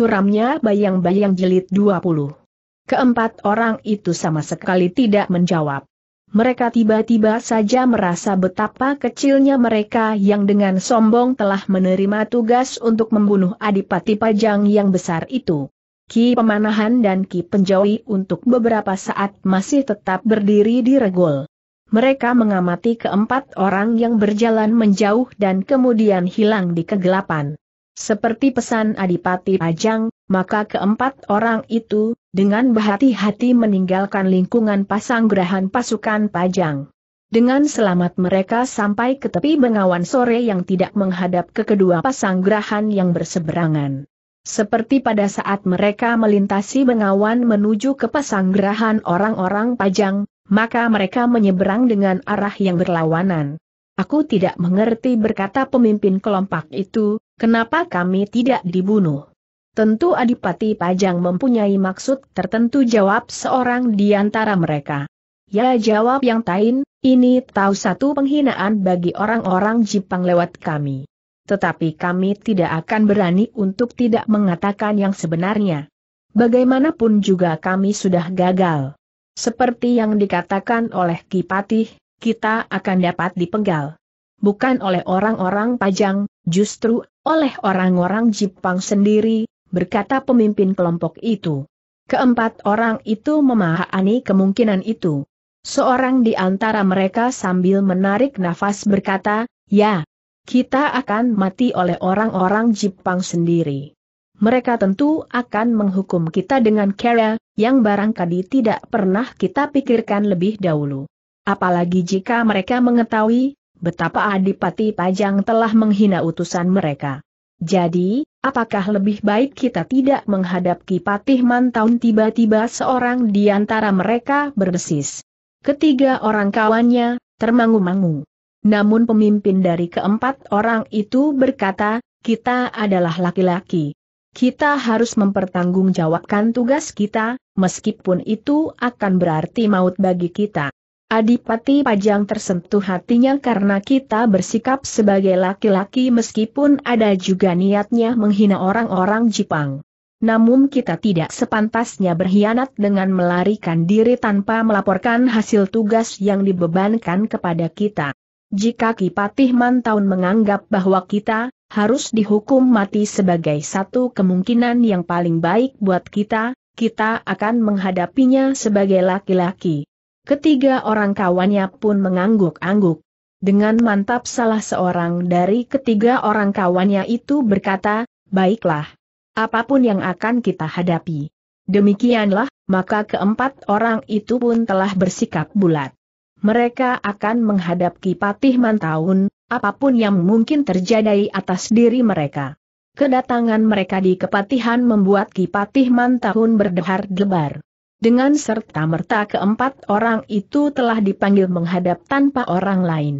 suramnya bayang-bayang jelit 20. Keempat orang itu sama sekali tidak menjawab. Mereka tiba-tiba saja merasa betapa kecilnya mereka yang dengan sombong telah menerima tugas untuk membunuh Adipati Pajang yang besar itu. Ki Pemanahan dan Ki Penjawi untuk beberapa saat masih tetap berdiri di regol. Mereka mengamati keempat orang yang berjalan menjauh dan kemudian hilang di kegelapan. Seperti pesan Adipati Pajang, maka keempat orang itu, dengan berhati-hati meninggalkan lingkungan pasanggrahan pasukan Pajang. Dengan selamat mereka sampai ke tepi bengawan sore yang tidak menghadap ke kedua pasanggrahan yang berseberangan. Seperti pada saat mereka melintasi bengawan menuju ke pasanggrahan orang-orang Pajang, maka mereka menyeberang dengan arah yang berlawanan. Aku tidak mengerti berkata pemimpin kelompok itu, Kenapa kami tidak dibunuh? Tentu Adipati Pajang mempunyai maksud tertentu jawab seorang di antara mereka. Ya jawab yang lain, ini tahu satu penghinaan bagi orang-orang Jepang lewat kami. Tetapi kami tidak akan berani untuk tidak mengatakan yang sebenarnya. Bagaimanapun juga kami sudah gagal. Seperti yang dikatakan oleh Kipatih, kita akan dapat dipenggal bukan oleh orang-orang Pajang, justru oleh orang-orang Jepang sendiri, berkata pemimpin kelompok itu. Keempat orang itu memahami kemungkinan itu. Seorang di antara mereka sambil menarik nafas berkata, ya, kita akan mati oleh orang-orang Jepang sendiri. Mereka tentu akan menghukum kita dengan kera, yang barangkali tidak pernah kita pikirkan lebih dahulu. Apalagi jika mereka mengetahui betapa Adipati Pajang telah menghina utusan mereka. Jadi, apakah lebih baik kita tidak menghadapi patih Mantaun tiba-tiba seorang di antara mereka berdesis. Ketiga orang kawannya, termangu-mangu. Namun pemimpin dari keempat orang itu berkata, kita adalah laki-laki. Kita harus mempertanggungjawabkan tugas kita, meskipun itu akan berarti maut bagi kita. Adipati Pajang tersentuh hatinya karena kita bersikap sebagai laki-laki meskipun ada juga niatnya menghina orang-orang Jepang. Namun kita tidak sepantasnya berkhianat dengan melarikan diri tanpa melaporkan hasil tugas yang dibebankan kepada kita. Jika Kipatih Mantaun menganggap bahwa kita harus dihukum mati sebagai satu kemungkinan yang paling baik buat kita, kita akan menghadapinya sebagai laki-laki. Ketiga orang kawannya pun mengangguk-angguk. Dengan mantap salah seorang dari ketiga orang kawannya itu berkata, baiklah. Apapun yang akan kita hadapi. Demikianlah, maka keempat orang itu pun telah bersikap bulat. Mereka akan menghadapi Patih Mantaun, apapun yang mungkin terjadi atas diri mereka. Kedatangan mereka di Kepatihan membuat Kipatih Mantaun berdehar-debar. Dengan serta-merta keempat orang itu telah dipanggil menghadap tanpa orang lain.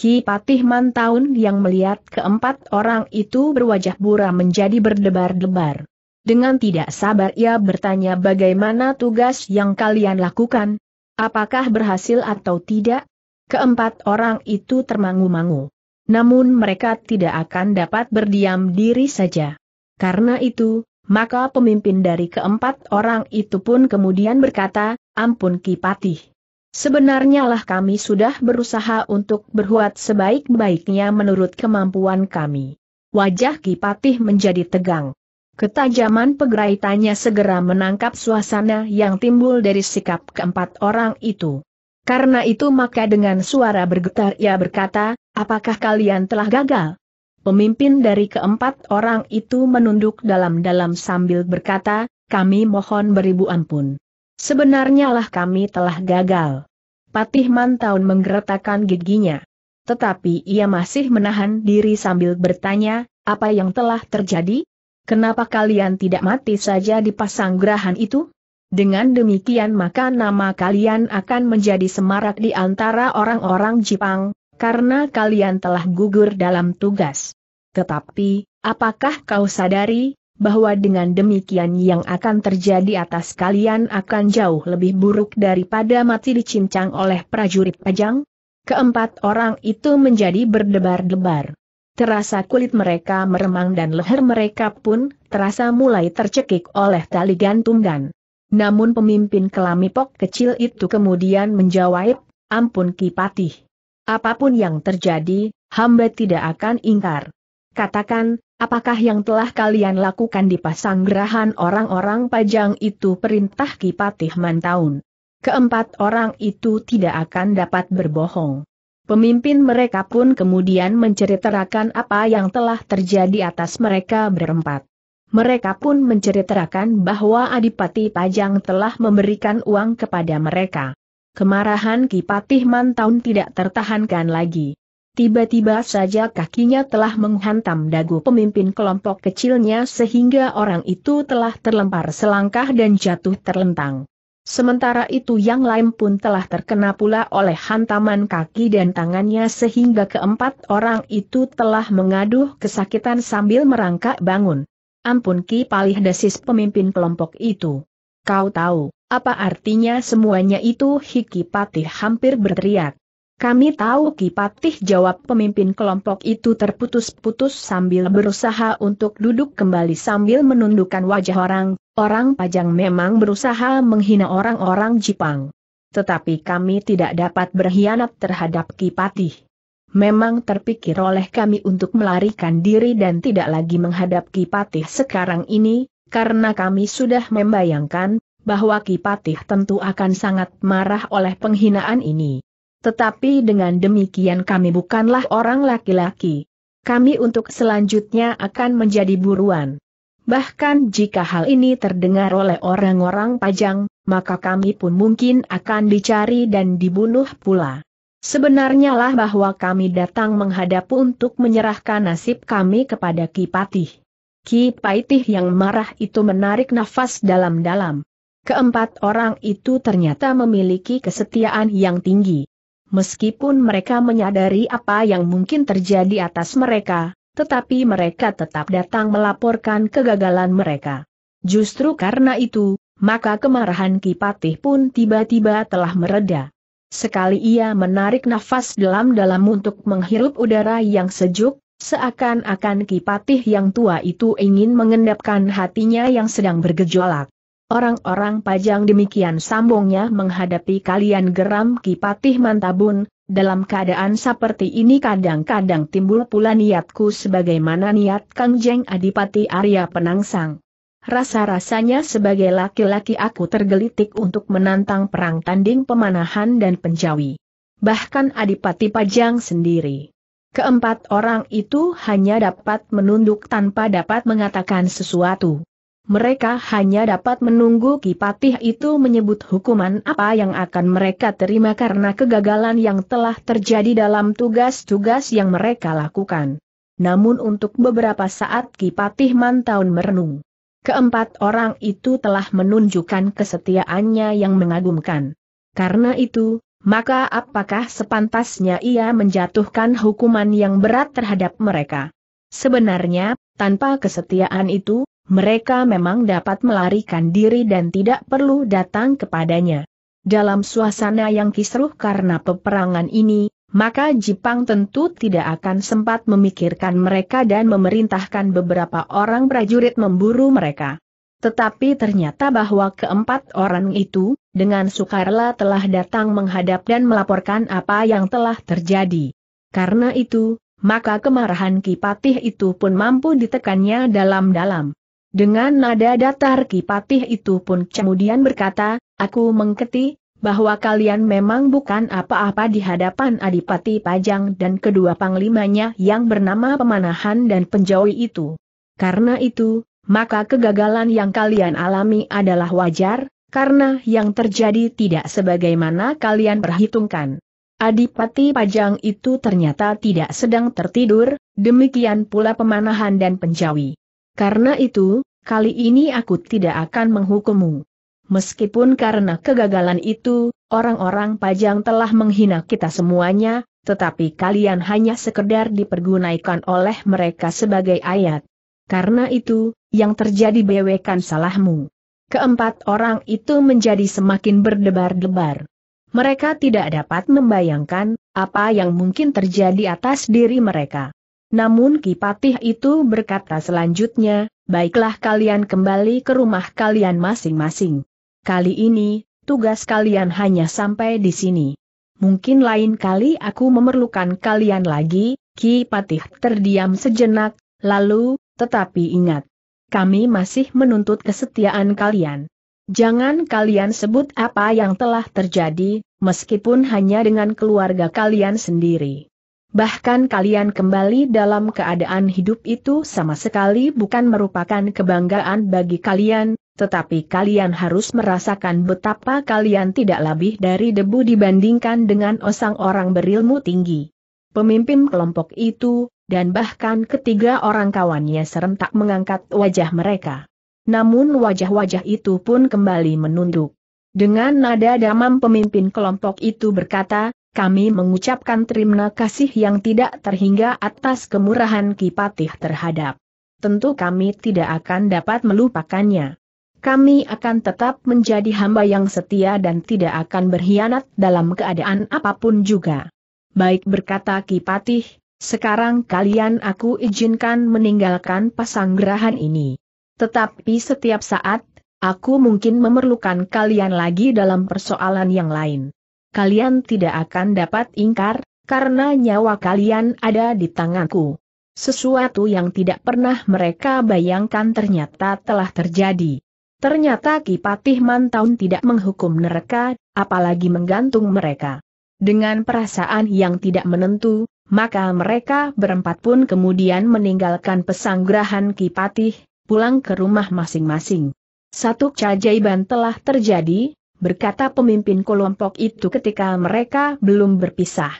Ki Patih Mantaun yang melihat keempat orang itu berwajah buram menjadi berdebar-debar. Dengan tidak sabar ia bertanya bagaimana tugas yang kalian lakukan? Apakah berhasil atau tidak? Keempat orang itu termangu-mangu. Namun mereka tidak akan dapat berdiam diri saja. Karena itu, maka pemimpin dari keempat orang itu pun kemudian berkata, ampun Kipatih. Sebenarnya lah kami sudah berusaha untuk berbuat sebaik-baiknya menurut kemampuan kami. Wajah Kipatih menjadi tegang. Ketajaman pegeraitannya segera menangkap suasana yang timbul dari sikap keempat orang itu. Karena itu maka dengan suara bergetar ia berkata, apakah kalian telah gagal? Pemimpin dari keempat orang itu menunduk dalam-dalam sambil berkata, kami mohon beribu ampun. Sebenarnya lah kami telah gagal. Patih Mantaun menggeretakkan giginya. Tetapi ia masih menahan diri sambil bertanya, apa yang telah terjadi? Kenapa kalian tidak mati saja di pasang gerahan itu? Dengan demikian maka nama kalian akan menjadi semarak di antara orang-orang Jepang, karena kalian telah gugur dalam tugas. Tetapi, apakah kau sadari, bahwa dengan demikian yang akan terjadi atas kalian akan jauh lebih buruk daripada mati dicincang oleh prajurit pajang? Keempat orang itu menjadi berdebar-debar. Terasa kulit mereka meremang dan leher mereka pun terasa mulai tercekik oleh tali gantung dan namun pemimpin kelamipok kecil itu kemudian menjawab, ampun Kipatih. Apapun yang terjadi, hamba tidak akan ingkar. Katakan, apakah yang telah kalian lakukan di pasanggerahan orang-orang pajang itu perintah Kipatih Mantaun? Keempat orang itu tidak akan dapat berbohong. Pemimpin mereka pun kemudian menceritakan apa yang telah terjadi atas mereka berempat. Mereka pun menceritakan bahwa Adipati Pajang telah memberikan uang kepada mereka. Kemarahan Kipatih Mantaun tidak tertahankan lagi. Tiba-tiba saja kakinya telah menghantam dagu pemimpin kelompok kecilnya sehingga orang itu telah terlempar selangkah dan jatuh terlentang. Sementara itu yang lain pun telah terkena pula oleh hantaman kaki dan tangannya sehingga keempat orang itu telah mengaduh kesakitan sambil merangkak bangun. Ampun Ki Palih desis pemimpin kelompok itu. Kau tahu, apa artinya semuanya itu Hiki Patih hampir berteriak. Kami tahu Kipatih jawab pemimpin kelompok itu terputus-putus sambil berusaha untuk duduk kembali sambil menundukkan wajah orang, orang pajang memang berusaha menghina orang-orang Jepang. Tetapi kami tidak dapat berkhianat terhadap Kipatih. Memang terpikir oleh kami untuk melarikan diri dan tidak lagi menghadap Kipatih sekarang ini, karena kami sudah membayangkan, bahwa Kipatih tentu akan sangat marah oleh penghinaan ini. Tetapi dengan demikian kami bukanlah orang laki-laki. Kami untuk selanjutnya akan menjadi buruan. Bahkan jika hal ini terdengar oleh orang-orang pajang, maka kami pun mungkin akan dicari dan dibunuh pula. Sebenarnya lah bahwa kami datang menghadap untuk menyerahkan nasib kami kepada Kipatih. Ki yang marah itu menarik nafas dalam-dalam. Keempat orang itu ternyata memiliki kesetiaan yang tinggi meskipun mereka menyadari apa yang mungkin terjadi atas mereka, tetapi mereka tetap datang melaporkan kegagalan mereka. Justru karena itu, maka kemarahan Kipatih pun tiba-tiba telah mereda. Sekali ia menarik nafas dalam-dalam untuk menghirup udara yang sejuk, seakan-akan Kipatih yang tua itu ingin mengendapkan hatinya yang sedang bergejolak. Orang-orang pajang demikian sambungnya menghadapi kalian geram Kipatih Mantabun, dalam keadaan seperti ini kadang-kadang timbul pula niatku sebagaimana niat Kang Jeng Adipati Arya Penangsang. Rasa-rasanya sebagai laki-laki aku tergelitik untuk menantang perang tanding pemanahan dan penjawi. Bahkan Adipati Pajang sendiri. Keempat orang itu hanya dapat menunduk tanpa dapat mengatakan sesuatu mereka hanya dapat menunggu Kipatih itu menyebut hukuman apa yang akan mereka terima karena kegagalan yang telah terjadi dalam tugas-tugas yang mereka lakukan. Namun untuk beberapa saat Kipatih Mantaun merenung. Keempat orang itu telah menunjukkan kesetiaannya yang mengagumkan. Karena itu, maka apakah sepantasnya ia menjatuhkan hukuman yang berat terhadap mereka? Sebenarnya, tanpa kesetiaan itu, mereka memang dapat melarikan diri dan tidak perlu datang kepadanya. Dalam suasana yang kisruh karena peperangan ini, maka Jepang tentu tidak akan sempat memikirkan mereka dan memerintahkan beberapa orang prajurit memburu mereka. Tetapi ternyata bahwa keempat orang itu, dengan sukarela telah datang menghadap dan melaporkan apa yang telah terjadi. Karena itu, maka kemarahan Kipatih itu pun mampu ditekannya dalam-dalam. Dengan nada datar Kipatih itu pun kemudian berkata, aku mengerti bahwa kalian memang bukan apa-apa di hadapan Adipati Pajang dan kedua panglimanya yang bernama Pemanahan dan Penjawi itu. Karena itu, maka kegagalan yang kalian alami adalah wajar, karena yang terjadi tidak sebagaimana kalian perhitungkan. Adipati Pajang itu ternyata tidak sedang tertidur, demikian pula pemanahan dan penjawi. Karena itu, kali ini aku tidak akan menghukummu. Meskipun karena kegagalan itu, orang-orang pajang telah menghina kita semuanya, tetapi kalian hanya sekedar dipergunakan oleh mereka sebagai ayat. Karena itu, yang terjadi bewekan salahmu. Keempat orang itu menjadi semakin berdebar-debar. Mereka tidak dapat membayangkan apa yang mungkin terjadi atas diri mereka. Namun Ki Patih itu berkata selanjutnya, baiklah kalian kembali ke rumah kalian masing-masing. Kali ini, tugas kalian hanya sampai di sini. Mungkin lain kali aku memerlukan kalian lagi, Ki Patih terdiam sejenak, lalu, tetapi ingat. Kami masih menuntut kesetiaan kalian. Jangan kalian sebut apa yang telah terjadi, meskipun hanya dengan keluarga kalian sendiri bahkan kalian kembali dalam keadaan hidup itu sama sekali bukan merupakan kebanggaan bagi kalian, tetapi kalian harus merasakan betapa kalian tidak lebih dari debu dibandingkan dengan osang orang berilmu tinggi. Pemimpin kelompok itu, dan bahkan ketiga orang kawannya serentak mengangkat wajah mereka. Namun wajah-wajah itu pun kembali menunduk. Dengan nada damam pemimpin kelompok itu berkata, kami mengucapkan terima kasih yang tidak terhingga atas kemurahan Kipatih terhadap. Tentu kami tidak akan dapat melupakannya. Kami akan tetap menjadi hamba yang setia dan tidak akan berkhianat dalam keadaan apapun juga. Baik berkata Kipatih, sekarang kalian aku izinkan meninggalkan pasanggerahan ini. Tetapi setiap saat, aku mungkin memerlukan kalian lagi dalam persoalan yang lain kalian tidak akan dapat ingkar, karena nyawa kalian ada di tanganku. Sesuatu yang tidak pernah mereka bayangkan ternyata telah terjadi. Ternyata Kipatih Mantaun tidak menghukum mereka, apalagi menggantung mereka. Dengan perasaan yang tidak menentu, maka mereka berempat pun kemudian meninggalkan pesanggrahan Kipatih, pulang ke rumah masing-masing. Satu cajaiban telah terjadi, berkata pemimpin kelompok itu ketika mereka belum berpisah.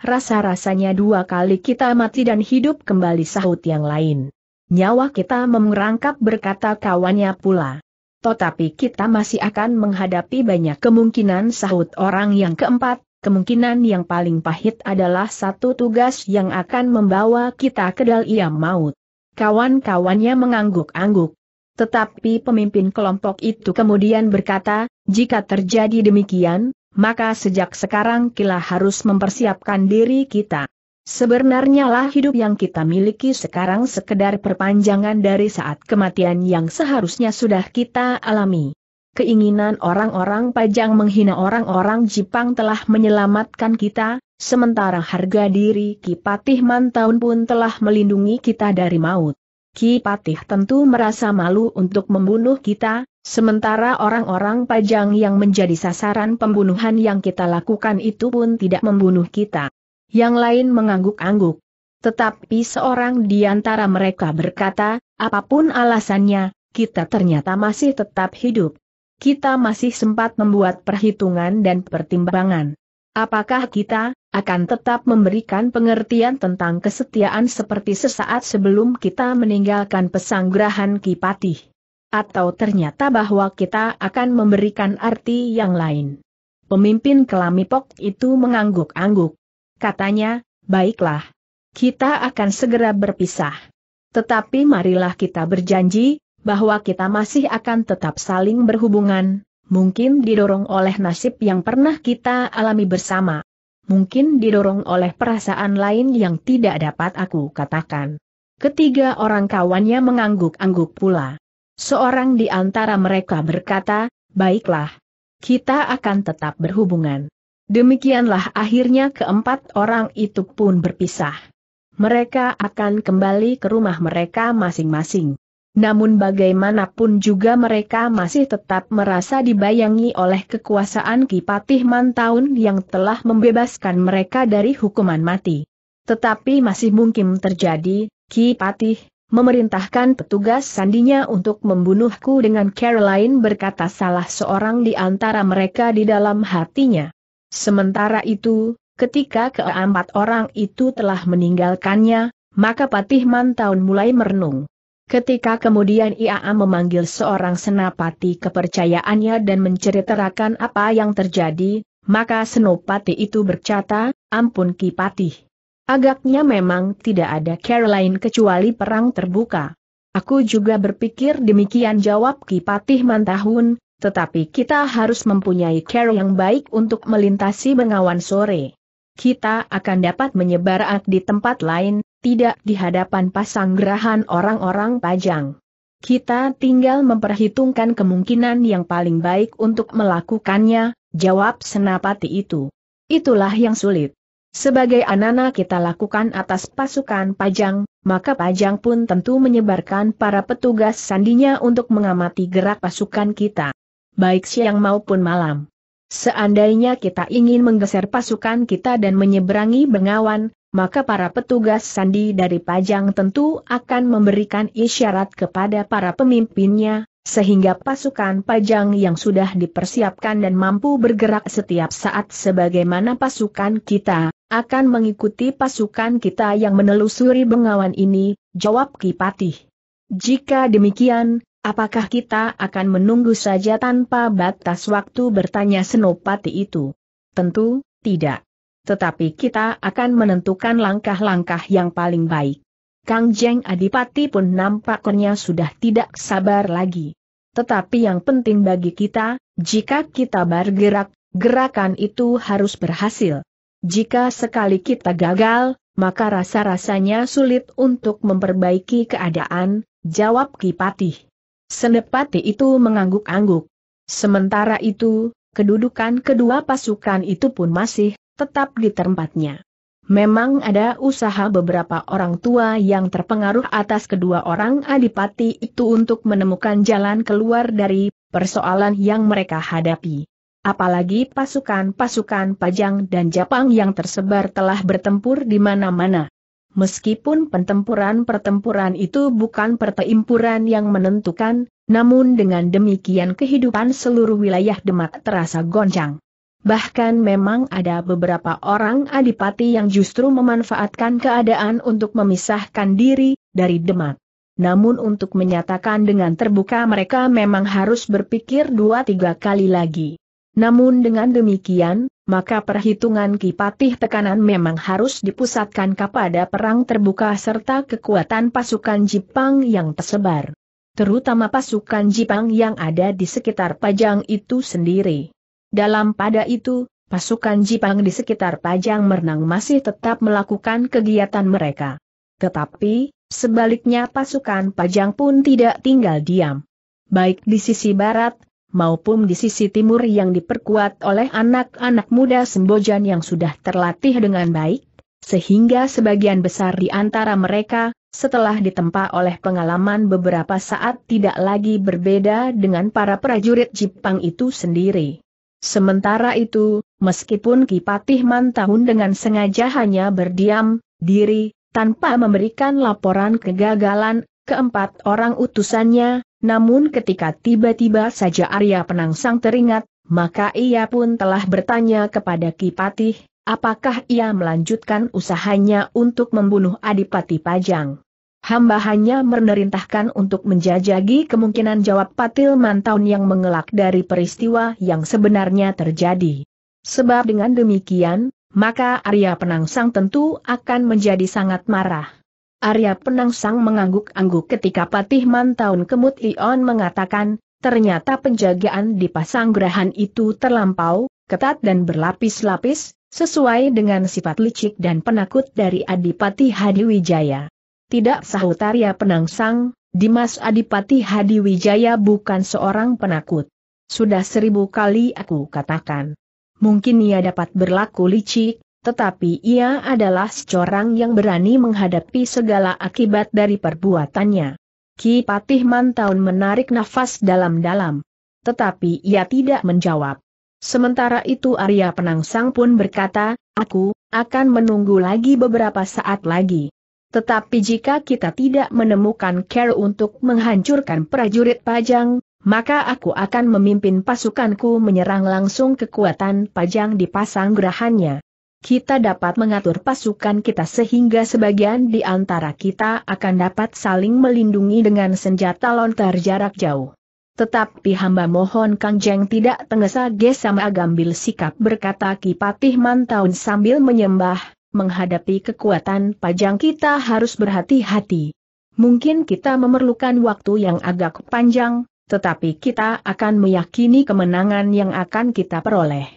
Rasa-rasanya dua kali kita mati dan hidup kembali sahut yang lain. Nyawa kita memerangkap berkata kawannya pula. Tetapi kita masih akan menghadapi banyak kemungkinan sahut orang yang keempat, kemungkinan yang paling pahit adalah satu tugas yang akan membawa kita ke dalam maut. Kawan-kawannya mengangguk-angguk. Tetapi pemimpin kelompok itu kemudian berkata, jika terjadi demikian, maka sejak sekarang kita harus mempersiapkan diri kita. Sebenarnya lah hidup yang kita miliki sekarang sekedar perpanjangan dari saat kematian yang seharusnya sudah kita alami. Keinginan orang-orang pajang menghina orang-orang Jepang telah menyelamatkan kita, sementara harga diri Kipatih Mantaun pun telah melindungi kita dari maut. Ki Patih tentu merasa malu untuk membunuh kita, sementara orang-orang pajang yang menjadi sasaran pembunuhan yang kita lakukan itu pun tidak membunuh kita. Yang lain mengangguk-angguk. Tetapi seorang di antara mereka berkata, apapun alasannya, kita ternyata masih tetap hidup. Kita masih sempat membuat perhitungan dan pertimbangan. Apakah kita akan tetap memberikan pengertian tentang kesetiaan seperti sesaat sebelum kita meninggalkan pesanggrahan Kipati, Atau ternyata bahwa kita akan memberikan arti yang lain? Pemimpin Kelamipok itu mengangguk-angguk. Katanya, baiklah. Kita akan segera berpisah. Tetapi marilah kita berjanji, bahwa kita masih akan tetap saling berhubungan, Mungkin didorong oleh nasib yang pernah kita alami bersama. Mungkin didorong oleh perasaan lain yang tidak dapat aku katakan. Ketiga orang kawannya mengangguk-angguk pula. Seorang di antara mereka berkata, baiklah. Kita akan tetap berhubungan. Demikianlah akhirnya keempat orang itu pun berpisah. Mereka akan kembali ke rumah mereka masing-masing. Namun bagaimanapun juga mereka masih tetap merasa dibayangi oleh kekuasaan Ki Patih Mantaun yang telah membebaskan mereka dari hukuman mati. Tetapi masih mungkin terjadi, Ki Patih memerintahkan petugas sandinya untuk membunuhku dengan Caroline berkata salah seorang di antara mereka di dalam hatinya. Sementara itu, ketika keempat orang itu telah meninggalkannya, maka Patih Mantaun mulai merenung. Ketika kemudian ia memanggil seorang senapati kepercayaannya dan menceritakan apa yang terjadi, maka senopati itu berkata, ampun Kipatih. Agaknya memang tidak ada Caroline lain kecuali perang terbuka. Aku juga berpikir demikian jawab Kipatih Mantahun, tetapi kita harus mempunyai care yang baik untuk melintasi bengawan sore. Kita akan dapat menyebar di tempat lain, tidak di hadapan pasang gerahan orang-orang pajang. Kita tinggal memperhitungkan kemungkinan yang paling baik untuk melakukannya, jawab senapati itu. Itulah yang sulit. Sebagai anana kita lakukan atas pasukan pajang, maka pajang pun tentu menyebarkan para petugas sandinya untuk mengamati gerak pasukan kita. Baik siang maupun malam. Seandainya kita ingin menggeser pasukan kita dan menyeberangi Bengawan, maka para petugas sandi dari Pajang tentu akan memberikan isyarat kepada para pemimpinnya, sehingga pasukan Pajang yang sudah dipersiapkan dan mampu bergerak setiap saat sebagaimana pasukan kita, akan mengikuti pasukan kita yang menelusuri bengawan ini, jawab Kipatih. Jika demikian, apakah kita akan menunggu saja tanpa batas waktu bertanya Senopati itu? Tentu, tidak tetapi kita akan menentukan langkah-langkah yang paling baik. Kang Jeng Adipati pun nampaknya sudah tidak sabar lagi. Tetapi yang penting bagi kita, jika kita bergerak, gerakan itu harus berhasil. Jika sekali kita gagal, maka rasa-rasanya sulit untuk memperbaiki keadaan, jawab Kipatih. Senepati itu mengangguk-angguk. Sementara itu, kedudukan kedua pasukan itu pun masih tetap di tempatnya. Memang ada usaha beberapa orang tua yang terpengaruh atas kedua orang adipati itu untuk menemukan jalan keluar dari persoalan yang mereka hadapi. Apalagi pasukan-pasukan Pajang dan Jepang yang tersebar telah bertempur di mana-mana. Meskipun pertempuran-pertempuran itu bukan pertempuran yang menentukan, namun dengan demikian kehidupan seluruh wilayah Demak terasa goncang. Bahkan memang ada beberapa orang adipati yang justru memanfaatkan keadaan untuk memisahkan diri dari Demak. Namun untuk menyatakan dengan terbuka mereka memang harus berpikir dua tiga kali lagi. Namun dengan demikian, maka perhitungan kipatih tekanan memang harus dipusatkan kepada perang terbuka serta kekuatan pasukan Jepang yang tersebar. Terutama pasukan Jepang yang ada di sekitar Pajang itu sendiri. Dalam pada itu, pasukan Jipang di sekitar Pajang Merenang masih tetap melakukan kegiatan mereka. Tetapi, sebaliknya pasukan Pajang pun tidak tinggal diam. Baik di sisi barat, maupun di sisi timur yang diperkuat oleh anak-anak muda Sembojan yang sudah terlatih dengan baik, sehingga sebagian besar di antara mereka, setelah ditempa oleh pengalaman beberapa saat tidak lagi berbeda dengan para prajurit Jipang itu sendiri. Sementara itu, meskipun Kipatih Mantahun dengan sengaja hanya berdiam diri, tanpa memberikan laporan kegagalan, keempat orang utusannya, namun ketika tiba-tiba saja Arya Penangsang teringat, maka ia pun telah bertanya kepada Kipatih, apakah ia melanjutkan usahanya untuk membunuh Adipati Pajang. Hamba hanya menerintahkan untuk menjajagi kemungkinan jawab Patil Mantaun yang mengelak dari peristiwa yang sebenarnya terjadi. Sebab dengan demikian, maka Arya Penangsang tentu akan menjadi sangat marah. Arya Penangsang mengangguk-angguk ketika Patih Mantaun Kemut Ion mengatakan, ternyata penjagaan di Pasanggrahan itu terlampau, ketat dan berlapis-lapis, sesuai dengan sifat licik dan penakut dari Adipati Hadiwijaya. Tidak sahut Arya Penangsang, Dimas Adipati Hadi Wijaya bukan seorang penakut. Sudah seribu kali aku katakan. Mungkin ia dapat berlaku licik, tetapi ia adalah seorang yang berani menghadapi segala akibat dari perbuatannya. Ki Patih Mantaun menarik nafas dalam-dalam. Tetapi ia tidak menjawab. Sementara itu Arya Penangsang pun berkata, aku, akan menunggu lagi beberapa saat lagi. Tetapi jika kita tidak menemukan care untuk menghancurkan prajurit pajang, maka aku akan memimpin pasukanku menyerang langsung kekuatan pajang di pasang gerahannya. Kita dapat mengatur pasukan kita sehingga sebagian di antara kita akan dapat saling melindungi dengan senjata lontar jarak jauh. Tetapi hamba mohon Kang Jeng tidak tengesa gesa mengambil sikap berkata Kipatih Mantaun sambil menyembah, menghadapi kekuatan pajang kita harus berhati-hati. Mungkin kita memerlukan waktu yang agak panjang, tetapi kita akan meyakini kemenangan yang akan kita peroleh.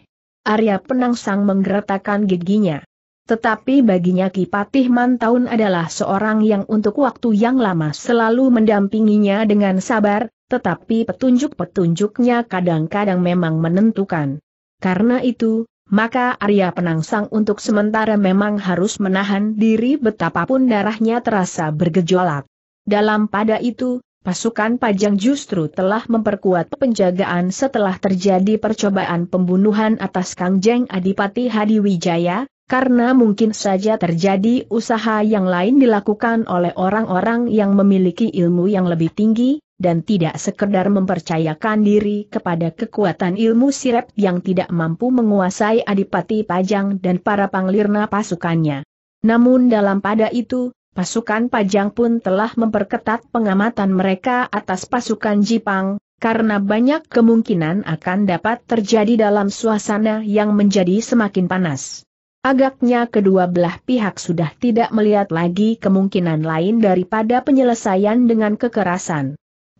Arya Penangsang menggeretakkan giginya. Tetapi baginya Kipatih Mantaun adalah seorang yang untuk waktu yang lama selalu mendampinginya dengan sabar, tetapi petunjuk-petunjuknya kadang-kadang memang menentukan. Karena itu, maka Arya Penangsang untuk sementara memang harus menahan diri betapapun darahnya terasa bergejolak. Dalam pada itu, pasukan Pajang justru telah memperkuat penjagaan setelah terjadi percobaan pembunuhan atas Kang Jeng Adipati Hadiwijaya, karena mungkin saja terjadi usaha yang lain dilakukan oleh orang-orang yang memiliki ilmu yang lebih tinggi, dan tidak sekedar mempercayakan diri kepada kekuatan ilmu sirep yang tidak mampu menguasai Adipati Pajang dan para panglirna pasukannya. Namun dalam pada itu, pasukan Pajang pun telah memperketat pengamatan mereka atas pasukan Jipang, karena banyak kemungkinan akan dapat terjadi dalam suasana yang menjadi semakin panas. Agaknya kedua belah pihak sudah tidak melihat lagi kemungkinan lain daripada penyelesaian dengan kekerasan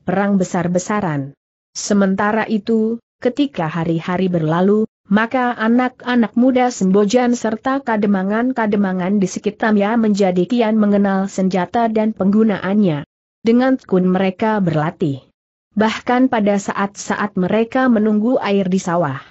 perang besar-besaran. Sementara itu, ketika hari-hari berlalu, maka anak-anak muda Sembojan serta kademangan-kademangan di sekitarnya menjadi kian mengenal senjata dan penggunaannya. Dengan tekun mereka berlatih. Bahkan pada saat-saat mereka menunggu air di sawah.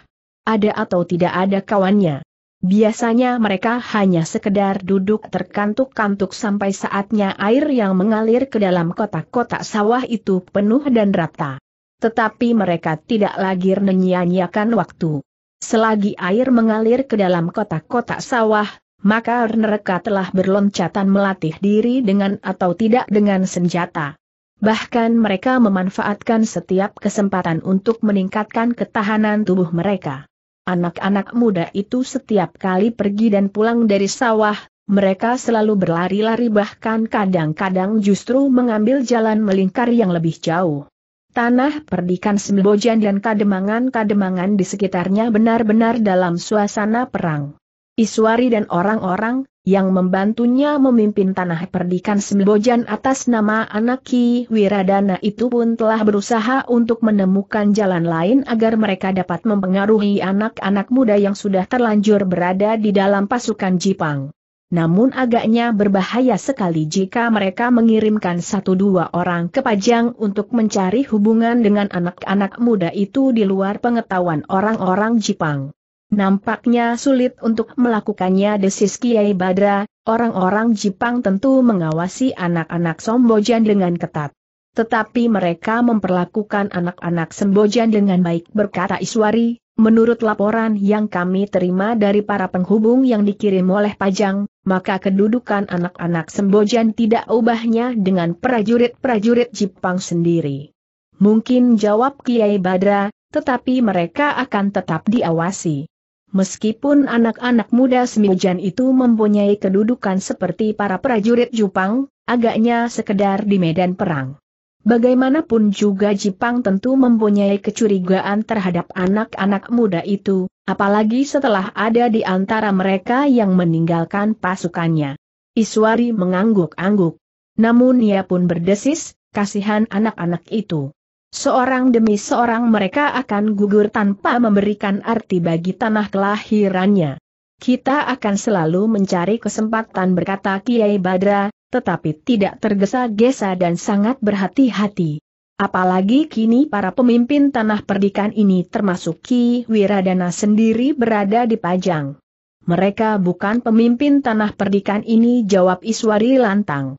Ada atau tidak ada kawannya. Biasanya mereka hanya sekedar duduk terkantuk-kantuk sampai saatnya air yang mengalir ke dalam kotak-kotak sawah itu penuh dan rata. Tetapi mereka tidak lagi menyia waktu. Selagi air mengalir ke dalam kotak-kotak sawah, maka mereka telah berloncatan melatih diri dengan atau tidak dengan senjata. Bahkan mereka memanfaatkan setiap kesempatan untuk meningkatkan ketahanan tubuh mereka. Anak-anak muda itu setiap kali pergi dan pulang dari sawah, mereka selalu berlari-lari bahkan kadang-kadang justru mengambil jalan melingkar yang lebih jauh. Tanah perdikan Sembojan dan kademangan-kademangan di sekitarnya benar-benar dalam suasana perang. Iswari dan orang-orang, yang membantunya memimpin tanah perdikan Sembojan atas nama anak Ki Wiradana itu pun telah berusaha untuk menemukan jalan lain agar mereka dapat mempengaruhi anak-anak muda yang sudah terlanjur berada di dalam pasukan Jipang. Namun agaknya berbahaya sekali jika mereka mengirimkan satu dua orang ke Pajang untuk mencari hubungan dengan anak-anak muda itu di luar pengetahuan orang-orang Jipang. Nampaknya sulit untuk melakukannya desis Kiai Badra, orang-orang Jepang tentu mengawasi anak-anak Sombojan dengan ketat. Tetapi mereka memperlakukan anak-anak Sembojan dengan baik berkata Iswari, Menurut laporan yang kami terima dari para penghubung yang dikirim oleh Pajang, maka kedudukan anak-anak Sembojan tidak ubahnya dengan prajurit-prajurit Jepang sendiri. Mungkin jawab Kiai Badra, tetapi mereka akan tetap diawasi. Meskipun anak-anak muda Semijan itu mempunyai kedudukan seperti para prajurit Jepang, agaknya sekedar di medan perang. Bagaimanapun juga Jepang tentu mempunyai kecurigaan terhadap anak-anak muda itu, apalagi setelah ada di antara mereka yang meninggalkan pasukannya. Iswari mengangguk-angguk. Namun ia pun berdesis, kasihan anak-anak itu. Seorang demi seorang mereka akan gugur tanpa memberikan arti bagi tanah kelahirannya. Kita akan selalu mencari kesempatan berkata Kiai Badra, tetapi tidak tergesa-gesa dan sangat berhati-hati. Apalagi kini para pemimpin tanah perdikan ini termasuk Ki Wiradana sendiri berada di Pajang. Mereka bukan pemimpin tanah perdikan ini jawab Iswari lantang.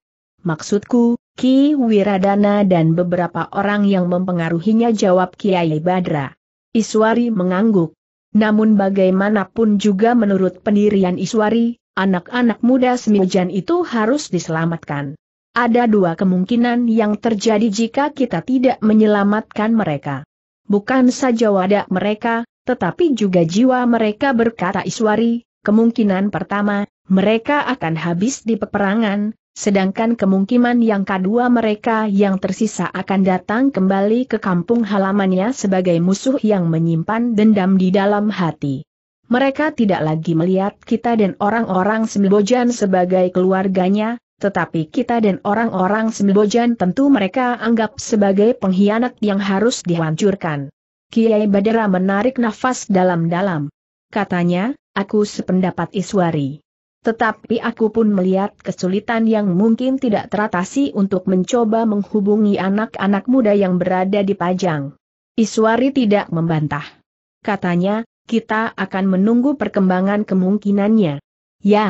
Maksudku, Ki Wiradana dan beberapa orang yang mempengaruhinya jawab Kiai Badra. Iswari mengangguk. Namun bagaimanapun juga menurut pendirian Iswari, anak-anak muda Semijan itu harus diselamatkan. Ada dua kemungkinan yang terjadi jika kita tidak menyelamatkan mereka. Bukan saja wadah mereka, tetapi juga jiwa mereka berkata Iswari, kemungkinan pertama, mereka akan habis di peperangan, Sedangkan kemungkinan yang kedua mereka yang tersisa akan datang kembali ke kampung halamannya sebagai musuh yang menyimpan dendam di dalam hati. Mereka tidak lagi melihat kita dan orang-orang Sembojan sebagai keluarganya, tetapi kita dan orang-orang Sembojan tentu mereka anggap sebagai pengkhianat yang harus dihancurkan. Kiai Badara menarik nafas dalam-dalam. Katanya, aku sependapat Iswari. Tetapi aku pun melihat kesulitan yang mungkin tidak teratasi untuk mencoba menghubungi anak-anak muda yang berada di Pajang. Iswari tidak membantah. Katanya, kita akan menunggu perkembangan kemungkinannya. Ya,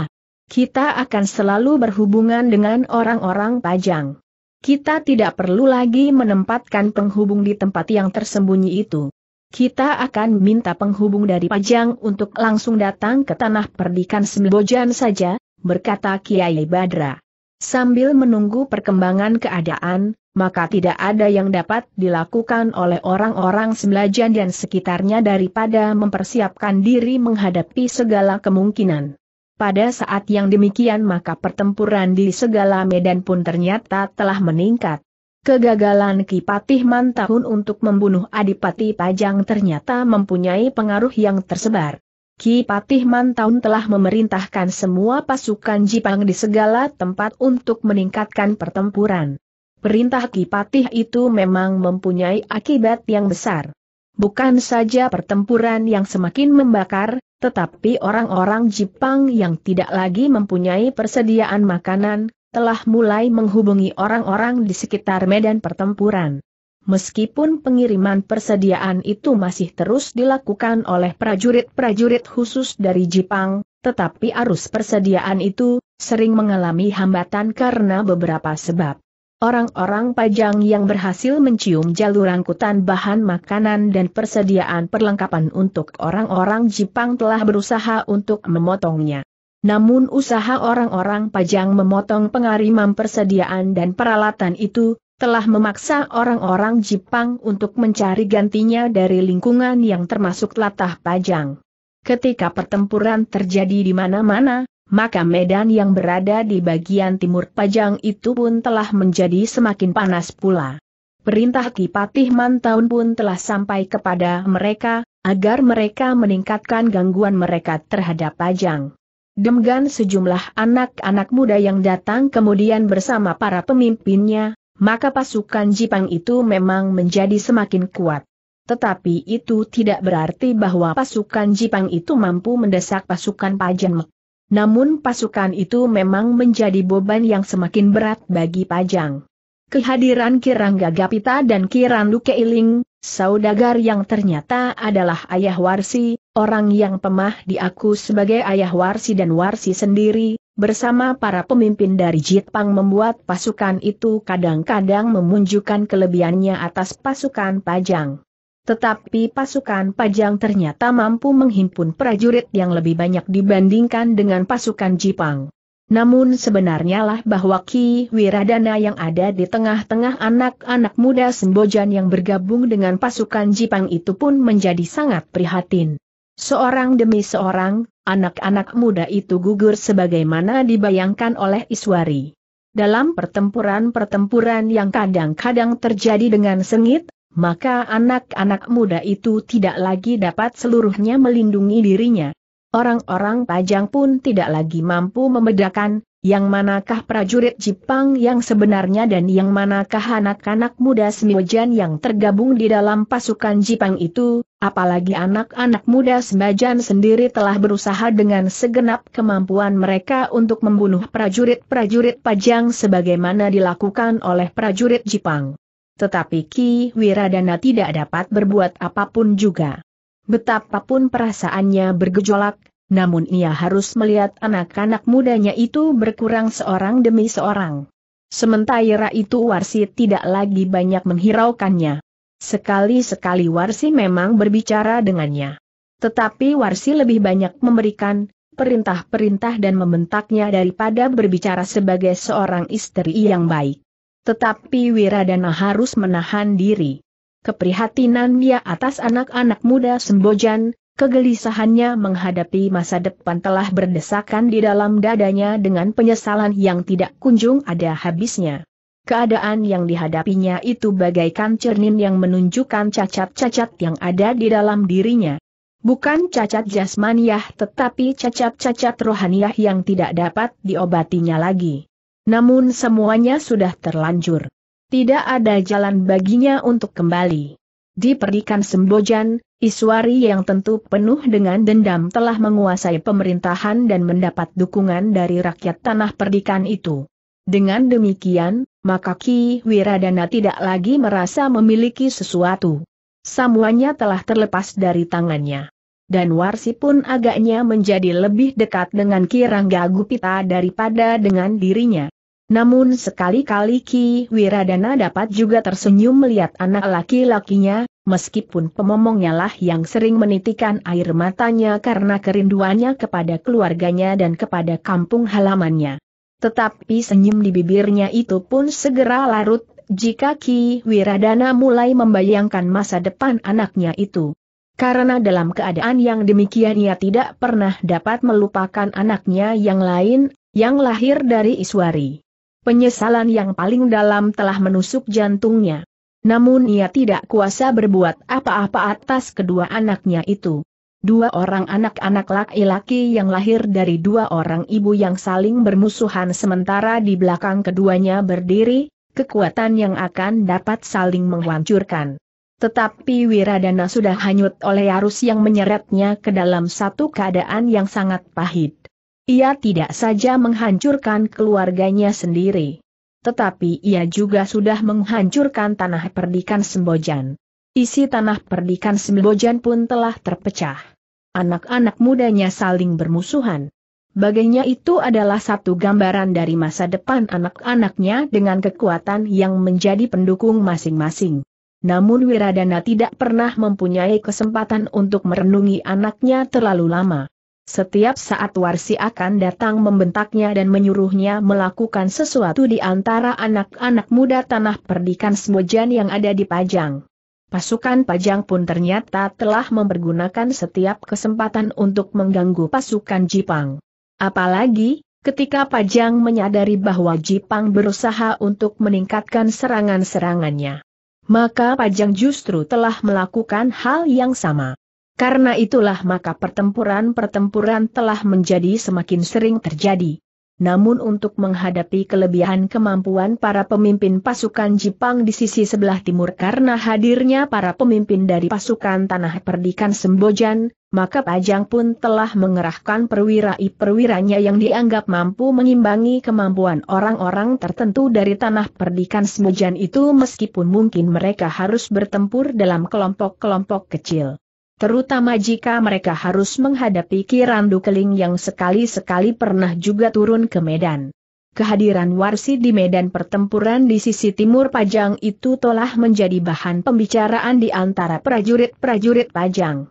kita akan selalu berhubungan dengan orang-orang Pajang. Kita tidak perlu lagi menempatkan penghubung di tempat yang tersembunyi itu kita akan minta penghubung dari Pajang untuk langsung datang ke tanah perdikan Sembojan saja, berkata Kiai Badra. Sambil menunggu perkembangan keadaan, maka tidak ada yang dapat dilakukan oleh orang-orang Sembojan dan sekitarnya daripada mempersiapkan diri menghadapi segala kemungkinan. Pada saat yang demikian maka pertempuran di segala medan pun ternyata telah meningkat. Kegagalan Kipatih Mantahun untuk membunuh Adipati Pajang ternyata mempunyai pengaruh yang tersebar. Kipatih Mantahun telah memerintahkan semua pasukan Jipang di segala tempat untuk meningkatkan pertempuran. Perintah Kipatih itu memang mempunyai akibat yang besar. Bukan saja pertempuran yang semakin membakar, tetapi orang-orang Jepang yang tidak lagi mempunyai persediaan makanan, telah mulai menghubungi orang-orang di sekitar medan pertempuran. Meskipun pengiriman persediaan itu masih terus dilakukan oleh prajurit-prajurit khusus dari Jepang, tetapi arus persediaan itu sering mengalami hambatan karena beberapa sebab. Orang-orang pajang yang berhasil mencium jalur angkutan bahan makanan dan persediaan perlengkapan untuk orang-orang Jepang telah berusaha untuk memotongnya. Namun usaha orang-orang pajang memotong pengariman persediaan dan peralatan itu, telah memaksa orang-orang Jepang untuk mencari gantinya dari lingkungan yang termasuk latah pajang. Ketika pertempuran terjadi di mana-mana, maka medan yang berada di bagian timur pajang itu pun telah menjadi semakin panas pula. Perintah Kipatih Mantaun pun telah sampai kepada mereka, agar mereka meningkatkan gangguan mereka terhadap pajang. Demgan sejumlah anak-anak muda yang datang kemudian bersama para pemimpinnya, maka pasukan Jipang itu memang menjadi semakin kuat. Tetapi itu tidak berarti bahwa pasukan Jipang itu mampu mendesak pasukan Pajang. Namun pasukan itu memang menjadi beban yang semakin berat bagi Pajang. Kehadiran Kirang Gagapita dan Kiran Keiling, saudagar yang ternyata adalah ayah Warsi, orang yang pemah diaku sebagai ayah Warsi dan Warsi sendiri, bersama para pemimpin dari Jitpang membuat pasukan itu kadang-kadang memunjukkan kelebihannya atas pasukan Pajang. Tetapi pasukan Pajang ternyata mampu menghimpun prajurit yang lebih banyak dibandingkan dengan pasukan Jipang. Namun sebenarnya lah bahwa Ki Wiradana yang ada di tengah-tengah anak-anak muda Sembojan yang bergabung dengan pasukan Jipang itu pun menjadi sangat prihatin. Seorang demi seorang, anak-anak muda itu gugur sebagaimana dibayangkan oleh Iswari. Dalam pertempuran-pertempuran yang kadang-kadang terjadi dengan sengit, maka anak-anak muda itu tidak lagi dapat seluruhnya melindungi dirinya. Orang-orang Pajang pun tidak lagi mampu membedakan, yang manakah prajurit Jepang yang sebenarnya dan yang manakah anak-anak muda Sembojan yang tergabung di dalam pasukan Jepang itu, apalagi anak-anak muda Sembojan sendiri telah berusaha dengan segenap kemampuan mereka untuk membunuh prajurit-prajurit Pajang sebagaimana dilakukan oleh prajurit Jepang. Tetapi Ki Wiradana tidak dapat berbuat apapun juga. Betapapun perasaannya bergejolak, namun ia harus melihat anak-anak mudanya itu berkurang seorang demi seorang. Sementara itu Warsi tidak lagi banyak menghiraukannya. Sekali-sekali Warsi memang berbicara dengannya. Tetapi Warsi lebih banyak memberikan perintah-perintah dan membentaknya daripada berbicara sebagai seorang istri yang baik. Tetapi Wiradana harus menahan diri keprihatinan dia atas anak-anak muda Sembojan, kegelisahannya menghadapi masa depan telah berdesakan di dalam dadanya dengan penyesalan yang tidak kunjung ada habisnya. Keadaan yang dihadapinya itu bagaikan cermin yang menunjukkan cacat-cacat yang ada di dalam dirinya. Bukan cacat jasmaniah tetapi cacat-cacat rohaniah yang tidak dapat diobatinya lagi. Namun semuanya sudah terlanjur tidak ada jalan baginya untuk kembali. Di perdikan Sembojan, Iswari yang tentu penuh dengan dendam telah menguasai pemerintahan dan mendapat dukungan dari rakyat tanah perdikan itu. Dengan demikian, maka Ki Wiradana tidak lagi merasa memiliki sesuatu. Semuanya telah terlepas dari tangannya. Dan Warsi pun agaknya menjadi lebih dekat dengan Ki Rangga Gupita daripada dengan dirinya. Namun sekali-kali Ki Wiradana dapat juga tersenyum melihat anak laki-lakinya, meskipun pemomongnya lah yang sering menitikan air matanya karena kerinduannya kepada keluarganya dan kepada kampung halamannya. Tetapi senyum di bibirnya itu pun segera larut jika Ki Wiradana mulai membayangkan masa depan anaknya itu. Karena dalam keadaan yang demikian ia tidak pernah dapat melupakan anaknya yang lain, yang lahir dari Iswari. Penyesalan yang paling dalam telah menusuk jantungnya. Namun ia tidak kuasa berbuat apa-apa atas kedua anaknya itu. Dua orang anak-anak laki-laki yang lahir dari dua orang ibu yang saling bermusuhan sementara di belakang keduanya berdiri, kekuatan yang akan dapat saling menghancurkan. Tetapi Wiradana sudah hanyut oleh arus yang menyeretnya ke dalam satu keadaan yang sangat pahit. Ia tidak saja menghancurkan keluarganya sendiri. Tetapi ia juga sudah menghancurkan tanah perdikan Sembojan. Isi tanah perdikan Sembojan pun telah terpecah. Anak-anak mudanya saling bermusuhan. Baginya itu adalah satu gambaran dari masa depan anak-anaknya dengan kekuatan yang menjadi pendukung masing-masing. Namun Wiradana tidak pernah mempunyai kesempatan untuk merenungi anaknya terlalu lama. Setiap saat Warsi akan datang membentaknya dan menyuruhnya melakukan sesuatu di antara anak-anak muda tanah perdikan Smojan yang ada di Pajang. Pasukan Pajang pun ternyata telah mempergunakan setiap kesempatan untuk mengganggu pasukan Jipang. Apalagi, ketika Pajang menyadari bahwa Jipang berusaha untuk meningkatkan serangan-serangannya. Maka Pajang justru telah melakukan hal yang sama. Karena itulah maka pertempuran-pertempuran telah menjadi semakin sering terjadi. Namun untuk menghadapi kelebihan kemampuan para pemimpin pasukan Jepang di sisi sebelah timur karena hadirnya para pemimpin dari pasukan Tanah Perdikan Sembojan, maka Pajang pun telah mengerahkan perwira-perwiranya yang dianggap mampu mengimbangi kemampuan orang-orang tertentu dari Tanah Perdikan Sembojan itu meskipun mungkin mereka harus bertempur dalam kelompok-kelompok kecil. Terutama jika mereka harus menghadapi Kirandu Keling yang sekali-sekali pernah juga turun ke Medan. Kehadiran Warsi di medan pertempuran di sisi timur Pajang itu telah menjadi bahan pembicaraan di antara prajurit-prajurit Pajang.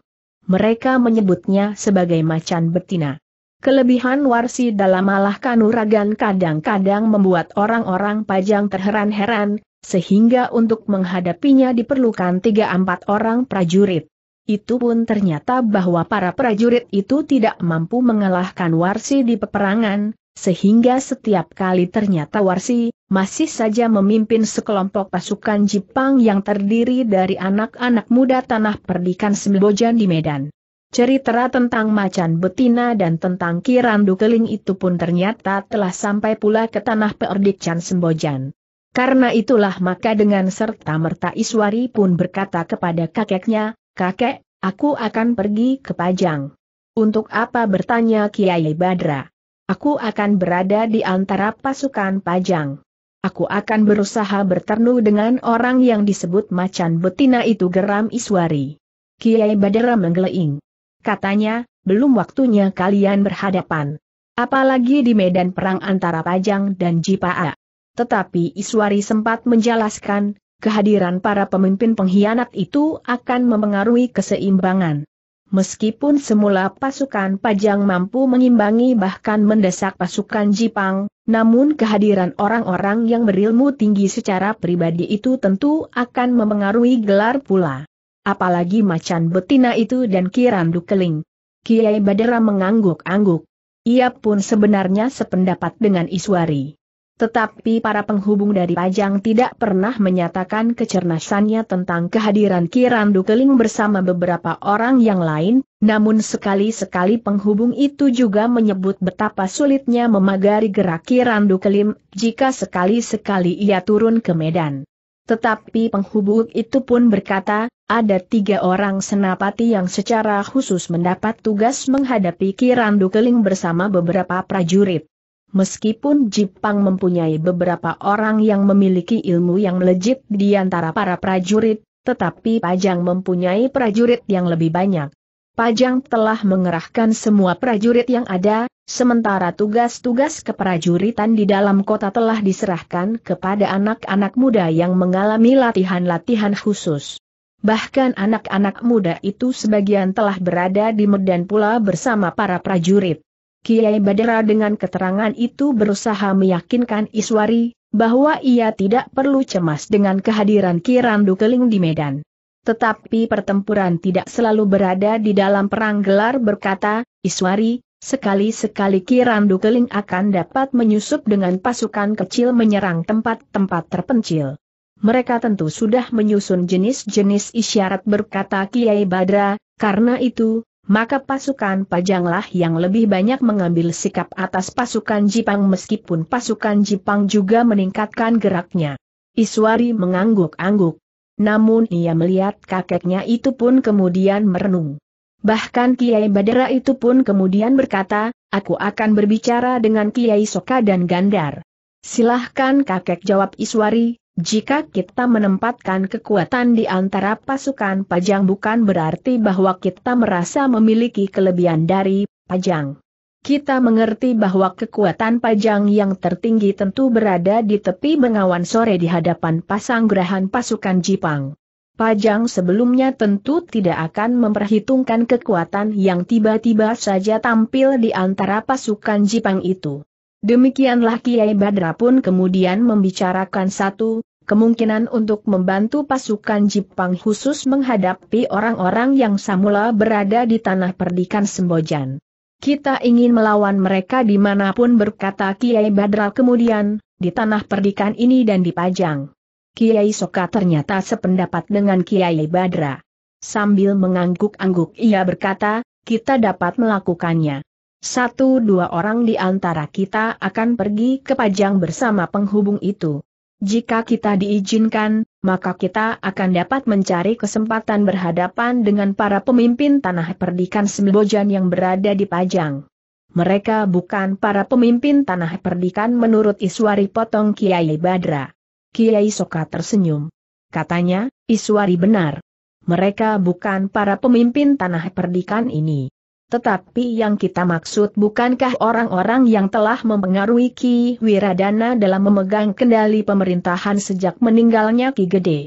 Mereka menyebutnya sebagai macan betina. Kelebihan Warsi dalam malah kanuragan kadang-kadang membuat orang-orang Pajang terheran-heran, sehingga untuk menghadapinya diperlukan 3-4 orang prajurit. Itu pun ternyata bahwa para prajurit itu tidak mampu mengalahkan Warsi di peperangan, sehingga setiap kali ternyata Warsi masih saja memimpin sekelompok pasukan Jepang yang terdiri dari anak-anak muda tanah perdikan Sembojan di Medan. Cerita tentang macan betina dan tentang kirandu keling itu pun ternyata telah sampai pula ke tanah perdikan Sembojan. Karena itulah maka dengan serta merta Iswari pun berkata kepada kakeknya, Kakek, aku akan pergi ke Pajang. Untuk apa bertanya Kiai Badra? Aku akan berada di antara pasukan Pajang. Aku akan berusaha bertemu dengan orang yang disebut macan betina itu geram Iswari. Kiai Badra menggeleng. Katanya, belum waktunya kalian berhadapan. Apalagi di medan perang antara Pajang dan Jipaa. Tetapi Iswari sempat menjelaskan, kehadiran para pemimpin pengkhianat itu akan mempengaruhi keseimbangan. Meskipun semula pasukan Pajang mampu mengimbangi bahkan mendesak pasukan Jipang, namun kehadiran orang-orang yang berilmu tinggi secara pribadi itu tentu akan mempengaruhi gelar pula. Apalagi macan betina itu dan Kirandu Keling. Kiai Badara mengangguk-angguk. Ia pun sebenarnya sependapat dengan Iswari. Tetapi para penghubung dari Pajang tidak pernah menyatakan kecerdasannya tentang kehadiran Kirandu Keling bersama beberapa orang yang lain, namun sekali-sekali penghubung itu juga menyebut betapa sulitnya memagari gerak Kirandu Keling jika sekali-sekali ia turun ke Medan. Tetapi penghubung itu pun berkata, ada tiga orang senapati yang secara khusus mendapat tugas menghadapi Kirandu Keling bersama beberapa prajurit. Meskipun Jipang mempunyai beberapa orang yang memiliki ilmu yang melejit di antara para prajurit, tetapi Pajang mempunyai prajurit yang lebih banyak. Pajang telah mengerahkan semua prajurit yang ada, sementara tugas-tugas keprajuritan di dalam kota telah diserahkan kepada anak-anak muda yang mengalami latihan-latihan khusus. Bahkan anak-anak muda itu sebagian telah berada di Medan Pula bersama para prajurit. Kiai Badra dengan keterangan itu berusaha meyakinkan Iswari, bahwa ia tidak perlu cemas dengan kehadiran Kirandu Keling di Medan. Tetapi pertempuran tidak selalu berada di dalam perang gelar berkata, Iswari, sekali-sekali Kirandu Keling akan dapat menyusup dengan pasukan kecil menyerang tempat-tempat terpencil. Mereka tentu sudah menyusun jenis-jenis isyarat berkata Kiai Badra, karena itu, maka pasukan Pajanglah yang lebih banyak mengambil sikap atas pasukan Jipang meskipun pasukan Jipang juga meningkatkan geraknya. Iswari mengangguk-angguk. Namun ia melihat kakeknya itu pun kemudian merenung. Bahkan Kiai Badara itu pun kemudian berkata, aku akan berbicara dengan Kiai Soka dan Gandar. Silahkan kakek jawab Iswari, jika kita menempatkan kekuatan di antara pasukan Pajang bukan berarti bahwa kita merasa memiliki kelebihan dari Pajang. Kita mengerti bahwa kekuatan Pajang yang tertinggi tentu berada di tepi bengawan sore di hadapan pasang gerahan pasukan Jipang. Pajang sebelumnya tentu tidak akan memperhitungkan kekuatan yang tiba-tiba saja tampil di antara pasukan Jipang itu. Demikianlah Kiai Badra pun kemudian membicarakan satu, kemungkinan untuk membantu pasukan Jepang khusus menghadapi orang-orang yang samula berada di tanah perdikan Sembojan. Kita ingin melawan mereka dimanapun berkata Kiai Badra kemudian, di tanah perdikan ini dan di Pajang. Kiai Soka ternyata sependapat dengan Kiai Badra. Sambil mengangguk-angguk ia berkata, kita dapat melakukannya. Satu dua orang di antara kita akan pergi ke Pajang bersama penghubung itu. Jika kita diizinkan, maka kita akan dapat mencari kesempatan berhadapan dengan para pemimpin tanah perdikan Sembojan yang berada di Pajang. Mereka bukan para pemimpin tanah perdikan menurut Iswari Potong Kiai Badra. Kiai Soka tersenyum. Katanya, Iswari benar. Mereka bukan para pemimpin tanah perdikan ini. Tetapi yang kita maksud bukankah orang-orang yang telah mempengaruhi Ki Wiradana dalam memegang kendali pemerintahan sejak meninggalnya Ki Gede.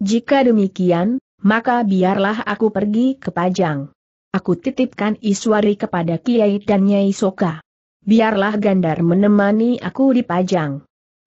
Jika demikian, maka biarlah aku pergi ke Pajang. Aku titipkan Iswari kepada Kiai dan Nyai Soka. Biarlah Gandar menemani aku di Pajang.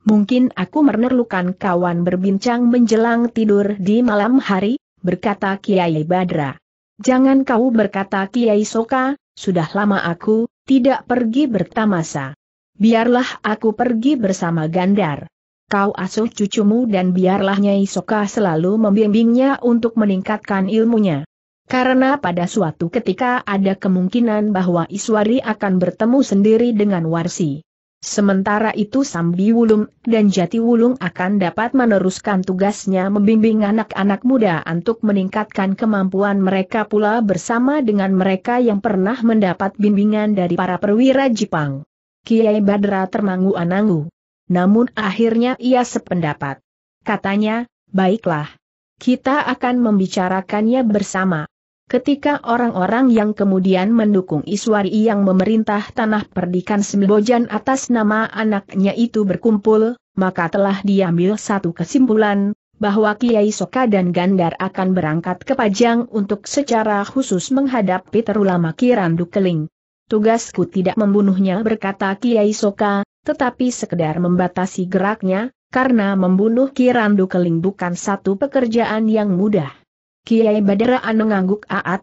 Mungkin aku menerlukan kawan berbincang menjelang tidur di malam hari, berkata Kiai Badra. Jangan kau berkata Kiai Soka, sudah lama aku, tidak pergi bertamasa. Biarlah aku pergi bersama Gandar. Kau asuh cucumu dan biarlah Nyai Soka selalu membimbingnya untuk meningkatkan ilmunya. Karena pada suatu ketika ada kemungkinan bahwa Iswari akan bertemu sendiri dengan Warsi. Sementara itu Sambi Wulung dan Jati Wulung akan dapat meneruskan tugasnya membimbing anak-anak muda untuk meningkatkan kemampuan mereka pula bersama dengan mereka yang pernah mendapat bimbingan dari para perwira Jepang. Kiai Badra termangu-anangu. Namun akhirnya ia sependapat. Katanya, baiklah. Kita akan membicarakannya bersama. Ketika orang-orang yang kemudian mendukung Iswari yang memerintah tanah perdikan Sembojan atas nama anaknya itu berkumpul, maka telah diambil satu kesimpulan, bahwa Kiai Soka dan Gandar akan berangkat ke Pajang untuk secara khusus menghadapi terulama Kirandu Keling. Tugasku tidak membunuhnya berkata Kiai Soka, tetapi sekedar membatasi geraknya, karena membunuh Kirandu Keling bukan satu pekerjaan yang mudah. Kiai Badaraan mengangguk aat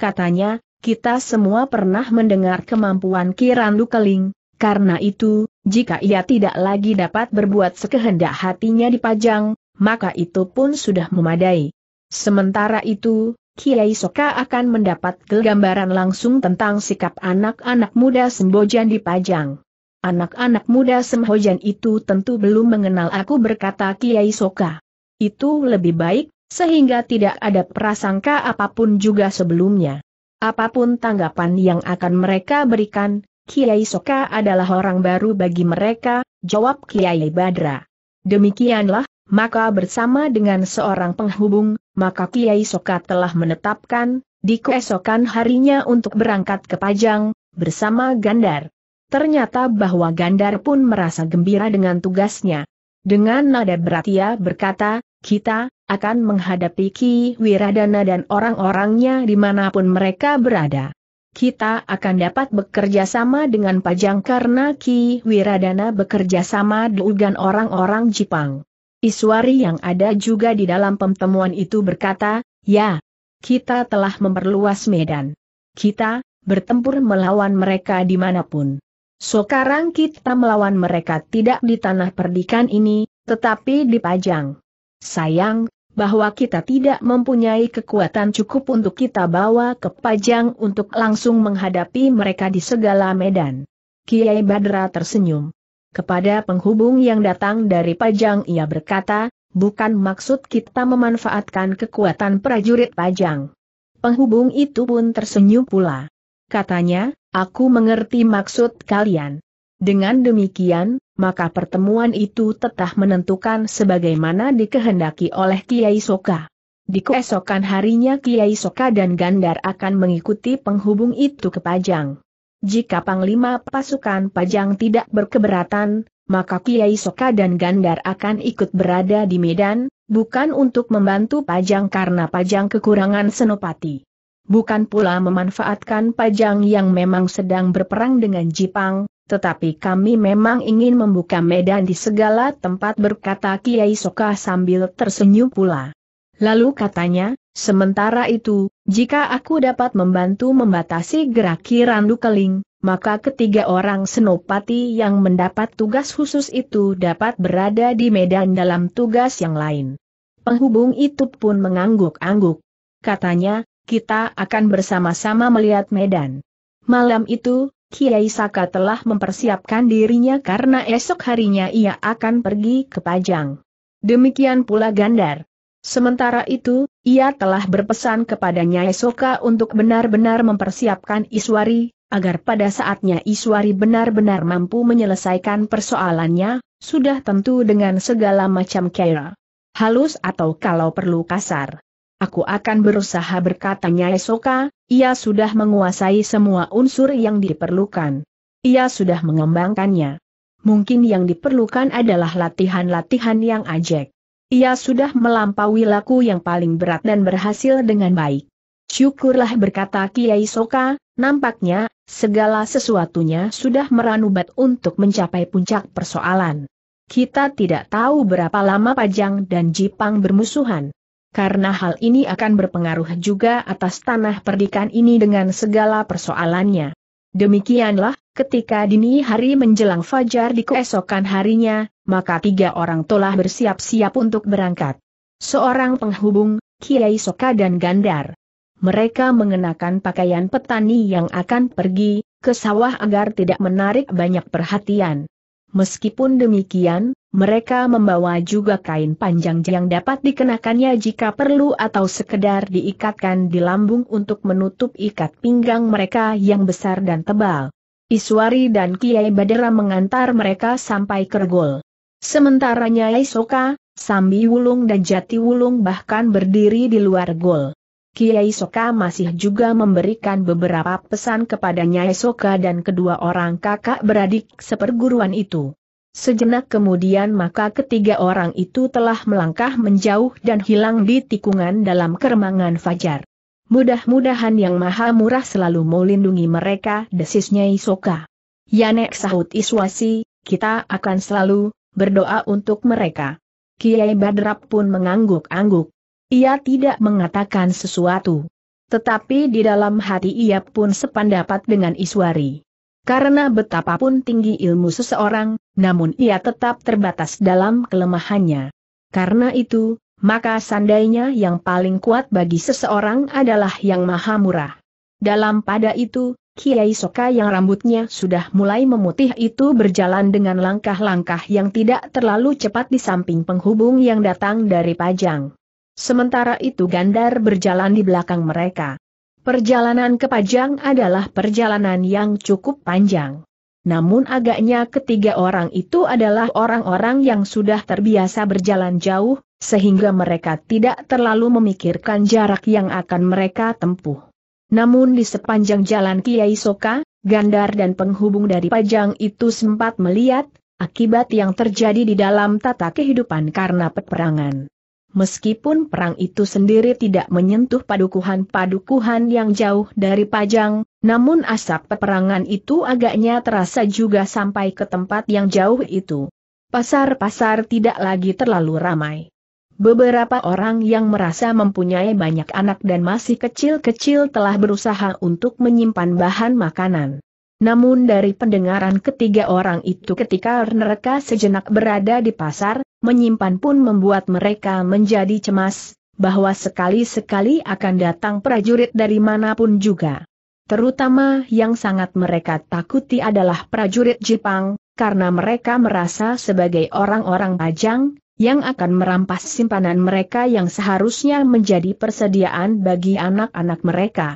Katanya, kita semua pernah mendengar kemampuan Kiran Keling, karena itu, jika ia tidak lagi dapat berbuat sekehendak hatinya dipajang, maka itu pun sudah memadai. Sementara itu, Kiai Soka akan mendapat gambaran langsung tentang sikap anak-anak muda Sembojan dipajang. Anak-anak muda Sembojan itu tentu belum mengenal aku berkata Kiai Soka. Itu lebih baik sehingga tidak ada prasangka apapun juga sebelumnya. Apapun tanggapan yang akan mereka berikan, Kiai Soka adalah orang baru bagi mereka, jawab Kiai Badra. Demikianlah, maka bersama dengan seorang penghubung, maka Kiai Soka telah menetapkan, di keesokan harinya untuk berangkat ke Pajang, bersama Gandar. Ternyata bahwa Gandar pun merasa gembira dengan tugasnya. Dengan nada berat ia berkata, kita, akan menghadapi Ki Wiradana dan orang-orangnya dimanapun mereka berada. Kita akan dapat bekerja sama dengan Pajang karena Ki Wiradana bekerja sama dengan orang-orang Jepang. Iswari yang ada juga di dalam pertemuan itu berkata, ya, kita telah memperluas medan. Kita, bertempur melawan mereka dimanapun. Sekarang kita melawan mereka tidak di tanah perdikan ini, tetapi di Pajang. Sayang, bahwa kita tidak mempunyai kekuatan cukup untuk kita bawa ke Pajang untuk langsung menghadapi mereka di segala medan. Kiai Badra tersenyum. Kepada penghubung yang datang dari Pajang ia berkata, bukan maksud kita memanfaatkan kekuatan prajurit Pajang. Penghubung itu pun tersenyum pula. Katanya, aku mengerti maksud kalian. Dengan demikian, maka pertemuan itu tetap menentukan sebagaimana dikehendaki oleh Kiai Soka. Di keesokan harinya Kiai Soka dan Gandar akan mengikuti penghubung itu ke Pajang. Jika Panglima pasukan Pajang tidak berkeberatan, maka Kiai Soka dan Gandar akan ikut berada di Medan, bukan untuk membantu Pajang karena Pajang kekurangan senopati. Bukan pula memanfaatkan Pajang yang memang sedang berperang dengan Jipang, tetapi kami memang ingin membuka medan di segala tempat berkata Kiai Soka sambil tersenyum pula. Lalu katanya, sementara itu, jika aku dapat membantu membatasi gerak Kirandu Keling, maka ketiga orang senopati yang mendapat tugas khusus itu dapat berada di medan dalam tugas yang lain. Penghubung itu pun mengangguk-angguk. Katanya, kita akan bersama-sama melihat medan. Malam itu, Kiai Saka telah mempersiapkan dirinya karena esok harinya ia akan pergi ke Pajang. Demikian pula Gandar. Sementara itu, ia telah berpesan kepada Nyai Soka untuk benar-benar mempersiapkan Iswari, agar pada saatnya Iswari benar-benar mampu menyelesaikan persoalannya, sudah tentu dengan segala macam kera. Halus atau kalau perlu kasar. Aku akan berusaha berkatanya Esoka, ia sudah menguasai semua unsur yang diperlukan. Ia sudah mengembangkannya. Mungkin yang diperlukan adalah latihan-latihan yang ajek. Ia sudah melampaui laku yang paling berat dan berhasil dengan baik. Syukurlah berkata Kiai Soka, nampaknya, segala sesuatunya sudah meranubat untuk mencapai puncak persoalan. Kita tidak tahu berapa lama Pajang dan Jipang bermusuhan karena hal ini akan berpengaruh juga atas tanah perdikan ini dengan segala persoalannya. Demikianlah, ketika dini hari menjelang fajar di keesokan harinya, maka tiga orang telah bersiap-siap untuk berangkat. Seorang penghubung, Kiai Soka dan Gandar. Mereka mengenakan pakaian petani yang akan pergi ke sawah agar tidak menarik banyak perhatian. Meskipun demikian, mereka membawa juga kain panjang yang dapat dikenakannya jika perlu atau sekedar diikatkan di lambung untuk menutup ikat pinggang mereka yang besar dan tebal. Iswari dan Kiai Badera mengantar mereka sampai ke Kergol. Sementara Nyai Soka, Sambi Wulung dan Jati Wulung bahkan berdiri di luar gol. Kiai Soka masih juga memberikan beberapa pesan kepada Nyai Soka dan kedua orang kakak beradik seperguruan itu. Sejenak kemudian maka ketiga orang itu telah melangkah menjauh dan hilang di tikungan dalam keremangan fajar. Mudah-mudahan yang maha murah selalu melindungi mereka, desisnya Isoka. Yanek sahut Iswasi, kita akan selalu berdoa untuk mereka. Kiai Badrap pun mengangguk-angguk. Ia tidak mengatakan sesuatu. Tetapi di dalam hati ia pun sependapat dengan Iswari. Karena betapapun tinggi ilmu seseorang, namun ia tetap terbatas dalam kelemahannya. Karena itu, maka sandainya yang paling kuat bagi seseorang adalah yang maha murah. Dalam pada itu, Kiai Soka yang rambutnya sudah mulai memutih itu berjalan dengan langkah-langkah yang tidak terlalu cepat di samping penghubung yang datang dari Pajang. Sementara itu Gandar berjalan di belakang mereka. Perjalanan ke Pajang adalah perjalanan yang cukup panjang. Namun agaknya ketiga orang itu adalah orang-orang yang sudah terbiasa berjalan jauh, sehingga mereka tidak terlalu memikirkan jarak yang akan mereka tempuh. Namun di sepanjang jalan Kiai Soka, Gandar dan penghubung dari Pajang itu sempat melihat, akibat yang terjadi di dalam tata kehidupan karena peperangan. Meskipun perang itu sendiri tidak menyentuh padukuhan-padukuhan yang jauh dari Pajang, namun asap peperangan itu agaknya terasa juga sampai ke tempat yang jauh itu. Pasar-pasar tidak lagi terlalu ramai. Beberapa orang yang merasa mempunyai banyak anak dan masih kecil-kecil telah berusaha untuk menyimpan bahan makanan. Namun dari pendengaran ketiga orang itu ketika mereka sejenak berada di pasar, menyimpan pun membuat mereka menjadi cemas, bahwa sekali-sekali akan datang prajurit dari manapun juga. Terutama yang sangat mereka takuti adalah prajurit Jepang, karena mereka merasa sebagai orang-orang pajang, yang akan merampas simpanan mereka yang seharusnya menjadi persediaan bagi anak-anak mereka.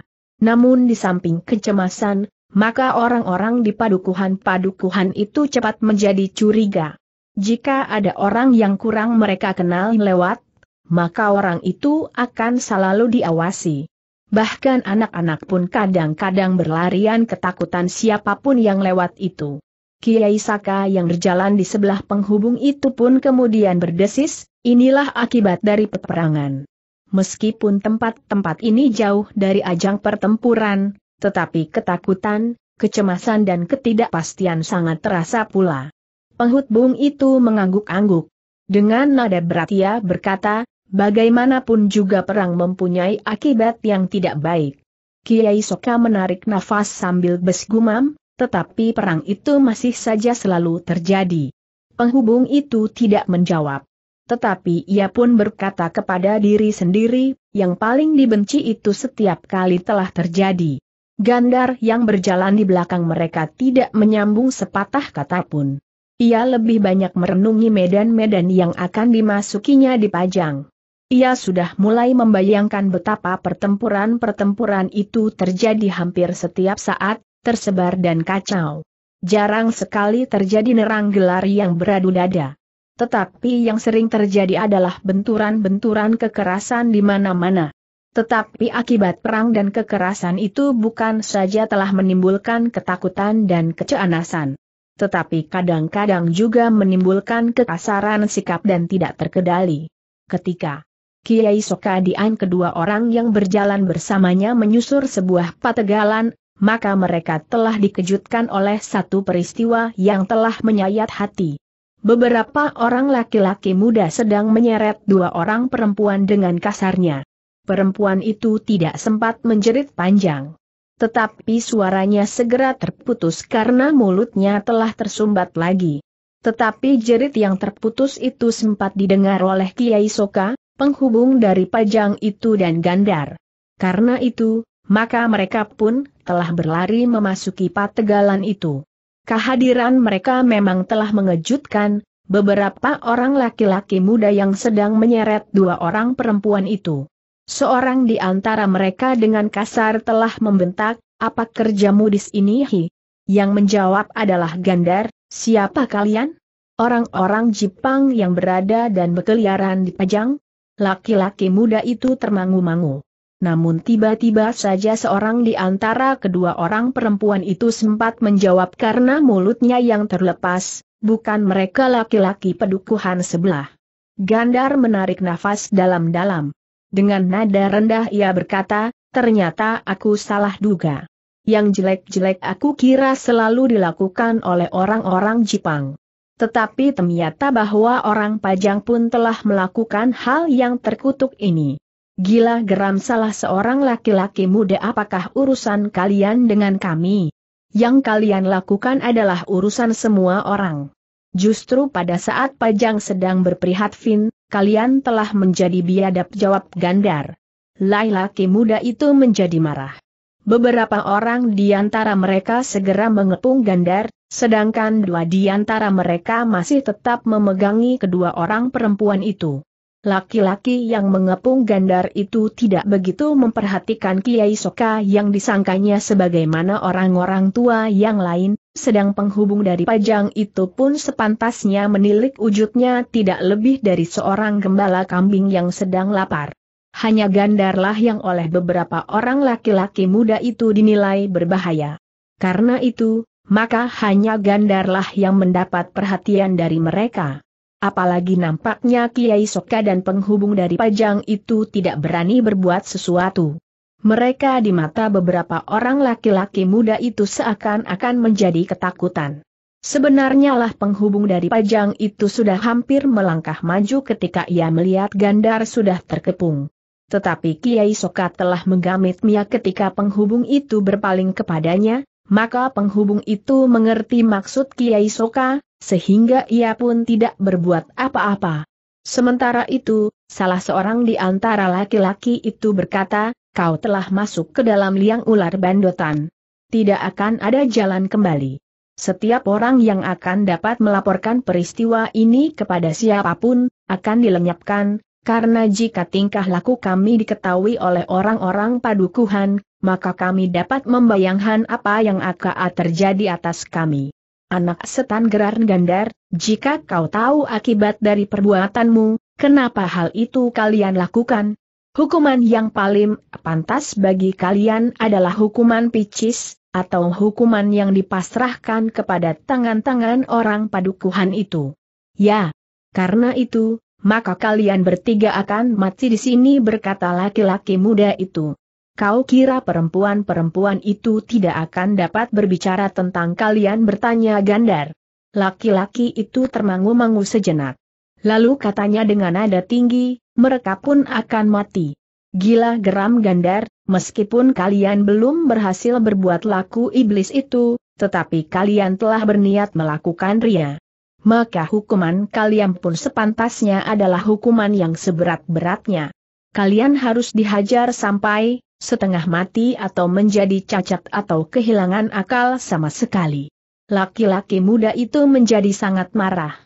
Namun di samping kecemasan, maka orang-orang di padukuhan-padukuhan itu cepat menjadi curiga. Jika ada orang yang kurang mereka kenal lewat, maka orang itu akan selalu diawasi. Bahkan anak-anak pun kadang-kadang berlarian ketakutan siapapun yang lewat itu. Kiai Saka yang berjalan di sebelah penghubung itu pun kemudian berdesis, inilah akibat dari peperangan. Meskipun tempat-tempat ini jauh dari ajang pertempuran, tetapi ketakutan, kecemasan dan ketidakpastian sangat terasa pula. Penghutbung itu mengangguk-angguk. Dengan nada berat ia berkata, bagaimanapun juga perang mempunyai akibat yang tidak baik. Kiai Soka menarik nafas sambil besgumam, tetapi perang itu masih saja selalu terjadi. Penghubung itu tidak menjawab. Tetapi ia pun berkata kepada diri sendiri, yang paling dibenci itu setiap kali telah terjadi. Gandar yang berjalan di belakang mereka tidak menyambung sepatah kata pun. Ia lebih banyak merenungi medan-medan yang akan dimasukinya di Pajang. Ia sudah mulai membayangkan betapa pertempuran-pertempuran itu terjadi hampir setiap saat, tersebar dan kacau. Jarang sekali terjadi nerang gelar yang beradu dada. Tetapi yang sering terjadi adalah benturan-benturan kekerasan di mana-mana. Tetapi akibat perang dan kekerasan itu bukan saja telah menimbulkan ketakutan dan kecemasan tetapi kadang-kadang juga menimbulkan kekasaran sikap dan tidak terkendali. Ketika Kiai Dian kedua orang yang berjalan bersamanya menyusur sebuah pategalan, maka mereka telah dikejutkan oleh satu peristiwa yang telah menyayat hati. Beberapa orang laki-laki muda sedang menyeret dua orang perempuan dengan kasarnya. Perempuan itu tidak sempat menjerit panjang. Tetapi suaranya segera terputus karena mulutnya telah tersumbat lagi. Tetapi jerit yang terputus itu sempat didengar oleh Kiai Soka, penghubung dari Pajang itu dan Gandar. Karena itu, maka mereka pun telah berlari memasuki pategalan itu. Kehadiran mereka memang telah mengejutkan, beberapa orang laki-laki muda yang sedang menyeret dua orang perempuan itu. Seorang di antara mereka dengan kasar telah membentak, apa kerjamu di sini hi? Yang menjawab adalah Gandar, siapa kalian? Orang-orang Jepang yang berada dan berkeliaran di Pajang? Laki-laki muda itu termangu-mangu. Namun tiba-tiba saja seorang di antara kedua orang perempuan itu sempat menjawab karena mulutnya yang terlepas, bukan mereka laki-laki pedukuhan sebelah. Gandar menarik nafas dalam-dalam. Dengan nada rendah ia berkata, ternyata aku salah duga. Yang jelek-jelek aku kira selalu dilakukan oleh orang-orang Jepang. Tetapi ternyata bahwa orang Pajang pun telah melakukan hal yang terkutuk ini. Gila geram salah seorang laki-laki muda apakah urusan kalian dengan kami? Yang kalian lakukan adalah urusan semua orang. Justru pada saat Pajang sedang berprihatin, kalian telah menjadi biadab jawab Gandar. Laki-laki muda itu menjadi marah. Beberapa orang di antara mereka segera mengepung Gandar, sedangkan dua di antara mereka masih tetap memegangi kedua orang perempuan itu. Laki-laki yang mengepung Gandar itu tidak begitu memperhatikan Kiai Soka yang disangkanya sebagaimana orang-orang tua yang lain, sedang penghubung dari pajang itu pun sepantasnya menilik wujudnya tidak lebih dari seorang gembala kambing yang sedang lapar. Hanya gandarlah yang oleh beberapa orang laki-laki muda itu dinilai berbahaya. Karena itu, maka hanya gandarlah yang mendapat perhatian dari mereka. Apalagi nampaknya Kiai Soka dan penghubung dari pajang itu tidak berani berbuat sesuatu. Mereka di mata beberapa orang laki-laki muda itu seakan-akan menjadi ketakutan. Sebenarnya lah penghubung dari pajang itu sudah hampir melangkah maju ketika ia melihat Gandar sudah terkepung. Tetapi Kiai Sokat telah menggamit Mia ketika penghubung itu berpaling kepadanya, maka penghubung itu mengerti maksud Kiai Soka, sehingga ia pun tidak berbuat apa-apa. Sementara itu, salah seorang di antara laki-laki itu berkata, kau telah masuk ke dalam liang ular bandotan. Tidak akan ada jalan kembali. Setiap orang yang akan dapat melaporkan peristiwa ini kepada siapapun, akan dilenyapkan, karena jika tingkah laku kami diketahui oleh orang-orang padukuhan, maka kami dapat membayangkan apa yang akan terjadi atas kami. Anak setan gerar gandar, jika kau tahu akibat dari perbuatanmu, kenapa hal itu kalian lakukan? Hukuman yang paling pantas bagi kalian adalah hukuman picis, atau hukuman yang dipasrahkan kepada tangan-tangan orang padukuhan itu. Ya, karena itu, maka kalian bertiga akan mati di sini berkata laki-laki muda itu. Kau kira perempuan-perempuan itu tidak akan dapat berbicara tentang kalian bertanya Gandar. Laki-laki itu termangu-mangu sejenak. Lalu katanya dengan nada tinggi, mereka pun akan mati. Gila geram Gandar, meskipun kalian belum berhasil berbuat laku iblis itu, tetapi kalian telah berniat melakukan ria. Maka hukuman kalian pun sepantasnya adalah hukuman yang seberat-beratnya. Kalian harus dihajar sampai setengah mati atau menjadi cacat atau kehilangan akal sama sekali. Laki-laki muda itu menjadi sangat marah.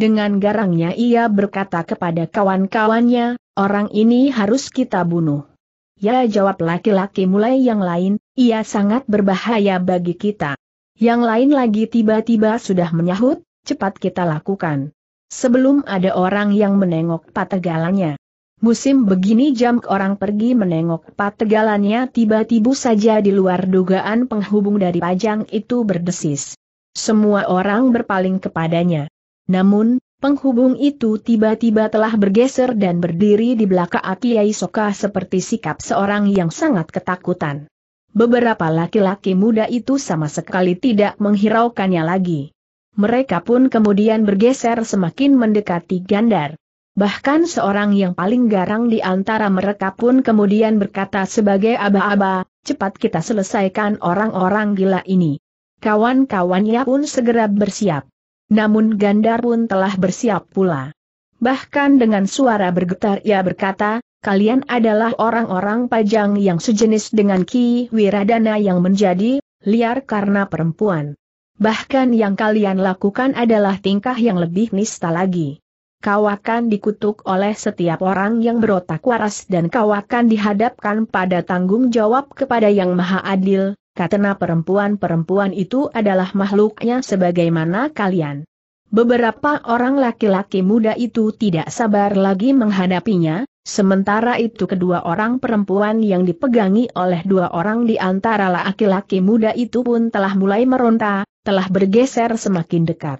Dengan garangnya ia berkata kepada kawan-kawannya, orang ini harus kita bunuh. Ya jawab laki-laki mulai yang lain, ia sangat berbahaya bagi kita. Yang lain lagi tiba-tiba sudah menyahut, cepat kita lakukan. Sebelum ada orang yang menengok pategalannya. Musim begini jam orang pergi menengok pategalannya tiba-tiba saja di luar dugaan penghubung dari pajang itu berdesis. Semua orang berpaling kepadanya. Namun, penghubung itu tiba-tiba telah bergeser dan berdiri di belakang Kiai Soka seperti sikap seorang yang sangat ketakutan. Beberapa laki-laki muda itu sama sekali tidak menghiraukannya lagi. Mereka pun kemudian bergeser semakin mendekati Gandar. Bahkan seorang yang paling garang di antara mereka pun kemudian berkata sebagai aba-aba, cepat kita selesaikan orang-orang gila ini. Kawan-kawannya pun segera bersiap. Namun Gandar pun telah bersiap pula. Bahkan dengan suara bergetar ia berkata, kalian adalah orang-orang pajang yang sejenis dengan Ki Wiradana yang menjadi liar karena perempuan. Bahkan yang kalian lakukan adalah tingkah yang lebih nista lagi. Kau akan dikutuk oleh setiap orang yang berotak waras dan kau akan dihadapkan pada tanggung jawab kepada yang maha adil, karena perempuan-perempuan itu adalah makhluknya sebagaimana kalian. Beberapa orang laki-laki muda itu tidak sabar lagi menghadapinya, sementara itu kedua orang perempuan yang dipegangi oleh dua orang di antara laki-laki muda itu pun telah mulai meronta, telah bergeser semakin dekat.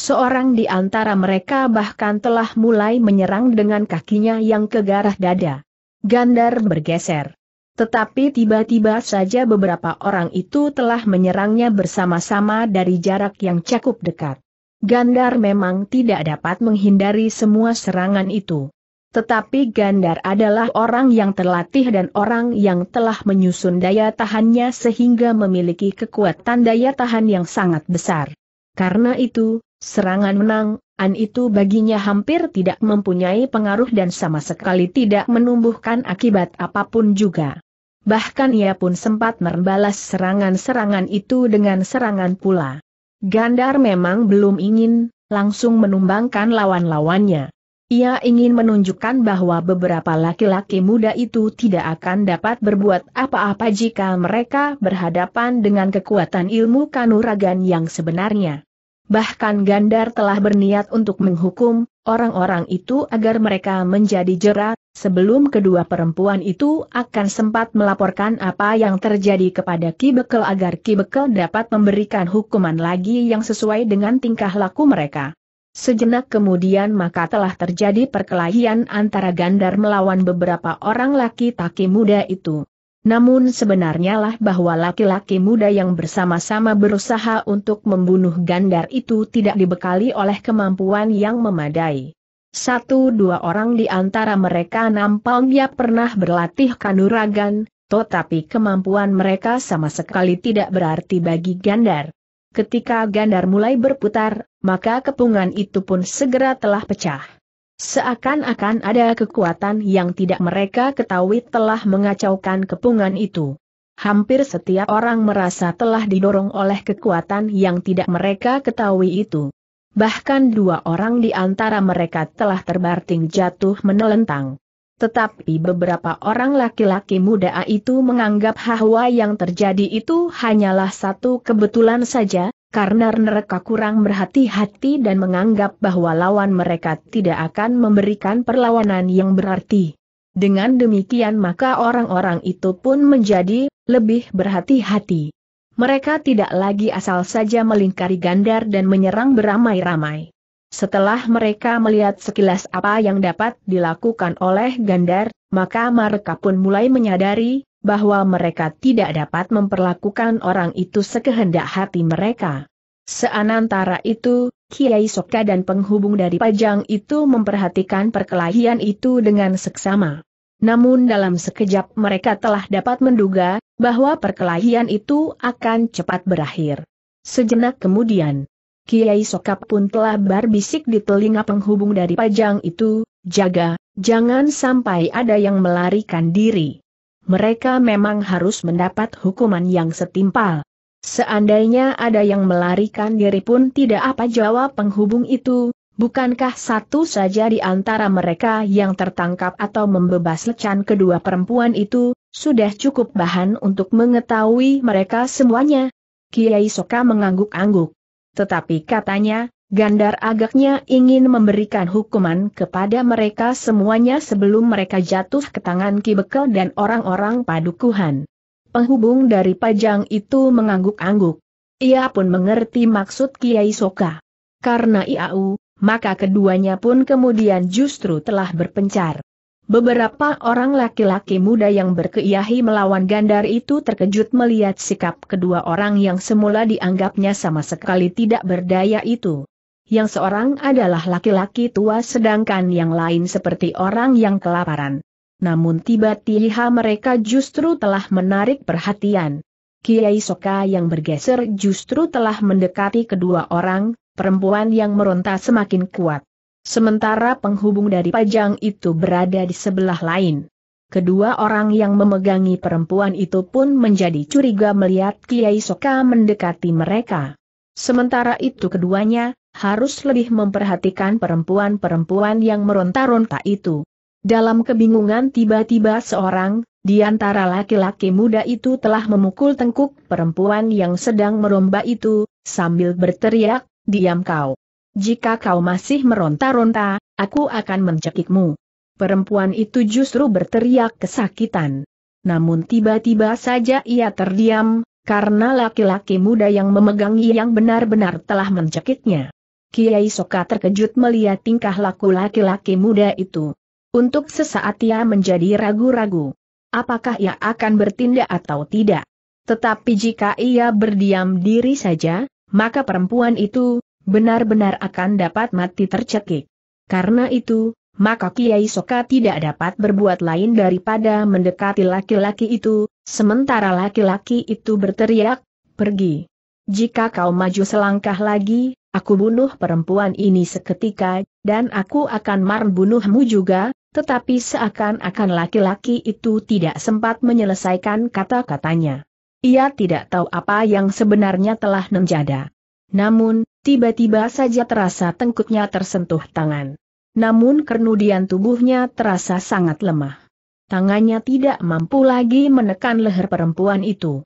Seorang di antara mereka bahkan telah mulai menyerang dengan kakinya yang ke garah dada. Gandar bergeser. Tetapi tiba-tiba saja beberapa orang itu telah menyerangnya bersama-sama dari jarak yang cukup dekat. Gandar memang tidak dapat menghindari semua serangan itu. Tetapi Gandar adalah orang yang terlatih dan orang yang telah menyusun daya tahannya sehingga memiliki kekuatan daya tahan yang sangat besar. Karena itu, Serangan menang, an itu baginya hampir tidak mempunyai pengaruh dan sama sekali tidak menumbuhkan akibat apapun juga. Bahkan ia pun sempat membalas serangan-serangan itu dengan serangan pula. Gandar memang belum ingin langsung menumbangkan lawan-lawannya. Ia ingin menunjukkan bahwa beberapa laki-laki muda itu tidak akan dapat berbuat apa-apa jika mereka berhadapan dengan kekuatan ilmu kanuragan yang sebenarnya. Bahkan Gandar telah berniat untuk menghukum orang-orang itu agar mereka menjadi jerat sebelum kedua perempuan itu akan sempat melaporkan apa yang terjadi kepada Ki Bekel agar Ki Bekel dapat memberikan hukuman lagi yang sesuai dengan tingkah laku mereka. Sejenak kemudian maka telah terjadi perkelahian antara Gandar melawan beberapa orang laki-laki muda itu. Namun sebenarnya lah bahwa laki-laki muda yang bersama-sama berusaha untuk membunuh Gandar itu tidak dibekali oleh kemampuan yang memadai. Satu dua orang di antara mereka nampaknya pernah berlatih kanuragan, tetapi kemampuan mereka sama sekali tidak berarti bagi Gandar. Ketika Gandar mulai berputar, maka kepungan itu pun segera telah pecah. Seakan-akan ada kekuatan yang tidak mereka ketahui telah mengacaukan kepungan itu. Hampir setiap orang merasa telah didorong oleh kekuatan yang tidak mereka ketahui itu. Bahkan dua orang di antara mereka telah terbarting jatuh menelentang. Tetapi beberapa orang laki-laki muda itu menganggap bahwa yang terjadi itu hanyalah satu kebetulan saja, karena mereka kurang berhati-hati dan menganggap bahwa lawan mereka tidak akan memberikan perlawanan yang berarti. Dengan demikian maka orang-orang itu pun menjadi lebih berhati-hati. Mereka tidak lagi asal saja melingkari gandar dan menyerang beramai-ramai. Setelah mereka melihat sekilas apa yang dapat dilakukan oleh gandar, maka mereka pun mulai menyadari bahwa mereka tidak dapat memperlakukan orang itu sekehendak hati mereka. Seanantara itu, Kiai Soka dan penghubung dari Pajang itu memperhatikan perkelahian itu dengan seksama. Namun dalam sekejap mereka telah dapat menduga, bahwa perkelahian itu akan cepat berakhir. Sejenak kemudian, Kiai Sokap pun telah berbisik di telinga penghubung dari Pajang itu, jaga, jangan sampai ada yang melarikan diri mereka memang harus mendapat hukuman yang setimpal. Seandainya ada yang melarikan diri pun tidak apa jawab penghubung itu, bukankah satu saja di antara mereka yang tertangkap atau membebas lecan kedua perempuan itu, sudah cukup bahan untuk mengetahui mereka semuanya? Kiai Soka mengangguk-angguk. Tetapi katanya, Gandar agaknya ingin memberikan hukuman kepada mereka semuanya sebelum mereka jatuh ke tangan Ki Bekel dan orang-orang padukuhan. Penghubung dari Pajang itu mengangguk-angguk. Ia pun mengerti maksud Kiai Soka. Karena IAU, maka keduanya pun kemudian justru telah berpencar. Beberapa orang laki-laki muda yang berkeiahi melawan Gandar itu terkejut melihat sikap kedua orang yang semula dianggapnya sama sekali tidak berdaya itu yang seorang adalah laki-laki tua sedangkan yang lain seperti orang yang kelaparan. Namun tiba-tiba mereka justru telah menarik perhatian. Kiai Soka yang bergeser justru telah mendekati kedua orang, perempuan yang meronta semakin kuat. Sementara penghubung dari pajang itu berada di sebelah lain. Kedua orang yang memegangi perempuan itu pun menjadi curiga melihat Kiai Soka mendekati mereka. Sementara itu keduanya, harus lebih memperhatikan perempuan-perempuan yang meronta-ronta itu. Dalam kebingungan tiba-tiba seorang, di antara laki-laki muda itu telah memukul tengkuk perempuan yang sedang meromba itu, sambil berteriak, diam kau. Jika kau masih meronta-ronta, aku akan mencekikmu. Perempuan itu justru berteriak kesakitan. Namun tiba-tiba saja ia terdiam, karena laki-laki muda yang memegangi yang benar-benar telah mencekiknya. Kiai Soka terkejut melihat tingkah laku laki-laki muda itu. Untuk sesaat ia menjadi ragu-ragu. Apakah ia akan bertindak atau tidak? Tetapi jika ia berdiam diri saja, maka perempuan itu benar-benar akan dapat mati tercekik. Karena itu, maka Kiai Soka tidak dapat berbuat lain daripada mendekati laki-laki itu, sementara laki-laki itu berteriak, pergi. Jika kau maju selangkah lagi, Aku bunuh perempuan ini seketika, dan aku akan marbunuhmu juga, tetapi seakan-akan laki-laki itu tidak sempat menyelesaikan kata-katanya. Ia tidak tahu apa yang sebenarnya telah menjada. Namun, tiba-tiba saja terasa tengkuknya tersentuh tangan. Namun kernudian tubuhnya terasa sangat lemah. Tangannya tidak mampu lagi menekan leher perempuan itu.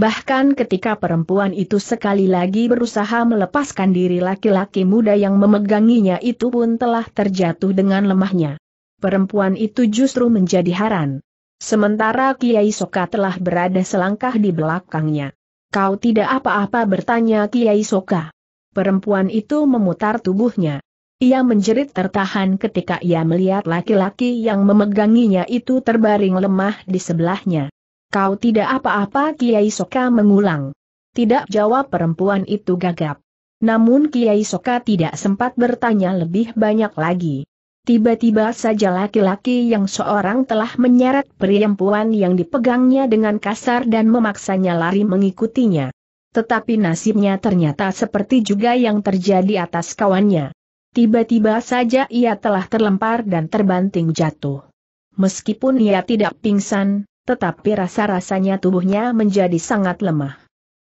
Bahkan ketika perempuan itu sekali lagi berusaha melepaskan diri laki-laki muda yang memeganginya itu pun telah terjatuh dengan lemahnya. Perempuan itu justru menjadi haran. Sementara Kiai Soka telah berada selangkah di belakangnya. Kau tidak apa-apa bertanya Kiai Soka. Perempuan itu memutar tubuhnya. Ia menjerit tertahan ketika ia melihat laki-laki yang memeganginya itu terbaring lemah di sebelahnya. Kau tidak apa-apa Kiai Soka mengulang. Tidak jawab perempuan itu gagap. Namun Kiai Soka tidak sempat bertanya lebih banyak lagi. Tiba-tiba saja laki-laki yang seorang telah menyeret perempuan yang dipegangnya dengan kasar dan memaksanya lari mengikutinya. Tetapi nasibnya ternyata seperti juga yang terjadi atas kawannya. Tiba-tiba saja ia telah terlempar dan terbanting jatuh. Meskipun ia tidak pingsan, tetapi rasa-rasanya tubuhnya menjadi sangat lemah.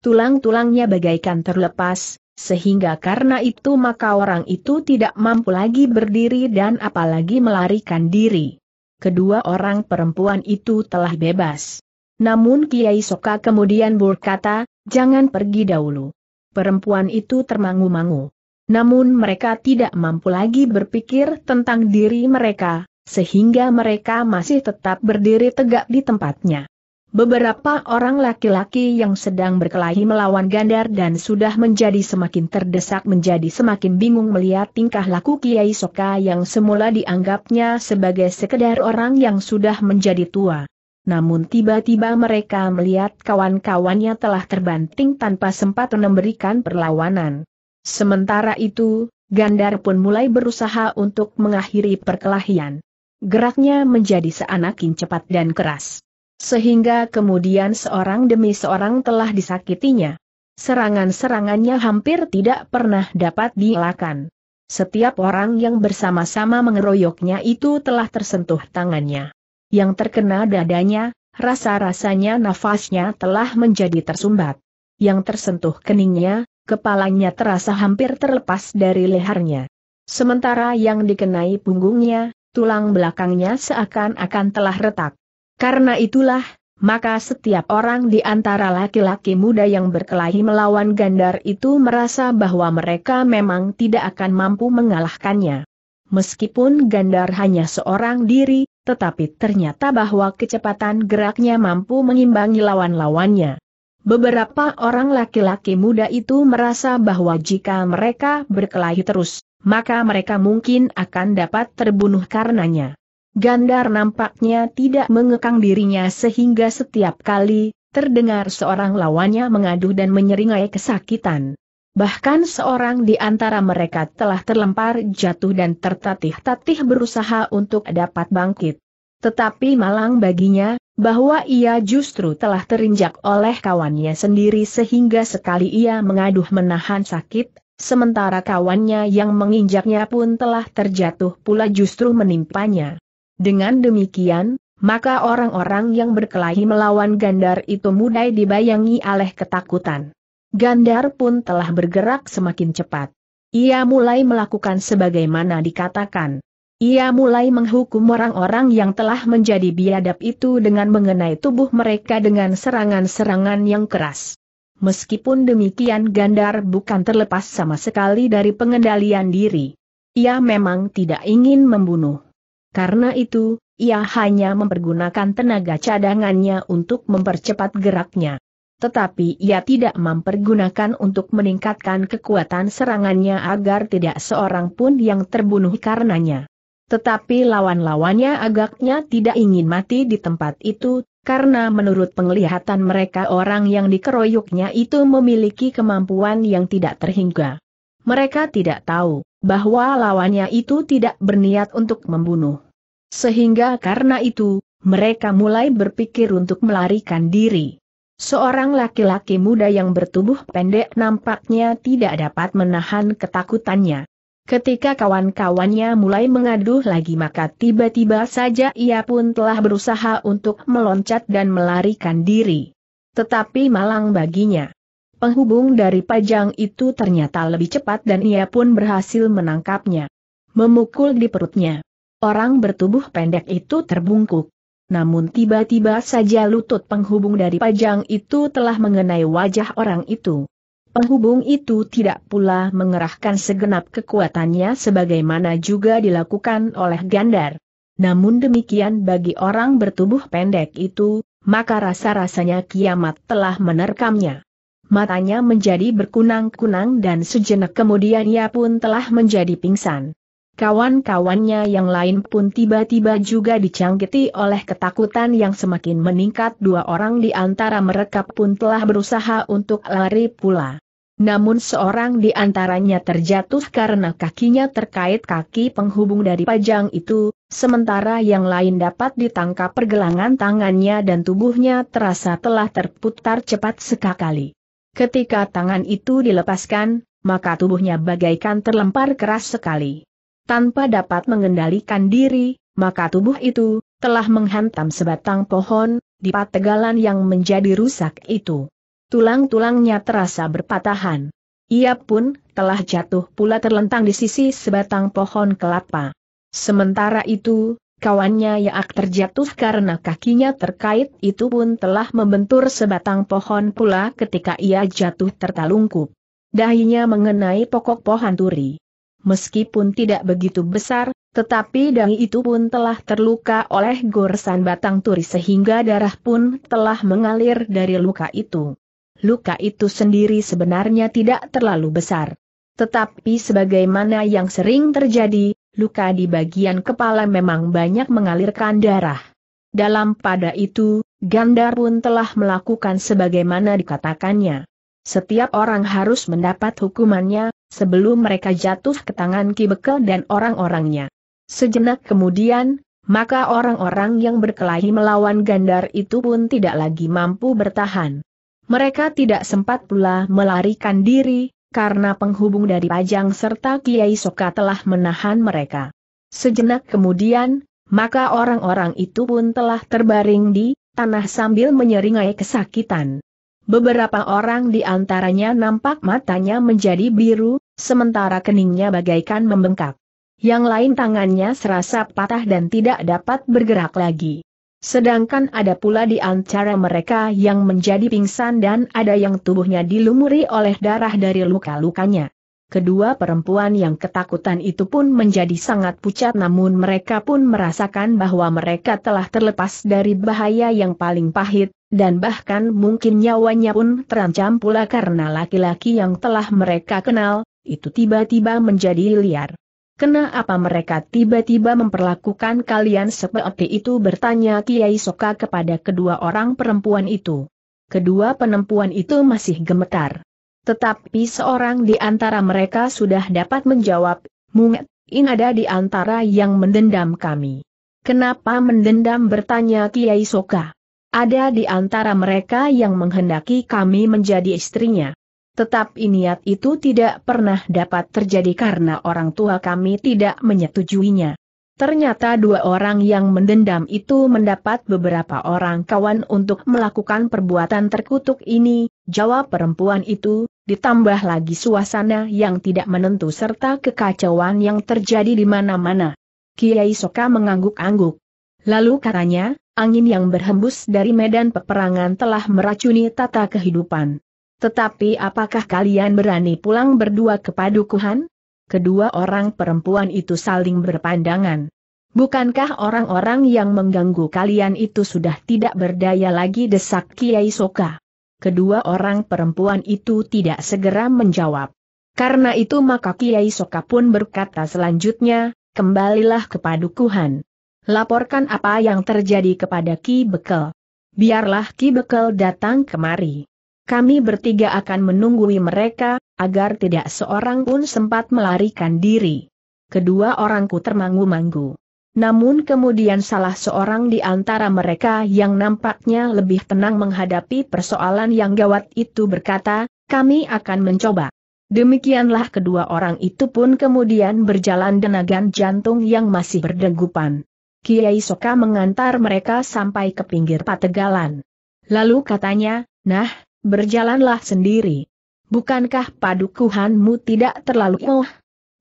Tulang-tulangnya bagaikan terlepas, sehingga karena itu maka orang itu tidak mampu lagi berdiri dan apalagi melarikan diri. Kedua orang perempuan itu telah bebas. Namun Kiai Soka kemudian berkata, jangan pergi dahulu. Perempuan itu termangu-mangu. Namun mereka tidak mampu lagi berpikir tentang diri mereka, sehingga mereka masih tetap berdiri tegak di tempatnya. Beberapa orang laki-laki yang sedang berkelahi melawan Gandar dan sudah menjadi semakin terdesak menjadi semakin bingung melihat tingkah laku Kiai Soka yang semula dianggapnya sebagai sekedar orang yang sudah menjadi tua. Namun tiba-tiba mereka melihat kawan-kawannya telah terbanting tanpa sempat memberikan perlawanan. Sementara itu, Gandar pun mulai berusaha untuk mengakhiri perkelahian. Geraknya menjadi seanakin cepat dan keras. Sehingga kemudian seorang demi seorang telah disakitinya. Serangan-serangannya hampir tidak pernah dapat dielakkan. Setiap orang yang bersama-sama mengeroyoknya itu telah tersentuh tangannya. Yang terkena dadanya, rasa-rasanya nafasnya telah menjadi tersumbat. Yang tersentuh keningnya, kepalanya terasa hampir terlepas dari lehernya. Sementara yang dikenai punggungnya, tulang belakangnya seakan-akan telah retak. Karena itulah, maka setiap orang di antara laki-laki muda yang berkelahi melawan Gandar itu merasa bahwa mereka memang tidak akan mampu mengalahkannya. Meskipun Gandar hanya seorang diri, tetapi ternyata bahwa kecepatan geraknya mampu mengimbangi lawan-lawannya. Beberapa orang laki-laki muda itu merasa bahwa jika mereka berkelahi terus, maka mereka mungkin akan dapat terbunuh karenanya. Gandar nampaknya tidak mengekang dirinya sehingga setiap kali, terdengar seorang lawannya mengaduh dan menyeringai kesakitan. Bahkan seorang di antara mereka telah terlempar jatuh dan tertatih-tatih berusaha untuk dapat bangkit. Tetapi malang baginya, bahwa ia justru telah terinjak oleh kawannya sendiri sehingga sekali ia mengaduh menahan sakit, Sementara kawannya yang menginjaknya pun telah terjatuh pula justru menimpanya. Dengan demikian, maka orang-orang yang berkelahi melawan Gandar itu mulai dibayangi oleh ketakutan. Gandar pun telah bergerak semakin cepat. Ia mulai melakukan sebagaimana dikatakan. Ia mulai menghukum orang-orang yang telah menjadi biadab itu dengan mengenai tubuh mereka dengan serangan-serangan yang keras meskipun demikian Gandar bukan terlepas sama sekali dari pengendalian diri. Ia memang tidak ingin membunuh. Karena itu, ia hanya mempergunakan tenaga cadangannya untuk mempercepat geraknya. Tetapi ia tidak mempergunakan untuk meningkatkan kekuatan serangannya agar tidak seorang pun yang terbunuh karenanya. Tetapi lawan-lawannya agaknya tidak ingin mati di tempat itu, karena menurut penglihatan mereka orang yang dikeroyoknya itu memiliki kemampuan yang tidak terhingga. Mereka tidak tahu bahwa lawannya itu tidak berniat untuk membunuh. Sehingga karena itu, mereka mulai berpikir untuk melarikan diri. Seorang laki-laki muda yang bertubuh pendek nampaknya tidak dapat menahan ketakutannya. Ketika kawan-kawannya mulai mengaduh lagi maka tiba-tiba saja ia pun telah berusaha untuk meloncat dan melarikan diri. Tetapi malang baginya. Penghubung dari pajang itu ternyata lebih cepat dan ia pun berhasil menangkapnya. Memukul di perutnya. Orang bertubuh pendek itu terbungkuk. Namun tiba-tiba saja lutut penghubung dari pajang itu telah mengenai wajah orang itu. Penghubung itu tidak pula mengerahkan segenap kekuatannya sebagaimana juga dilakukan oleh Gandar. Namun demikian bagi orang bertubuh pendek itu, maka rasa-rasanya kiamat telah menerkamnya. Matanya menjadi berkunang-kunang dan sejenak kemudian ia pun telah menjadi pingsan. Kawan-kawannya yang lain pun tiba-tiba juga dicangkiti oleh ketakutan yang semakin meningkat dua orang di antara mereka pun telah berusaha untuk lari pula. Namun seorang di antaranya terjatuh karena kakinya terkait kaki penghubung dari pajang itu, sementara yang lain dapat ditangkap pergelangan tangannya dan tubuhnya terasa telah terputar cepat sekali. Ketika tangan itu dilepaskan, maka tubuhnya bagaikan terlempar keras sekali. Tanpa dapat mengendalikan diri, maka tubuh itu telah menghantam sebatang pohon di pategalan yang menjadi rusak itu tulang-tulangnya terasa berpatahan. Ia pun telah jatuh pula terlentang di sisi sebatang pohon kelapa. Sementara itu, kawannya yang terjatuh karena kakinya terkait itu pun telah membentur sebatang pohon pula ketika ia jatuh tertalungkup. Dahinya mengenai pokok pohon turi. Meskipun tidak begitu besar, tetapi dahi itu pun telah terluka oleh goresan batang turi sehingga darah pun telah mengalir dari luka itu luka itu sendiri sebenarnya tidak terlalu besar. Tetapi sebagaimana yang sering terjadi, luka di bagian kepala memang banyak mengalirkan darah. Dalam pada itu, Gandar pun telah melakukan sebagaimana dikatakannya. Setiap orang harus mendapat hukumannya, sebelum mereka jatuh ke tangan Kibekel dan orang-orangnya. Sejenak kemudian, maka orang-orang yang berkelahi melawan Gandar itu pun tidak lagi mampu bertahan. Mereka tidak sempat pula melarikan diri, karena penghubung dari Pajang serta Kiai Soka telah menahan mereka. Sejenak kemudian, maka orang-orang itu pun telah terbaring di tanah sambil menyeringai kesakitan. Beberapa orang di antaranya nampak matanya menjadi biru, sementara keningnya bagaikan membengkak. Yang lain tangannya serasa patah dan tidak dapat bergerak lagi. Sedangkan ada pula di antara mereka yang menjadi pingsan dan ada yang tubuhnya dilumuri oleh darah dari luka-lukanya. Kedua perempuan yang ketakutan itu pun menjadi sangat pucat namun mereka pun merasakan bahwa mereka telah terlepas dari bahaya yang paling pahit, dan bahkan mungkin nyawanya pun terancam pula karena laki-laki yang telah mereka kenal, itu tiba-tiba menjadi liar. Kena apa mereka tiba-tiba memperlakukan kalian seperti itu bertanya Kiai Soka kepada kedua orang perempuan itu. Kedua perempuan itu masih gemetar. Tetapi seorang di antara mereka sudah dapat menjawab, Munget, ini ada di antara yang mendendam kami. Kenapa mendendam bertanya Kiai Soka. Ada di antara mereka yang menghendaki kami menjadi istrinya. Tetapi niat itu tidak pernah dapat terjadi karena orang tua kami tidak menyetujuinya. Ternyata dua orang yang mendendam itu mendapat beberapa orang kawan untuk melakukan perbuatan terkutuk ini, jawab perempuan itu, ditambah lagi suasana yang tidak menentu serta kekacauan yang terjadi di mana-mana. Kiai Soka mengangguk-angguk. Lalu katanya, angin yang berhembus dari medan peperangan telah meracuni tata kehidupan. Tetapi apakah kalian berani pulang berdua ke padukuhan? Kedua orang perempuan itu saling berpandangan. Bukankah orang-orang yang mengganggu kalian itu sudah tidak berdaya lagi desak Kiai Soka? Kedua orang perempuan itu tidak segera menjawab. Karena itu maka Kiai Soka pun berkata selanjutnya, kembalilah ke padukuhan. Laporkan apa yang terjadi kepada Ki Bekel. Biarlah Ki Bekel datang kemari. Kami bertiga akan menunggui mereka, agar tidak seorang pun sempat melarikan diri. Kedua orangku termangu-mangu. Namun kemudian salah seorang di antara mereka yang nampaknya lebih tenang menghadapi persoalan yang gawat itu berkata, kami akan mencoba. Demikianlah kedua orang itu pun kemudian berjalan denagan jantung yang masih berdegupan. Kiai Soka mengantar mereka sampai ke pinggir pategalan. Lalu katanya, nah, berjalanlah sendiri. Bukankah padukuhanmu tidak terlalu oh?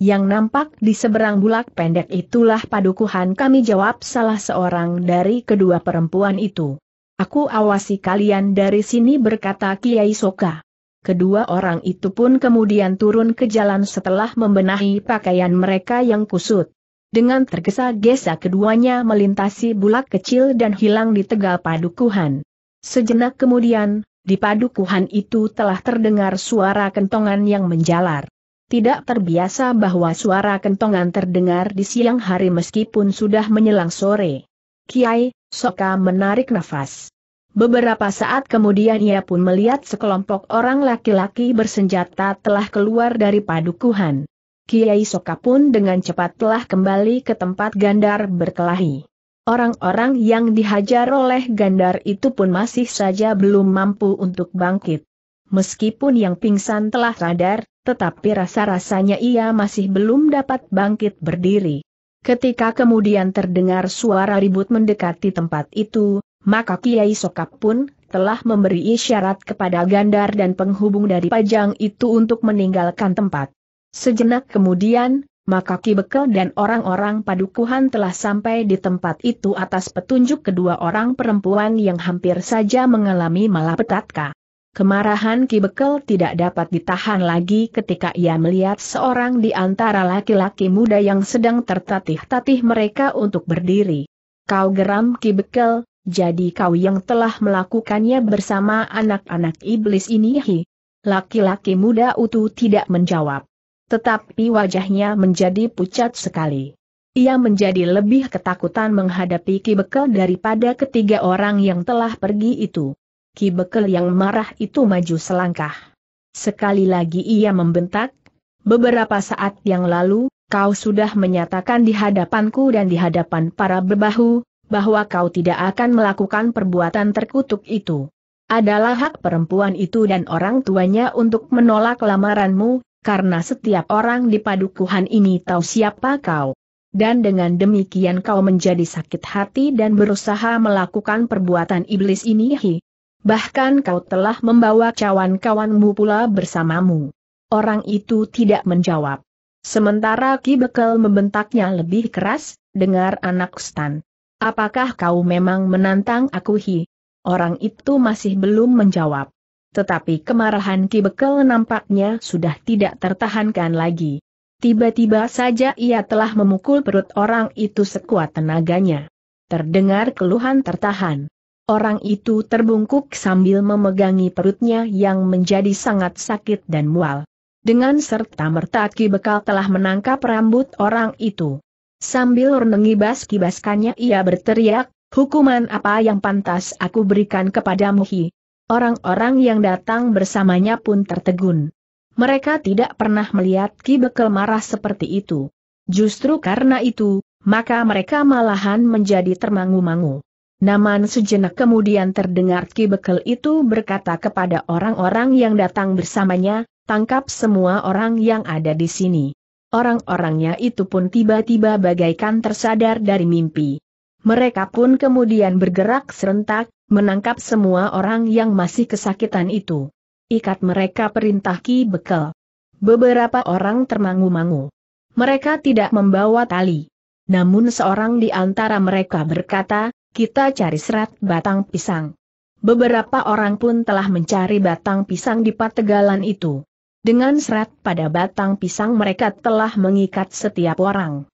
Yang nampak di seberang bulak pendek itulah padukuhan kami jawab salah seorang dari kedua perempuan itu. Aku awasi kalian dari sini berkata Kiai Soka. Kedua orang itu pun kemudian turun ke jalan setelah membenahi pakaian mereka yang kusut. Dengan tergesa-gesa keduanya melintasi bulak kecil dan hilang di tegal padukuhan. Sejenak kemudian, di padukuhan itu telah terdengar suara kentongan yang menjalar. Tidak terbiasa bahwa suara kentongan terdengar di siang hari meskipun sudah menyelang sore. Kiai, Soka menarik nafas. Beberapa saat kemudian ia pun melihat sekelompok orang laki-laki bersenjata telah keluar dari padukuhan. Kiai Soka pun dengan cepat telah kembali ke tempat gandar berkelahi. Orang-orang yang dihajar oleh Gandar itu pun masih saja belum mampu untuk bangkit. Meskipun yang pingsan telah sadar, tetapi rasa-rasanya ia masih belum dapat bangkit berdiri. Ketika kemudian terdengar suara ribut mendekati tempat itu, maka Kiai Sokap pun telah memberi isyarat kepada Gandar dan penghubung dari pajang itu untuk meninggalkan tempat. Sejenak kemudian, maka Ki Bekel dan orang-orang padukuhan telah sampai di tempat itu atas petunjuk kedua orang perempuan yang hampir saja mengalami malapetaka. Kemarahan Ki Bekel tidak dapat ditahan lagi ketika ia melihat seorang di antara laki-laki muda yang sedang tertatih-tatih mereka untuk berdiri. Kau geram Ki Bekel, jadi kau yang telah melakukannya bersama anak-anak iblis ini hi. Laki-laki muda itu tidak menjawab tetapi wajahnya menjadi pucat sekali. Ia menjadi lebih ketakutan menghadapi Ki Bekel daripada ketiga orang yang telah pergi itu. Ki Bekel yang marah itu maju selangkah. Sekali lagi ia membentak, beberapa saat yang lalu, kau sudah menyatakan di hadapanku dan di hadapan para berbahu, bahwa kau tidak akan melakukan perbuatan terkutuk itu. Adalah hak perempuan itu dan orang tuanya untuk menolak lamaranmu, karena setiap orang di padukuhan ini tahu siapa kau. Dan dengan demikian kau menjadi sakit hati dan berusaha melakukan perbuatan iblis ini. Hi. Bahkan kau telah membawa kawan-kawanmu pula bersamamu. Orang itu tidak menjawab. Sementara Ki Bekel membentaknya lebih keras, dengar anak stan. Apakah kau memang menantang aku hi? Orang itu masih belum menjawab tetapi kemarahan Ki Bekel nampaknya sudah tidak tertahankan lagi. Tiba-tiba saja ia telah memukul perut orang itu sekuat tenaganya. Terdengar keluhan tertahan. Orang itu terbungkuk sambil memegangi perutnya yang menjadi sangat sakit dan mual. Dengan serta merta Ki Bekal telah menangkap rambut orang itu. Sambil renengi bas-kibaskannya ia berteriak, Hukuman apa yang pantas aku berikan kepadamu hi? orang-orang yang datang bersamanya pun tertegun. Mereka tidak pernah melihat Ki Bekel marah seperti itu. Justru karena itu, maka mereka malahan menjadi termangu-mangu. Namun sejenak kemudian terdengar Ki Bekel itu berkata kepada orang-orang yang datang bersamanya, tangkap semua orang yang ada di sini. Orang-orangnya itu pun tiba-tiba bagaikan tersadar dari mimpi. Mereka pun kemudian bergerak serentak, menangkap semua orang yang masih kesakitan itu. Ikat mereka perintah Ki Bekel. Beberapa orang termangu-mangu. Mereka tidak membawa tali. Namun seorang di antara mereka berkata, kita cari serat batang pisang. Beberapa orang pun telah mencari batang pisang di pategalan itu. Dengan serat pada batang pisang mereka telah mengikat setiap orang.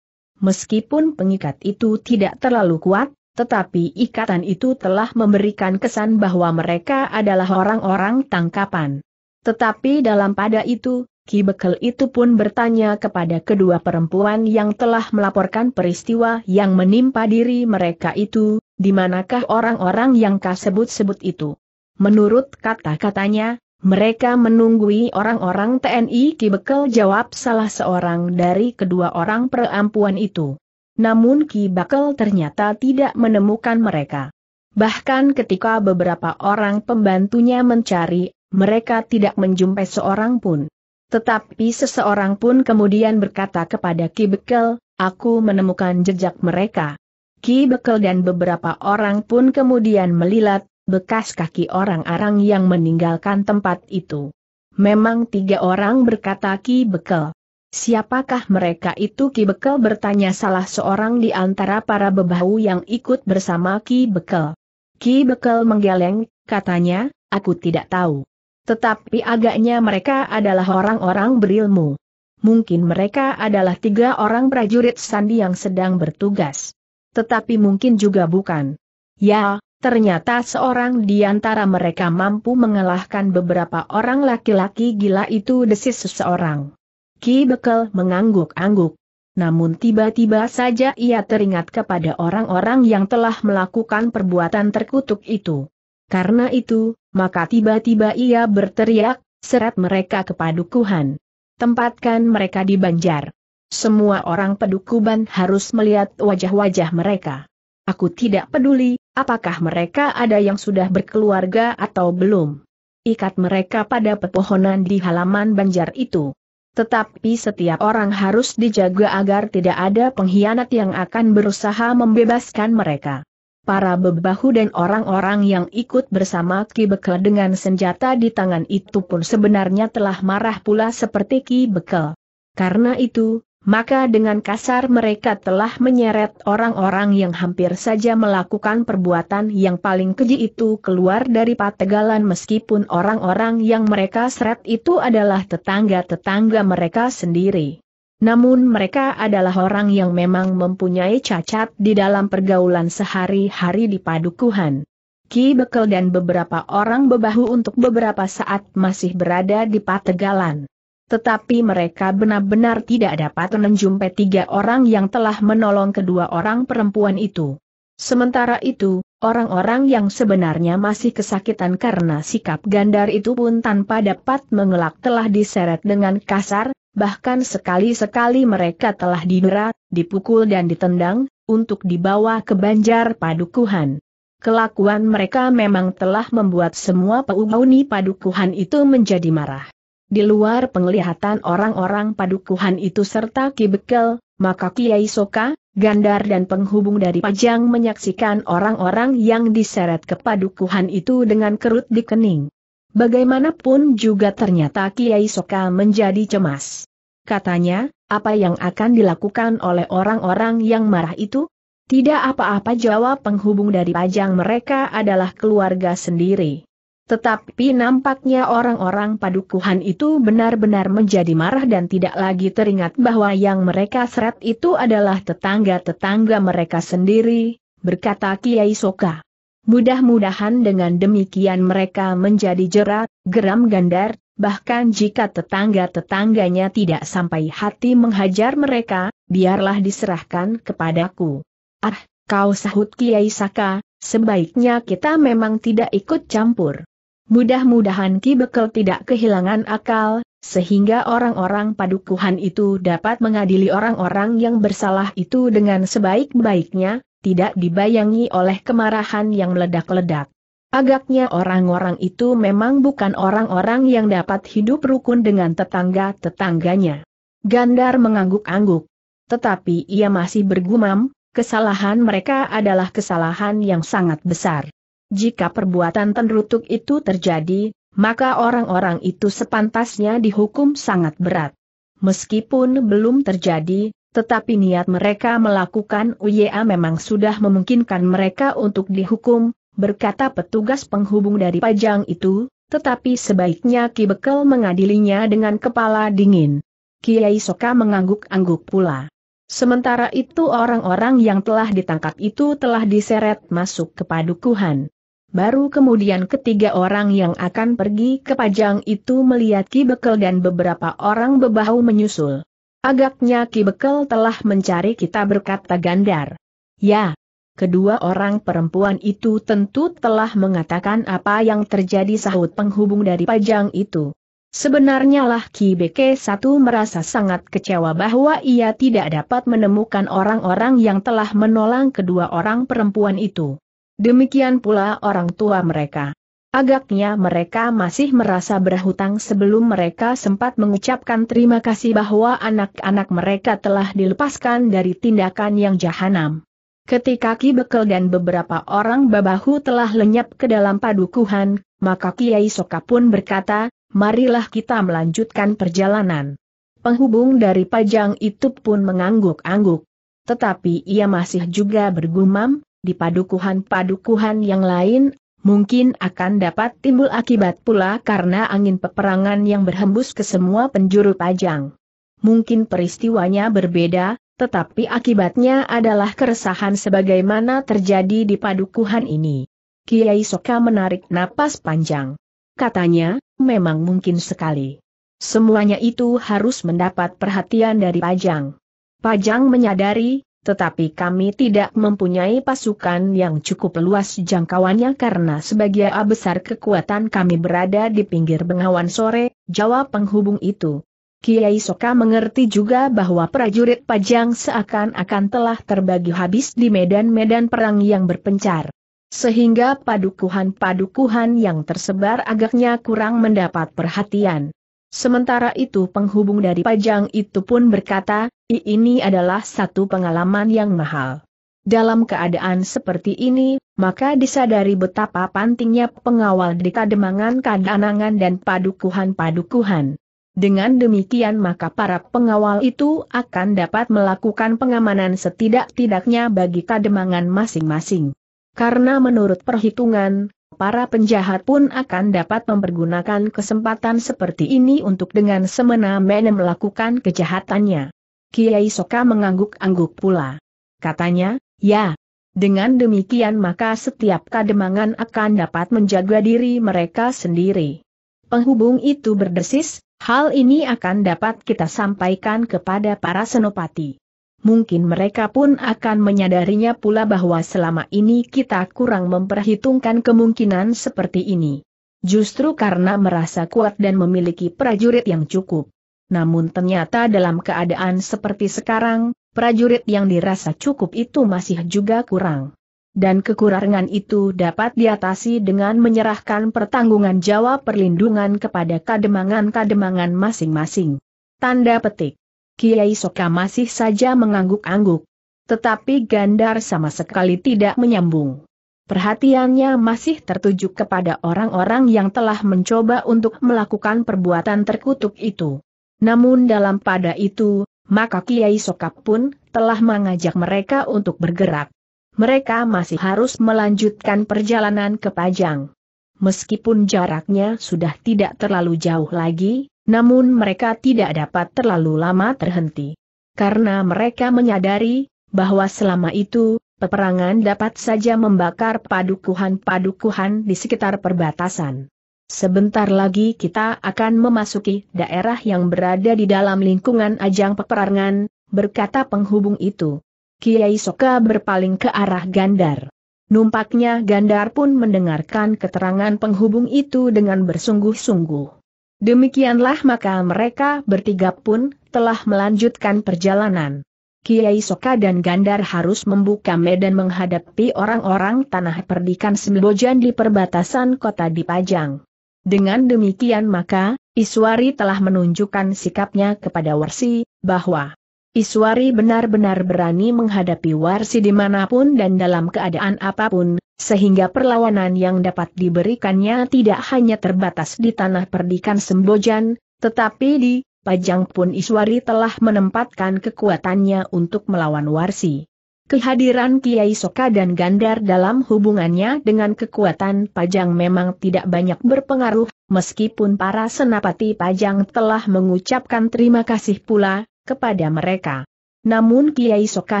Meskipun pengikat itu tidak terlalu kuat, tetapi ikatan itu telah memberikan kesan bahwa mereka adalah orang-orang tangkapan. Tetapi dalam pada itu, Ki Bekel itu pun bertanya kepada kedua perempuan yang telah melaporkan peristiwa yang menimpa diri mereka itu, di manakah orang-orang yang kasebut-sebut itu. Menurut kata-katanya, mereka menunggui orang-orang TNI Ki Bekel jawab salah seorang dari kedua orang perempuan itu namun Ki Bakal ternyata tidak menemukan mereka. Bahkan ketika beberapa orang pembantunya mencari, mereka tidak menjumpai seorang pun. Tetapi seseorang pun kemudian berkata kepada Ki Bekel, aku menemukan jejak mereka. Ki Bekel dan beberapa orang pun kemudian melihat, bekas kaki orang-orang yang meninggalkan tempat itu. Memang tiga orang berkata Ki Bekel. Siapakah mereka itu Ki Bekel bertanya salah seorang di antara para bebahu yang ikut bersama Ki Bekel. Ki Bekel menggeleng, katanya, aku tidak tahu. Tetapi agaknya mereka adalah orang-orang berilmu. Mungkin mereka adalah tiga orang prajurit sandi yang sedang bertugas. Tetapi mungkin juga bukan. Ya, ternyata seorang di antara mereka mampu mengalahkan beberapa orang laki-laki gila itu desis seseorang. Ki Bekel mengangguk-angguk. Namun tiba-tiba saja ia teringat kepada orang-orang yang telah melakukan perbuatan terkutuk itu. Karena itu, maka tiba-tiba ia berteriak, seret mereka ke padukuhan. Tempatkan mereka di banjar. Semua orang pedukuban harus melihat wajah-wajah mereka. Aku tidak peduli, apakah mereka ada yang sudah berkeluarga atau belum. Ikat mereka pada pepohonan di halaman banjar itu. Tetapi setiap orang harus dijaga agar tidak ada pengkhianat yang akan berusaha membebaskan mereka. Para bebahu dan orang-orang yang ikut bersama Ki Bekel dengan senjata di tangan itu pun sebenarnya telah marah pula seperti Ki Bekel. Karena itu, maka dengan kasar mereka telah menyeret orang-orang yang hampir saja melakukan perbuatan yang paling keji itu keluar dari pategalan meskipun orang-orang yang mereka seret itu adalah tetangga-tetangga mereka sendiri. Namun mereka adalah orang yang memang mempunyai cacat di dalam pergaulan sehari-hari di padukuhan. Ki Bekel dan beberapa orang bebahu untuk beberapa saat masih berada di pategalan. Tetapi mereka benar-benar tidak dapat menjumpai tiga orang yang telah menolong kedua orang perempuan itu. Sementara itu, orang-orang yang sebenarnya masih kesakitan karena sikap gandar itu pun tanpa dapat mengelak telah diseret dengan kasar, bahkan sekali-sekali mereka telah didera, dipukul dan ditendang, untuk dibawa ke banjar padukuhan. Kelakuan mereka memang telah membuat semua peuni padukuhan itu menjadi marah di luar penglihatan orang-orang padukuhan itu serta Ki Bekel, maka Kiai Soka, Gandar dan penghubung dari Pajang menyaksikan orang-orang yang diseret ke padukuhan itu dengan kerut di kening. Bagaimanapun juga ternyata Kiai Soka menjadi cemas. Katanya, apa yang akan dilakukan oleh orang-orang yang marah itu? Tidak apa-apa jawab penghubung dari Pajang mereka adalah keluarga sendiri. Tetapi nampaknya orang-orang padukuhan itu benar-benar menjadi marah dan tidak lagi teringat bahwa yang mereka seret itu adalah tetangga-tetangga mereka sendiri, berkata Kiai Soka. Mudah-mudahan dengan demikian mereka menjadi jerat, geram gandar, bahkan jika tetangga-tetangganya tidak sampai hati menghajar mereka, biarlah diserahkan kepadaku. Ah, kau sahut Kiai Saka, sebaiknya kita memang tidak ikut campur. Mudah-mudahan Ki Bekel tidak kehilangan akal, sehingga orang-orang padukuhan itu dapat mengadili orang-orang yang bersalah itu dengan sebaik-baiknya, tidak dibayangi oleh kemarahan yang meledak-ledak. Agaknya orang-orang itu memang bukan orang-orang yang dapat hidup rukun dengan tetangga-tetangganya. Gandar mengangguk-angguk. Tetapi ia masih bergumam, kesalahan mereka adalah kesalahan yang sangat besar. Jika perbuatan tenrutuk itu terjadi, maka orang-orang itu sepantasnya dihukum sangat berat. Meskipun belum terjadi, tetapi niat mereka melakukan UYA memang sudah memungkinkan mereka untuk dihukum, berkata petugas penghubung dari pajang itu, tetapi sebaiknya Ki Bekel mengadilinya dengan kepala dingin. Kiai Soka mengangguk-angguk pula. Sementara itu orang-orang yang telah ditangkap itu telah diseret masuk ke padukuhan. Baru kemudian ketiga orang yang akan pergi ke Pajang itu melihat Ki Bekel dan beberapa orang bebahu menyusul. Agaknya Ki Bekel telah mencari kita berkata Gandar. Ya, kedua orang perempuan itu tentu telah mengatakan apa yang terjadi sahut penghubung dari Pajang itu. Sebenarnya lah Ki Beke satu merasa sangat kecewa bahwa ia tidak dapat menemukan orang-orang yang telah menolong kedua orang perempuan itu. Demikian pula orang tua mereka. Agaknya mereka masih merasa berhutang sebelum mereka sempat mengucapkan terima kasih bahwa anak-anak mereka telah dilepaskan dari tindakan yang jahanam. Ketika Ki Bekel dan beberapa orang babahu telah lenyap ke dalam padukuhan, maka Kiai Soka pun berkata, marilah kita melanjutkan perjalanan. Penghubung dari pajang itu pun mengangguk-angguk. Tetapi ia masih juga bergumam, di padukuhan-padukuhan yang lain, mungkin akan dapat timbul akibat pula karena angin peperangan yang berhembus ke semua penjuru Pajang. Mungkin peristiwanya berbeda, tetapi akibatnya adalah keresahan sebagaimana terjadi di padukuhan ini. Kiai Soka menarik napas panjang. Katanya, memang mungkin sekali. Semuanya itu harus mendapat perhatian dari Pajang. Pajang menyadari tetapi kami tidak mempunyai pasukan yang cukup luas jangkauannya karena sebagian besar kekuatan kami berada di pinggir bengawan sore, jawab penghubung itu. Kiai Soka mengerti juga bahwa prajurit Pajang seakan-akan telah terbagi habis di medan-medan perang yang berpencar. Sehingga padukuhan-padukuhan yang tersebar agaknya kurang mendapat perhatian. Sementara itu penghubung dari pajang itu pun berkata, ini adalah satu pengalaman yang mahal. Dalam keadaan seperti ini, maka disadari betapa pentingnya pengawal di kademangan kadanangan dan padukuhan-padukuhan. Dengan demikian maka para pengawal itu akan dapat melakukan pengamanan setidak-tidaknya bagi kademangan masing-masing. Karena menurut perhitungan, para penjahat pun akan dapat mempergunakan kesempatan seperti ini untuk dengan semena-mena melakukan kejahatannya. Kiai Soka mengangguk-angguk pula. Katanya, ya. Dengan demikian maka setiap kademangan akan dapat menjaga diri mereka sendiri. Penghubung itu berdesis, hal ini akan dapat kita sampaikan kepada para senopati mungkin mereka pun akan menyadarinya pula bahwa selama ini kita kurang memperhitungkan kemungkinan seperti ini. Justru karena merasa kuat dan memiliki prajurit yang cukup. Namun ternyata dalam keadaan seperti sekarang, prajurit yang dirasa cukup itu masih juga kurang dan kekurangan itu dapat diatasi dengan menyerahkan pertanggungan jawab perlindungan kepada kademangan-kademangan masing-masing. Tanda petik. Kiai Soka masih saja mengangguk-angguk. Tetapi Gandar sama sekali tidak menyambung. Perhatiannya masih tertuju kepada orang-orang yang telah mencoba untuk melakukan perbuatan terkutuk itu. Namun dalam pada itu, maka Kiai Sokap pun telah mengajak mereka untuk bergerak. Mereka masih harus melanjutkan perjalanan ke Pajang. Meskipun jaraknya sudah tidak terlalu jauh lagi, namun mereka tidak dapat terlalu lama terhenti. Karena mereka menyadari, bahwa selama itu, peperangan dapat saja membakar padukuhan-padukuhan di sekitar perbatasan. Sebentar lagi kita akan memasuki daerah yang berada di dalam lingkungan ajang peperangan, berkata penghubung itu. Kiai Soka berpaling ke arah Gandar. Numpaknya Gandar pun mendengarkan keterangan penghubung itu dengan bersungguh-sungguh. Demikianlah maka mereka bertiga pun telah melanjutkan perjalanan. Kiai Soka dan Gandar harus membuka medan menghadapi orang-orang tanah perdikan Sembojan di perbatasan kota Dipajang. Dengan demikian maka, Iswari telah menunjukkan sikapnya kepada Warsi, bahwa Iswari benar-benar berani menghadapi Warsi dimanapun dan dalam keadaan apapun, sehingga perlawanan yang dapat diberikannya tidak hanya terbatas di tanah perdikan Sembojan, tetapi di Pajang pun Iswari telah menempatkan kekuatannya untuk melawan Warsi. Kehadiran Kiai Soka dan Gandar dalam hubungannya dengan kekuatan Pajang memang tidak banyak berpengaruh, meskipun para senapati Pajang telah mengucapkan terima kasih pula kepada mereka. Namun Kiai Soka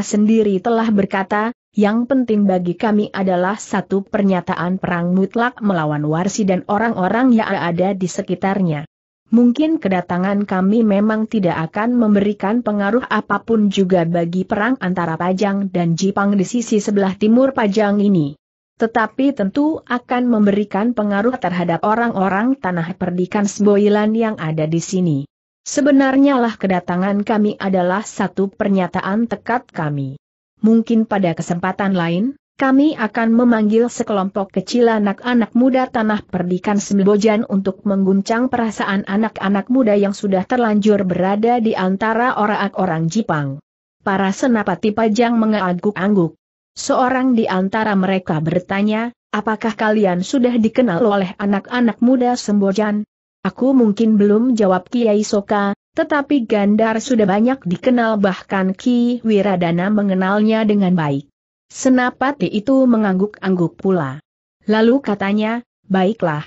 sendiri telah berkata, yang penting bagi kami adalah satu pernyataan perang mutlak melawan Warsi dan orang-orang yang ada di sekitarnya. Mungkin kedatangan kami memang tidak akan memberikan pengaruh apapun juga bagi perang antara Pajang dan Jipang di sisi sebelah timur Pajang ini. Tetapi tentu akan memberikan pengaruh terhadap orang-orang tanah perdikan Sboilan yang ada di sini. Sebenarnya lah kedatangan kami adalah satu pernyataan tekad kami mungkin pada kesempatan lain, kami akan memanggil sekelompok kecil anak-anak muda tanah perdikan Sembojan untuk mengguncang perasaan anak-anak muda yang sudah terlanjur berada di antara orang-orang Jepang. Para senapati pajang mengangguk-angguk. Seorang di antara mereka bertanya, apakah kalian sudah dikenal oleh anak-anak muda Sembojan? Aku mungkin belum jawab Kiai Soka, tetapi Gandar sudah banyak dikenal bahkan Ki Wiradana mengenalnya dengan baik. Senapati itu mengangguk-angguk pula. Lalu katanya, baiklah.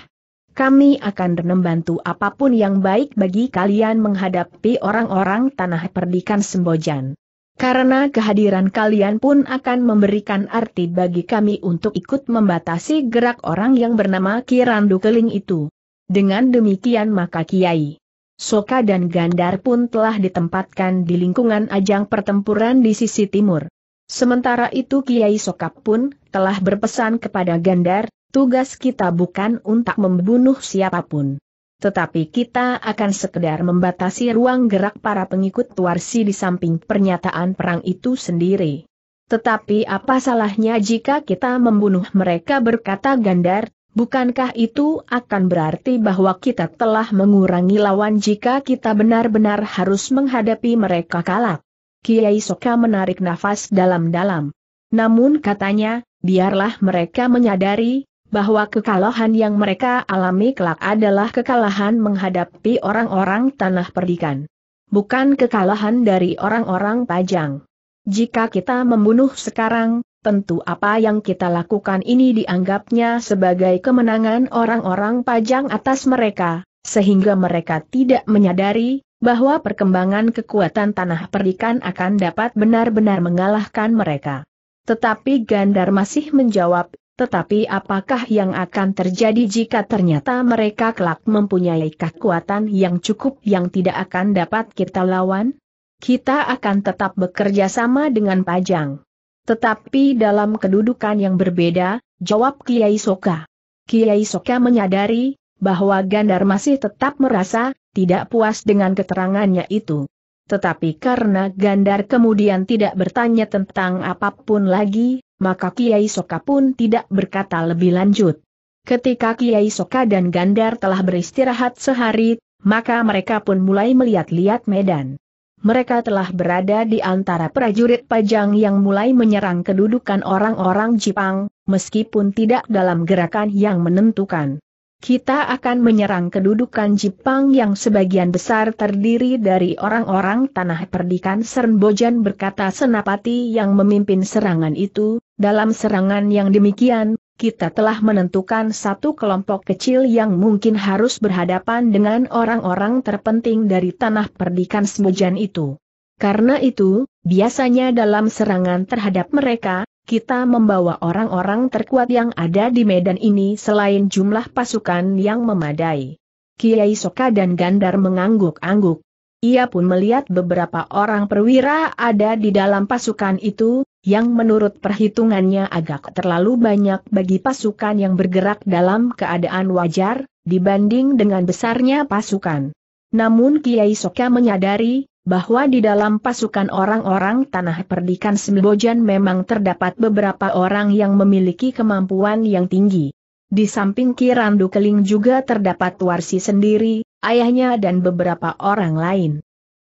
Kami akan membantu apapun yang baik bagi kalian menghadapi orang-orang tanah perdikan Sembojan. Karena kehadiran kalian pun akan memberikan arti bagi kami untuk ikut membatasi gerak orang yang bernama Kirandu Keling itu. Dengan demikian maka Kiai Soka dan Gandar pun telah ditempatkan di lingkungan ajang pertempuran di sisi timur. Sementara itu Kiai Soka pun telah berpesan kepada Gandar, tugas kita bukan untuk membunuh siapapun. Tetapi kita akan sekedar membatasi ruang gerak para pengikut Tuarsi di samping pernyataan perang itu sendiri. Tetapi apa salahnya jika kita membunuh mereka berkata Gandar, Bukankah itu akan berarti bahwa kita telah mengurangi lawan jika kita benar-benar harus menghadapi mereka kalak? Kiai Soka menarik nafas dalam-dalam. Namun katanya, biarlah mereka menyadari, bahwa kekalahan yang mereka alami kelak adalah kekalahan menghadapi orang-orang tanah perdikan. Bukan kekalahan dari orang-orang pajang. Jika kita membunuh sekarang, Tentu apa yang kita lakukan ini dianggapnya sebagai kemenangan orang-orang pajang atas mereka, sehingga mereka tidak menyadari bahwa perkembangan kekuatan tanah perikan akan dapat benar-benar mengalahkan mereka. Tetapi Gandar masih menjawab, tetapi apakah yang akan terjadi jika ternyata mereka kelak mempunyai kekuatan yang cukup yang tidak akan dapat kita lawan? Kita akan tetap bekerja sama dengan Pajang. Tetapi dalam kedudukan yang berbeda, jawab Kiai Soka. Kiai Soka menyadari, bahwa Gandar masih tetap merasa, tidak puas dengan keterangannya itu. Tetapi karena Gandar kemudian tidak bertanya tentang apapun lagi, maka Kiai Soka pun tidak berkata lebih lanjut. Ketika Kiai Soka dan Gandar telah beristirahat sehari, maka mereka pun mulai melihat-lihat medan mereka telah berada di antara prajurit pajang yang mulai menyerang kedudukan orang-orang Jepang, meskipun tidak dalam gerakan yang menentukan. Kita akan menyerang kedudukan Jepang yang sebagian besar terdiri dari orang-orang tanah perdikan Sernbojan berkata Senapati yang memimpin serangan itu, dalam serangan yang demikian, kita telah menentukan satu kelompok kecil yang mungkin harus berhadapan dengan orang-orang terpenting dari tanah perdikan Semujan itu. Karena itu, biasanya dalam serangan terhadap mereka, kita membawa orang-orang terkuat yang ada di medan ini selain jumlah pasukan yang memadai. Kiai Soka dan Gandar mengangguk-angguk. Ia pun melihat beberapa orang perwira ada di dalam pasukan itu, yang menurut perhitungannya agak terlalu banyak bagi pasukan yang bergerak dalam keadaan wajar, dibanding dengan besarnya pasukan. Namun Kiai Soka menyadari, bahwa di dalam pasukan orang-orang Tanah Perdikan Sembojan memang terdapat beberapa orang yang memiliki kemampuan yang tinggi. Di samping Kirandu Keling juga terdapat Warsi sendiri, ayahnya dan beberapa orang lain.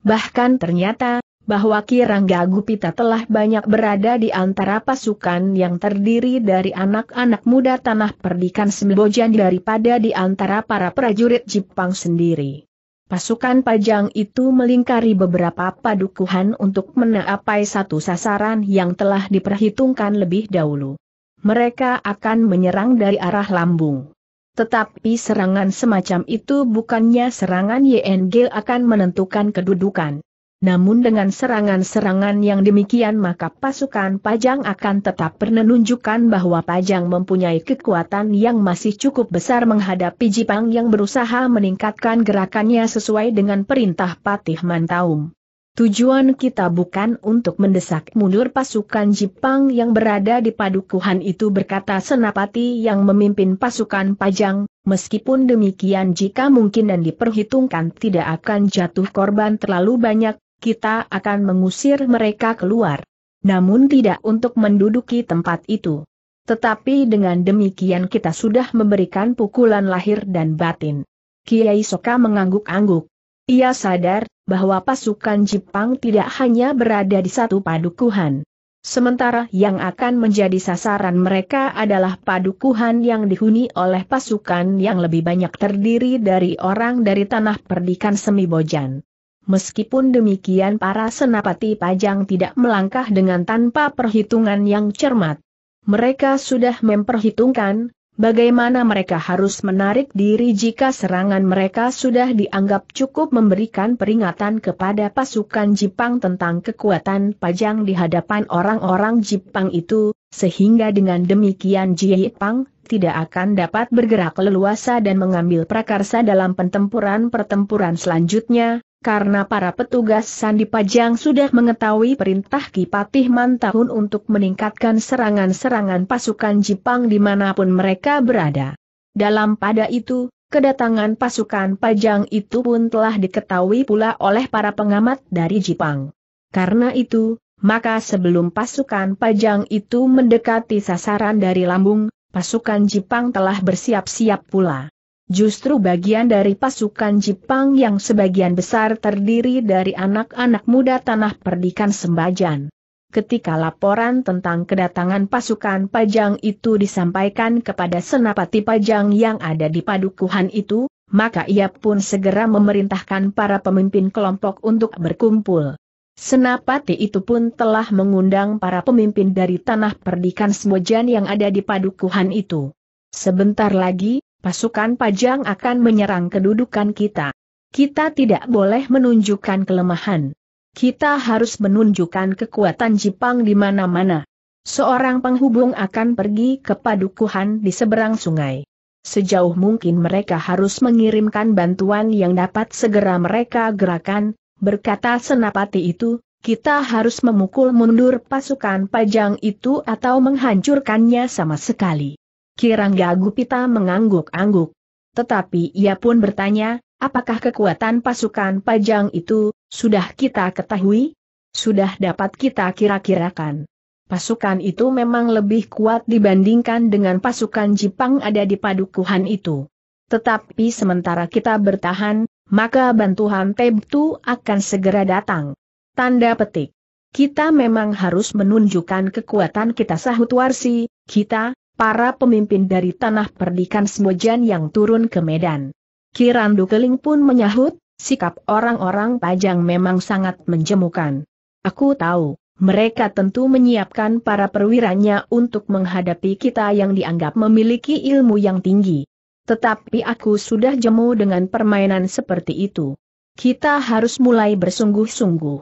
Bahkan ternyata, bahwa Kirangga Gupita telah banyak berada di antara pasukan yang terdiri dari anak-anak muda tanah perdikan Sembojan daripada di antara para prajurit Jepang sendiri. Pasukan pajang itu melingkari beberapa padukuhan untuk menaapai satu sasaran yang telah diperhitungkan lebih dahulu. Mereka akan menyerang dari arah lambung. Tetapi serangan semacam itu bukannya serangan YNG akan menentukan kedudukan. Namun dengan serangan-serangan yang demikian maka pasukan Pajang akan tetap menunjukkan bahwa Pajang mempunyai kekuatan yang masih cukup besar menghadapi Jipang yang berusaha meningkatkan gerakannya sesuai dengan perintah Patih Mantaum. Tujuan kita bukan untuk mendesak mundur pasukan Jipang yang berada di padukuhan itu berkata Senapati yang memimpin pasukan Pajang, meskipun demikian jika mungkin dan diperhitungkan tidak akan jatuh korban terlalu banyak, kita akan mengusir mereka keluar. Namun tidak untuk menduduki tempat itu. Tetapi dengan demikian kita sudah memberikan pukulan lahir dan batin. Kiai Soka mengangguk-angguk. Ia sadar bahwa pasukan Jepang tidak hanya berada di satu padukuhan. Sementara yang akan menjadi sasaran mereka adalah padukuhan yang dihuni oleh pasukan yang lebih banyak terdiri dari orang dari tanah perdikan Semibojan. Meskipun demikian para senapati pajang tidak melangkah dengan tanpa perhitungan yang cermat. Mereka sudah memperhitungkan, bagaimana mereka harus menarik diri jika serangan mereka sudah dianggap cukup memberikan peringatan kepada pasukan Jepang tentang kekuatan pajang di hadapan orang-orang Jepang itu, sehingga dengan demikian Jepang tidak akan dapat bergerak leluasa dan mengambil prakarsa dalam pertempuran-pertempuran selanjutnya, karena para petugas Sandi Pajang sudah mengetahui perintah Kipatih Mantahun untuk meningkatkan serangan-serangan pasukan Jepang dimanapun mereka berada. Dalam pada itu, kedatangan pasukan Pajang itu pun telah diketahui pula oleh para pengamat dari Jepang. Karena itu, maka sebelum pasukan Pajang itu mendekati sasaran dari lambung, pasukan Jepang telah bersiap-siap pula. Justru bagian dari pasukan Jepang yang sebagian besar terdiri dari anak-anak muda tanah perdikan Sembajan. Ketika laporan tentang kedatangan pasukan Pajang itu disampaikan kepada Senapati Pajang yang ada di padukuhan itu, maka ia pun segera memerintahkan para pemimpin kelompok untuk berkumpul. Senapati itu pun telah mengundang para pemimpin dari tanah perdikan Semojan yang ada di padukuhan itu. Sebentar lagi, pasukan Pajang akan menyerang kedudukan kita. Kita tidak boleh menunjukkan kelemahan. Kita harus menunjukkan kekuatan Jepang di mana-mana. Seorang penghubung akan pergi ke padukuhan di seberang sungai. Sejauh mungkin mereka harus mengirimkan bantuan yang dapat segera mereka gerakan, berkata senapati itu, kita harus memukul mundur pasukan pajang itu atau menghancurkannya sama sekali. Kirangga Gupita mengangguk-angguk. Tetapi ia pun bertanya, apakah kekuatan pasukan Pajang itu, sudah kita ketahui? Sudah dapat kita kira-kirakan. Pasukan itu memang lebih kuat dibandingkan dengan pasukan Jepang ada di padukuhan itu. Tetapi sementara kita bertahan, maka bantuan Tebtu akan segera datang. Tanda petik. Kita memang harus menunjukkan kekuatan kita sahut Warsi, kita, para pemimpin dari tanah perdikan Semojan yang turun ke Medan. Kirandu Keling pun menyahut, sikap orang-orang Pajang memang sangat menjemukan. Aku tahu, mereka tentu menyiapkan para perwiranya untuk menghadapi kita yang dianggap memiliki ilmu yang tinggi. Tetapi aku sudah jemu dengan permainan seperti itu. Kita harus mulai bersungguh-sungguh.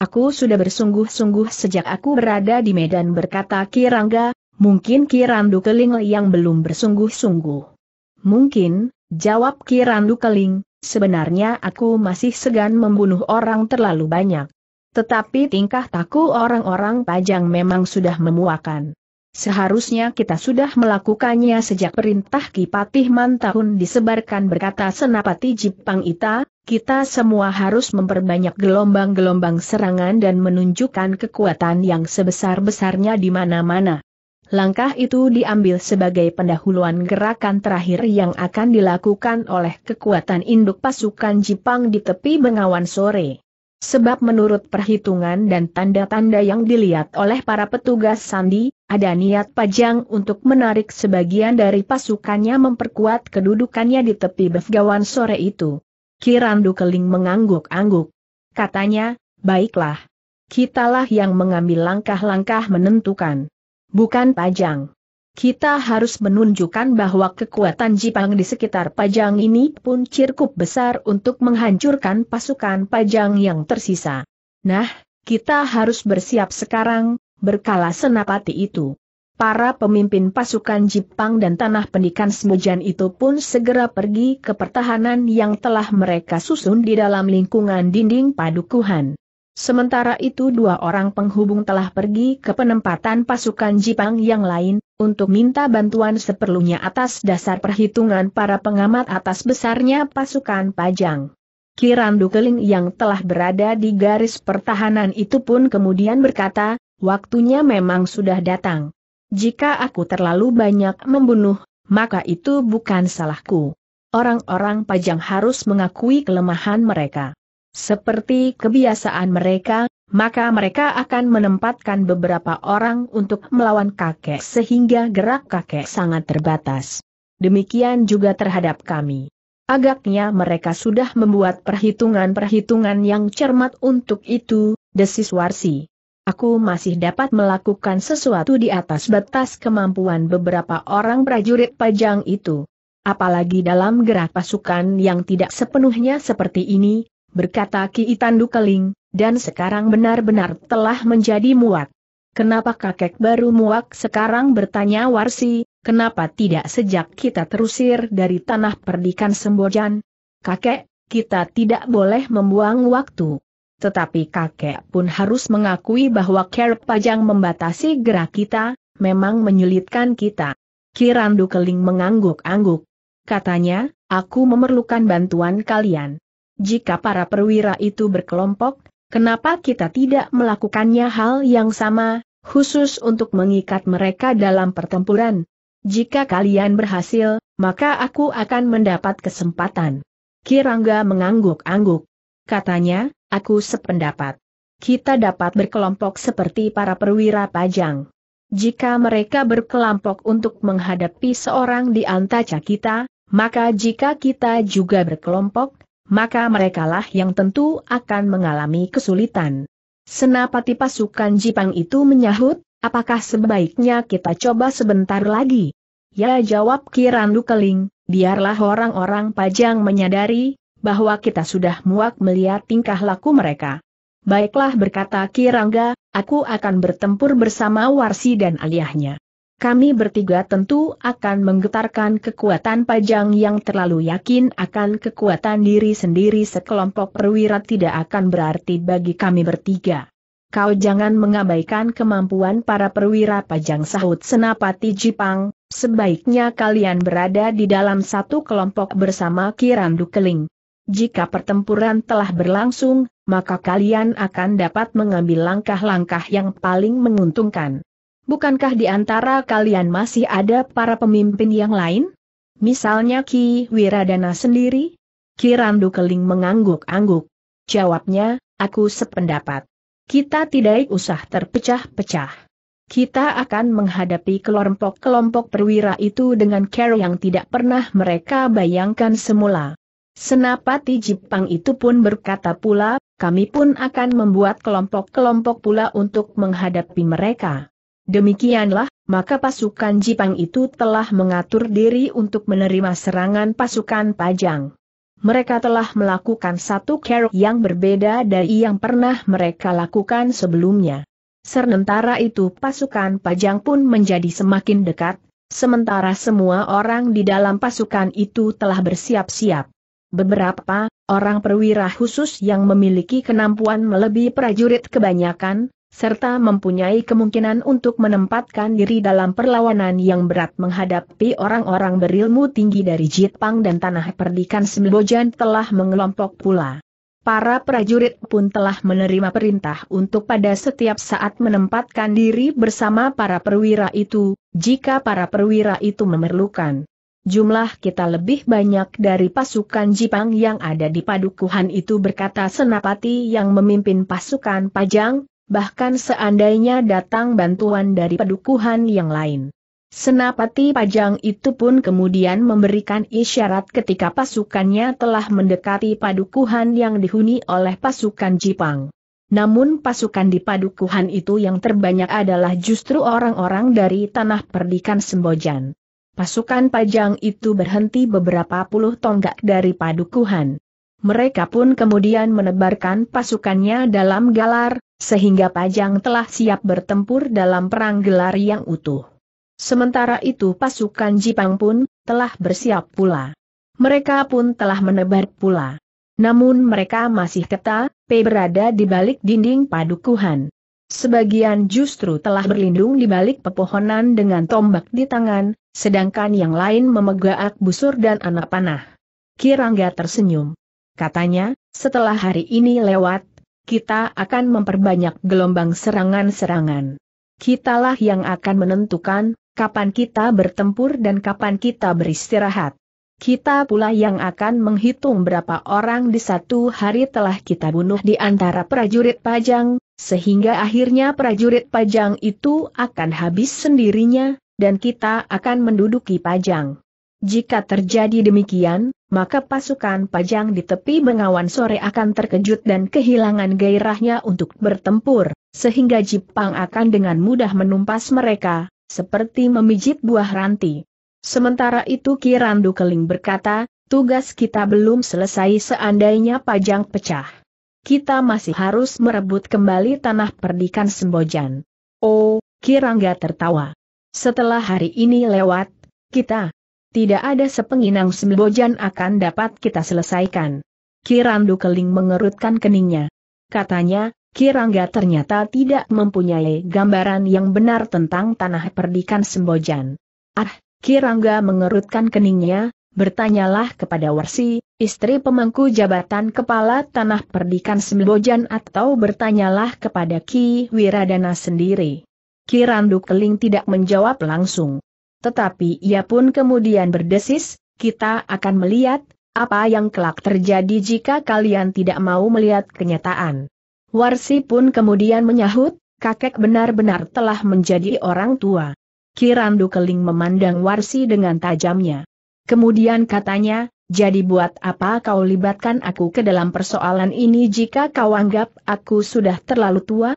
Aku sudah bersungguh-sungguh sejak aku berada di Medan berkata Kirangga, Mungkin Kirandu Keling yang belum bersungguh-sungguh. Mungkin, jawab Kirandu Keling, sebenarnya aku masih segan membunuh orang terlalu banyak. Tetapi tingkah taku orang-orang pajang memang sudah memuakan. Seharusnya kita sudah melakukannya sejak perintah Kipatih Mantahun disebarkan berkata Senapati Jipang Ita, kita semua harus memperbanyak gelombang-gelombang serangan dan menunjukkan kekuatan yang sebesar-besarnya di mana-mana. Langkah itu diambil sebagai pendahuluan gerakan terakhir yang akan dilakukan oleh kekuatan induk pasukan Jepang di tepi Bengawan sore. Sebab menurut perhitungan dan tanda-tanda yang dilihat oleh para petugas Sandi, ada niat pajang untuk menarik sebagian dari pasukannya memperkuat kedudukannya di tepi Bengawan sore itu. Kirandu Keling mengangguk-angguk. Katanya, baiklah. Kitalah yang mengambil langkah-langkah menentukan bukan Pajang. Kita harus menunjukkan bahwa kekuatan Jipang di sekitar Pajang ini pun cirkup besar untuk menghancurkan pasukan Pajang yang tersisa. Nah, kita harus bersiap sekarang, berkala senapati itu. Para pemimpin pasukan Jipang dan tanah pendikan Semujan itu pun segera pergi ke pertahanan yang telah mereka susun di dalam lingkungan dinding padukuhan. Sementara itu dua orang penghubung telah pergi ke penempatan pasukan Jipang yang lain, untuk minta bantuan seperlunya atas dasar perhitungan para pengamat atas besarnya pasukan Pajang. Kirandu Keling yang telah berada di garis pertahanan itu pun kemudian berkata, waktunya memang sudah datang. Jika aku terlalu banyak membunuh, maka itu bukan salahku. Orang-orang Pajang harus mengakui kelemahan mereka. Seperti kebiasaan mereka, maka mereka akan menempatkan beberapa orang untuk melawan kakek sehingga gerak kakek sangat terbatas. Demikian juga terhadap kami. Agaknya mereka sudah membuat perhitungan-perhitungan yang cermat untuk itu, desis Warsi. Aku masih dapat melakukan sesuatu di atas batas kemampuan beberapa orang prajurit pajang itu. Apalagi dalam gerak pasukan yang tidak sepenuhnya seperti ini, berkata Ki Itandu Keling, dan sekarang benar-benar telah menjadi muak. Kenapa kakek baru muak sekarang bertanya Warsi, kenapa tidak sejak kita terusir dari tanah perdikan Sembojan? Kakek, kita tidak boleh membuang waktu. Tetapi kakek pun harus mengakui bahwa care pajang membatasi gerak kita, memang menyulitkan kita. Kirandu Keling mengangguk-angguk. Katanya, aku memerlukan bantuan kalian. Jika para perwira itu berkelompok, kenapa kita tidak melakukannya hal yang sama, khusus untuk mengikat mereka dalam pertempuran? Jika kalian berhasil, maka aku akan mendapat kesempatan. Kirangga mengangguk-angguk. Katanya, aku sependapat. Kita dapat berkelompok seperti para perwira pajang. Jika mereka berkelompok untuk menghadapi seorang di antara kita, maka jika kita juga berkelompok, maka merekalah yang tentu akan mengalami kesulitan. Senapati pasukan Jipang itu menyahut, apakah sebaiknya kita coba sebentar lagi? Ya jawab Kirandu Keling, biarlah orang-orang pajang menyadari, bahwa kita sudah muak melihat tingkah laku mereka. Baiklah berkata Kirangga, aku akan bertempur bersama Warsi dan aliahnya kami bertiga tentu akan menggetarkan kekuatan Pajang yang terlalu yakin akan kekuatan diri sendiri sekelompok perwira tidak akan berarti bagi kami bertiga. Kau jangan mengabaikan kemampuan para perwira Pajang sahut Senapati Jipang, sebaiknya kalian berada di dalam satu kelompok bersama Kirandu Keling. Jika pertempuran telah berlangsung, maka kalian akan dapat mengambil langkah-langkah yang paling menguntungkan. Bukankah di antara kalian masih ada para pemimpin yang lain? Misalnya Ki Wiradana sendiri? Ki Randu Keling mengangguk-angguk. Jawabnya, aku sependapat. Kita tidak usah terpecah-pecah. Kita akan menghadapi kelompok-kelompok perwira itu dengan care yang tidak pernah mereka bayangkan semula. Senapati Jepang itu pun berkata pula, kami pun akan membuat kelompok-kelompok pula untuk menghadapi mereka. Demikianlah, maka pasukan Jipang itu telah mengatur diri untuk menerima serangan pasukan Pajang. Mereka telah melakukan satu kerok yang berbeda dari yang pernah mereka lakukan sebelumnya. Sementara itu pasukan Pajang pun menjadi semakin dekat, sementara semua orang di dalam pasukan itu telah bersiap-siap. Beberapa orang perwira khusus yang memiliki kenampuan melebihi prajurit kebanyakan, serta mempunyai kemungkinan untuk menempatkan diri dalam perlawanan yang berat menghadapi orang-orang berilmu tinggi dari Jitpang dan tanah perdikan Sembojan telah mengelompok pula. Para prajurit pun telah menerima perintah untuk pada setiap saat menempatkan diri bersama para perwira itu, jika para perwira itu memerlukan. Jumlah kita lebih banyak dari pasukan Jipang yang ada di padukuhan itu berkata Senapati yang memimpin pasukan Pajang, bahkan seandainya datang bantuan dari pedukuhan yang lain. Senapati Pajang itu pun kemudian memberikan isyarat ketika pasukannya telah mendekati padukuhan yang dihuni oleh pasukan Jipang. Namun pasukan di padukuhan itu yang terbanyak adalah justru orang-orang dari tanah perdikan Sembojan. Pasukan Pajang itu berhenti beberapa puluh tonggak dari padukuhan. Mereka pun kemudian menebarkan pasukannya dalam galar, sehingga Pajang telah siap bertempur dalam perang gelar yang utuh. Sementara itu pasukan Jipang pun telah bersiap pula. Mereka pun telah menebar pula. Namun mereka masih keta, P berada di balik dinding padukuhan. Sebagian justru telah berlindung di balik pepohonan dengan tombak di tangan, sedangkan yang lain memegang busur dan anak panah. Kirangga tersenyum. Katanya, setelah hari ini lewat, kita akan memperbanyak gelombang serangan-serangan. Kitalah yang akan menentukan, kapan kita bertempur dan kapan kita beristirahat. Kita pula yang akan menghitung berapa orang di satu hari telah kita bunuh di antara prajurit pajang, sehingga akhirnya prajurit pajang itu akan habis sendirinya, dan kita akan menduduki pajang. Jika terjadi demikian, maka pasukan Pajang di tepi Bengawan sore akan terkejut dan kehilangan gairahnya untuk bertempur, sehingga Jepang akan dengan mudah menumpas mereka, seperti memijit buah ranti. Sementara itu Kirandu Keling berkata, tugas kita belum selesai seandainya Pajang pecah. Kita masih harus merebut kembali tanah perdikan Sembojan. Oh, Kirangga tertawa. Setelah hari ini lewat, kita, tidak ada sepenginang sembojan akan dapat kita selesaikan. Kirandu Keling mengerutkan keningnya. Katanya, Kirangga ternyata tidak mempunyai gambaran yang benar tentang tanah perdikan sembojan. Ah, Kirangga mengerutkan keningnya, bertanyalah kepada Warsi, istri pemangku jabatan kepala tanah perdikan Sembojan atau bertanyalah kepada Ki Wiradana sendiri. Kirandu Keling tidak menjawab langsung. Tetapi ia pun kemudian berdesis, kita akan melihat, apa yang kelak terjadi jika kalian tidak mau melihat kenyataan. Warsi pun kemudian menyahut, kakek benar-benar telah menjadi orang tua. Kirandu Keling memandang Warsi dengan tajamnya. Kemudian katanya, jadi buat apa kau libatkan aku ke dalam persoalan ini jika kau anggap aku sudah terlalu tua?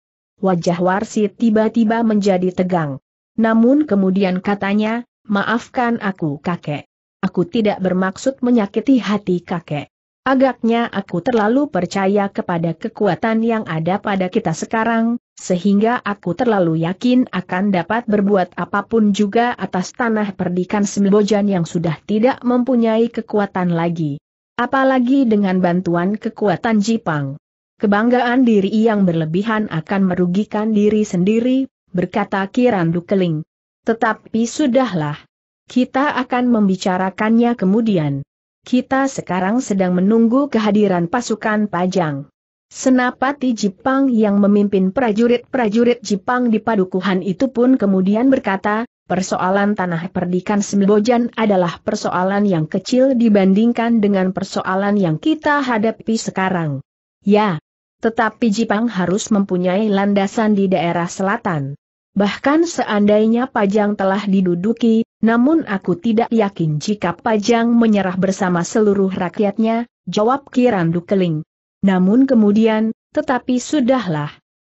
Wajah Warsi tiba-tiba menjadi tegang. Namun kemudian katanya, maafkan aku kakek. Aku tidak bermaksud menyakiti hati kakek. Agaknya aku terlalu percaya kepada kekuatan yang ada pada kita sekarang, sehingga aku terlalu yakin akan dapat berbuat apapun juga atas tanah perdikan Sembojan yang sudah tidak mempunyai kekuatan lagi. Apalagi dengan bantuan kekuatan Jipang. Kebanggaan diri yang berlebihan akan merugikan diri sendiri berkata Kirandu Keling. Tetapi sudahlah. Kita akan membicarakannya kemudian. Kita sekarang sedang menunggu kehadiran pasukan Pajang. Senapati Jipang yang memimpin prajurit-prajurit Jipang di padukuhan itu pun kemudian berkata, persoalan tanah perdikan Sembojan adalah persoalan yang kecil dibandingkan dengan persoalan yang kita hadapi sekarang. Ya, tetapi Jipang harus mempunyai landasan di daerah selatan. Bahkan seandainya Pajang telah diduduki, namun aku tidak yakin jika Pajang menyerah bersama seluruh rakyatnya, jawab Kirandu Keling. Namun kemudian, tetapi sudahlah.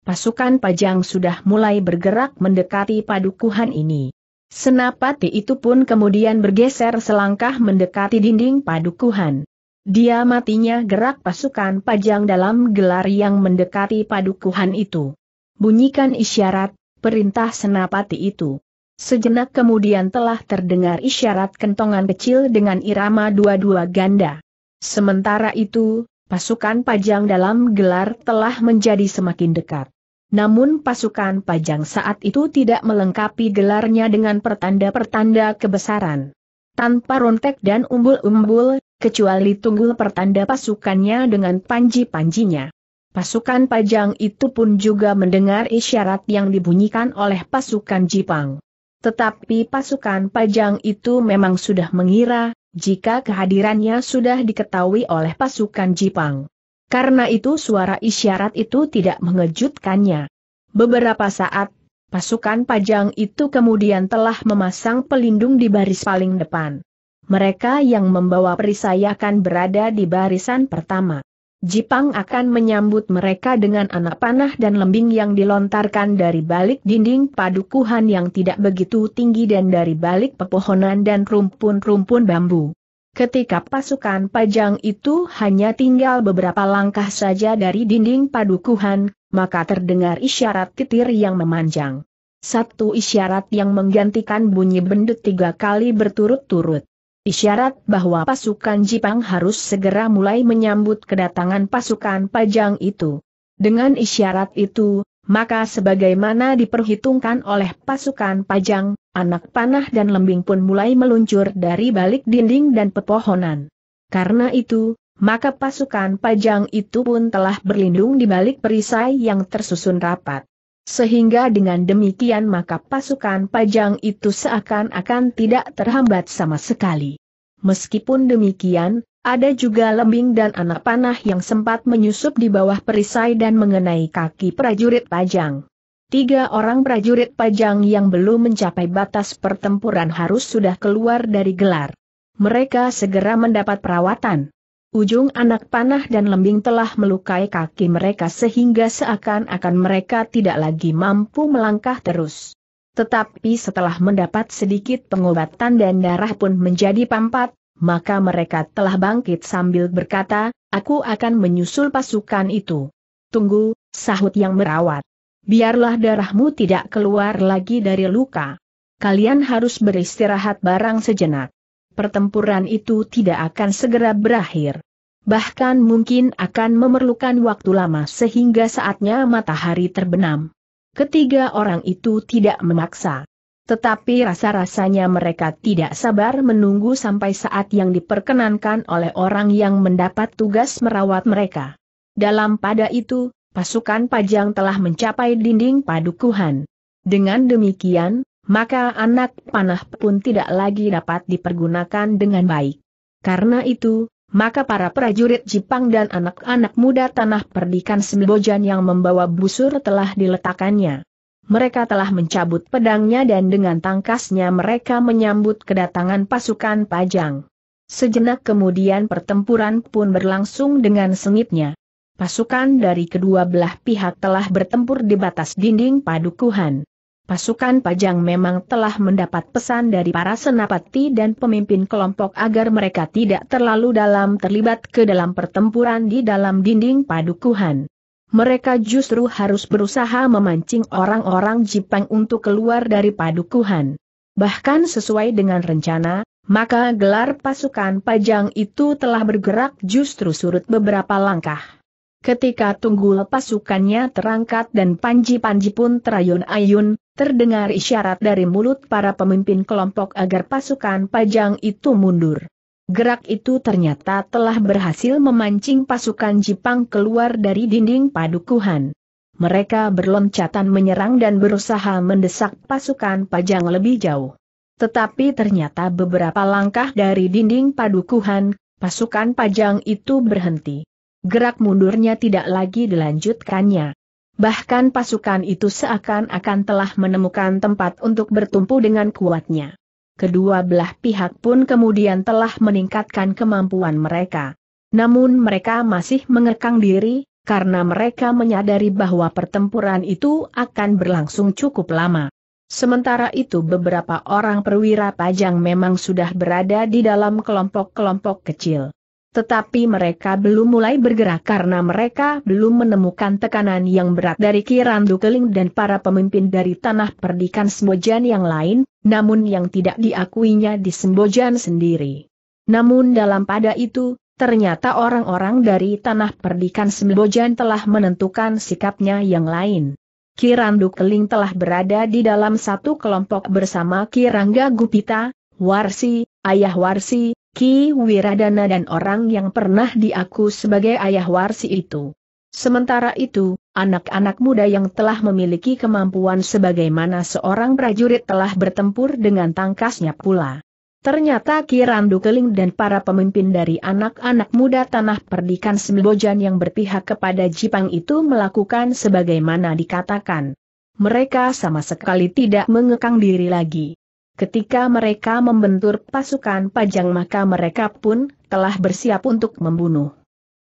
Pasukan Pajang sudah mulai bergerak mendekati padukuhan ini. Senapati itu pun kemudian bergeser selangkah mendekati dinding padukuhan. Dia matinya gerak pasukan Pajang dalam gelar yang mendekati padukuhan itu. Bunyikan isyarat, perintah senapati itu. Sejenak kemudian telah terdengar isyarat kentongan kecil dengan irama dua-dua ganda. Sementara itu, pasukan pajang dalam gelar telah menjadi semakin dekat. Namun pasukan pajang saat itu tidak melengkapi gelarnya dengan pertanda-pertanda kebesaran. Tanpa rontek dan umbul-umbul, kecuali tunggul pertanda pasukannya dengan panji-panjinya. Pasukan Pajang itu pun juga mendengar isyarat yang dibunyikan oleh pasukan Jipang. Tetapi pasukan Pajang itu memang sudah mengira, jika kehadirannya sudah diketahui oleh pasukan Jipang. Karena itu suara isyarat itu tidak mengejutkannya. Beberapa saat, pasukan Pajang itu kemudian telah memasang pelindung di baris paling depan. Mereka yang membawa perisai akan berada di barisan pertama. Jipang akan menyambut mereka dengan anak panah dan lembing yang dilontarkan dari balik dinding padukuhan yang tidak begitu tinggi dan dari balik pepohonan dan rumpun-rumpun bambu. Ketika pasukan pajang itu hanya tinggal beberapa langkah saja dari dinding padukuhan, maka terdengar isyarat titir yang memanjang. Satu isyarat yang menggantikan bunyi bendut tiga kali berturut-turut. Isyarat bahwa pasukan Jipang harus segera mulai menyambut kedatangan pasukan Pajang itu. Dengan isyarat itu, maka sebagaimana diperhitungkan oleh pasukan Pajang, anak panah dan lembing pun mulai meluncur dari balik dinding dan pepohonan. Karena itu, maka pasukan Pajang itu pun telah berlindung di balik perisai yang tersusun rapat. Sehingga dengan demikian maka pasukan pajang itu seakan-akan tidak terhambat sama sekali. Meskipun demikian, ada juga lembing dan anak panah yang sempat menyusup di bawah perisai dan mengenai kaki prajurit pajang. Tiga orang prajurit pajang yang belum mencapai batas pertempuran harus sudah keluar dari gelar. Mereka segera mendapat perawatan. Ujung anak panah dan lembing telah melukai kaki mereka sehingga seakan-akan mereka tidak lagi mampu melangkah terus. Tetapi setelah mendapat sedikit pengobatan dan darah pun menjadi pampat, maka mereka telah bangkit sambil berkata, aku akan menyusul pasukan itu. Tunggu, sahut yang merawat. Biarlah darahmu tidak keluar lagi dari luka. Kalian harus beristirahat barang sejenak pertempuran itu tidak akan segera berakhir. Bahkan mungkin akan memerlukan waktu lama sehingga saatnya matahari terbenam. Ketiga orang itu tidak memaksa. Tetapi rasa-rasanya mereka tidak sabar menunggu sampai saat yang diperkenankan oleh orang yang mendapat tugas merawat mereka. Dalam pada itu, pasukan pajang telah mencapai dinding padukuhan. Dengan demikian, maka anak panah pun tidak lagi dapat dipergunakan dengan baik. Karena itu, maka para prajurit Jepang dan anak-anak muda tanah perdikan Sembojan yang membawa busur telah diletakkannya. Mereka telah mencabut pedangnya dan dengan tangkasnya mereka menyambut kedatangan pasukan Pajang. Sejenak kemudian pertempuran pun berlangsung dengan sengitnya. Pasukan dari kedua belah pihak telah bertempur di batas dinding padukuhan. Pasukan Pajang memang telah mendapat pesan dari para senapati dan pemimpin kelompok agar mereka tidak terlalu dalam terlibat ke dalam pertempuran di dalam dinding padukuhan. Mereka justru harus berusaha memancing orang-orang Jepang untuk keluar dari padukuhan. Bahkan sesuai dengan rencana, maka gelar pasukan Pajang itu telah bergerak justru surut beberapa langkah. Ketika tunggul pasukannya terangkat dan panji-panji pun terayun-ayun, Terdengar isyarat dari mulut para pemimpin kelompok agar pasukan pajang itu mundur. Gerak itu ternyata telah berhasil memancing pasukan Jipang keluar dari dinding padukuhan. Mereka berloncatan menyerang dan berusaha mendesak pasukan pajang lebih jauh. Tetapi ternyata beberapa langkah dari dinding padukuhan, pasukan pajang itu berhenti. Gerak mundurnya tidak lagi dilanjutkannya. Bahkan pasukan itu seakan-akan telah menemukan tempat untuk bertumpu dengan kuatnya. Kedua belah pihak pun kemudian telah meningkatkan kemampuan mereka. Namun mereka masih mengekang diri, karena mereka menyadari bahwa pertempuran itu akan berlangsung cukup lama. Sementara itu beberapa orang perwira pajang memang sudah berada di dalam kelompok-kelompok kecil. Tetapi mereka belum mulai bergerak karena mereka belum menemukan tekanan yang berat dari Kirandu Keling dan para pemimpin dari tanah perdikan Sembojan yang lain, namun yang tidak diakuinya di Sembojan sendiri. Namun dalam pada itu, ternyata orang-orang dari tanah perdikan Sembojan telah menentukan sikapnya yang lain. Kirandu Keling telah berada di dalam satu kelompok bersama Kirangga Gupita, Warsi, Ayah Warsi, Ki Wiradana dan orang yang pernah diaku sebagai ayah warsi itu. Sementara itu, anak-anak muda yang telah memiliki kemampuan sebagaimana seorang prajurit telah bertempur dengan tangkasnya pula. Ternyata Ki Randu Keling dan para pemimpin dari anak-anak muda tanah perdikan Sembojan yang berpihak kepada Jipang itu melakukan sebagaimana dikatakan. Mereka sama sekali tidak mengekang diri lagi. Ketika mereka membentur pasukan pajang maka mereka pun telah bersiap untuk membunuh.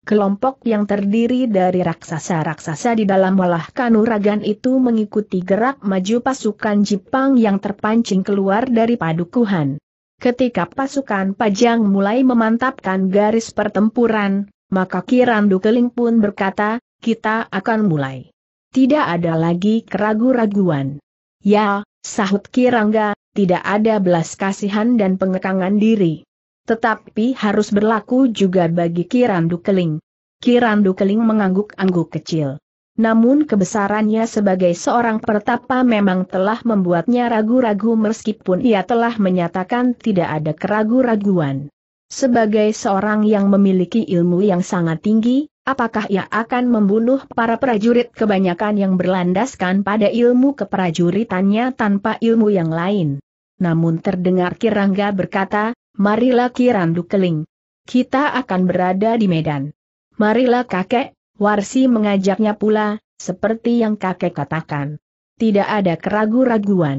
Kelompok yang terdiri dari raksasa-raksasa di dalam walah kanuragan itu mengikuti gerak maju pasukan Jepang yang terpancing keluar dari padukuhan. Ketika pasukan pajang mulai memantapkan garis pertempuran, maka Kirandu Keling pun berkata, kita akan mulai. Tidak ada lagi keragu-raguan. Ya, sahut Kirangga, tidak ada belas kasihan dan pengekangan diri. Tetapi harus berlaku juga bagi Kirandu Keling. Kirandu Keling mengangguk-angguk kecil. Namun kebesarannya sebagai seorang pertapa memang telah membuatnya ragu-ragu meskipun ia telah menyatakan tidak ada keragu-raguan. Sebagai seorang yang memiliki ilmu yang sangat tinggi, Apakah ia akan membunuh para prajurit kebanyakan yang berlandaskan pada ilmu keprajuritannya tanpa ilmu yang lain? Namun terdengar Kirangga berkata, marilah Kirandu Keling. Kita akan berada di Medan. Marilah kakek, Warsi mengajaknya pula, seperti yang kakek katakan. Tidak ada keraguan raguan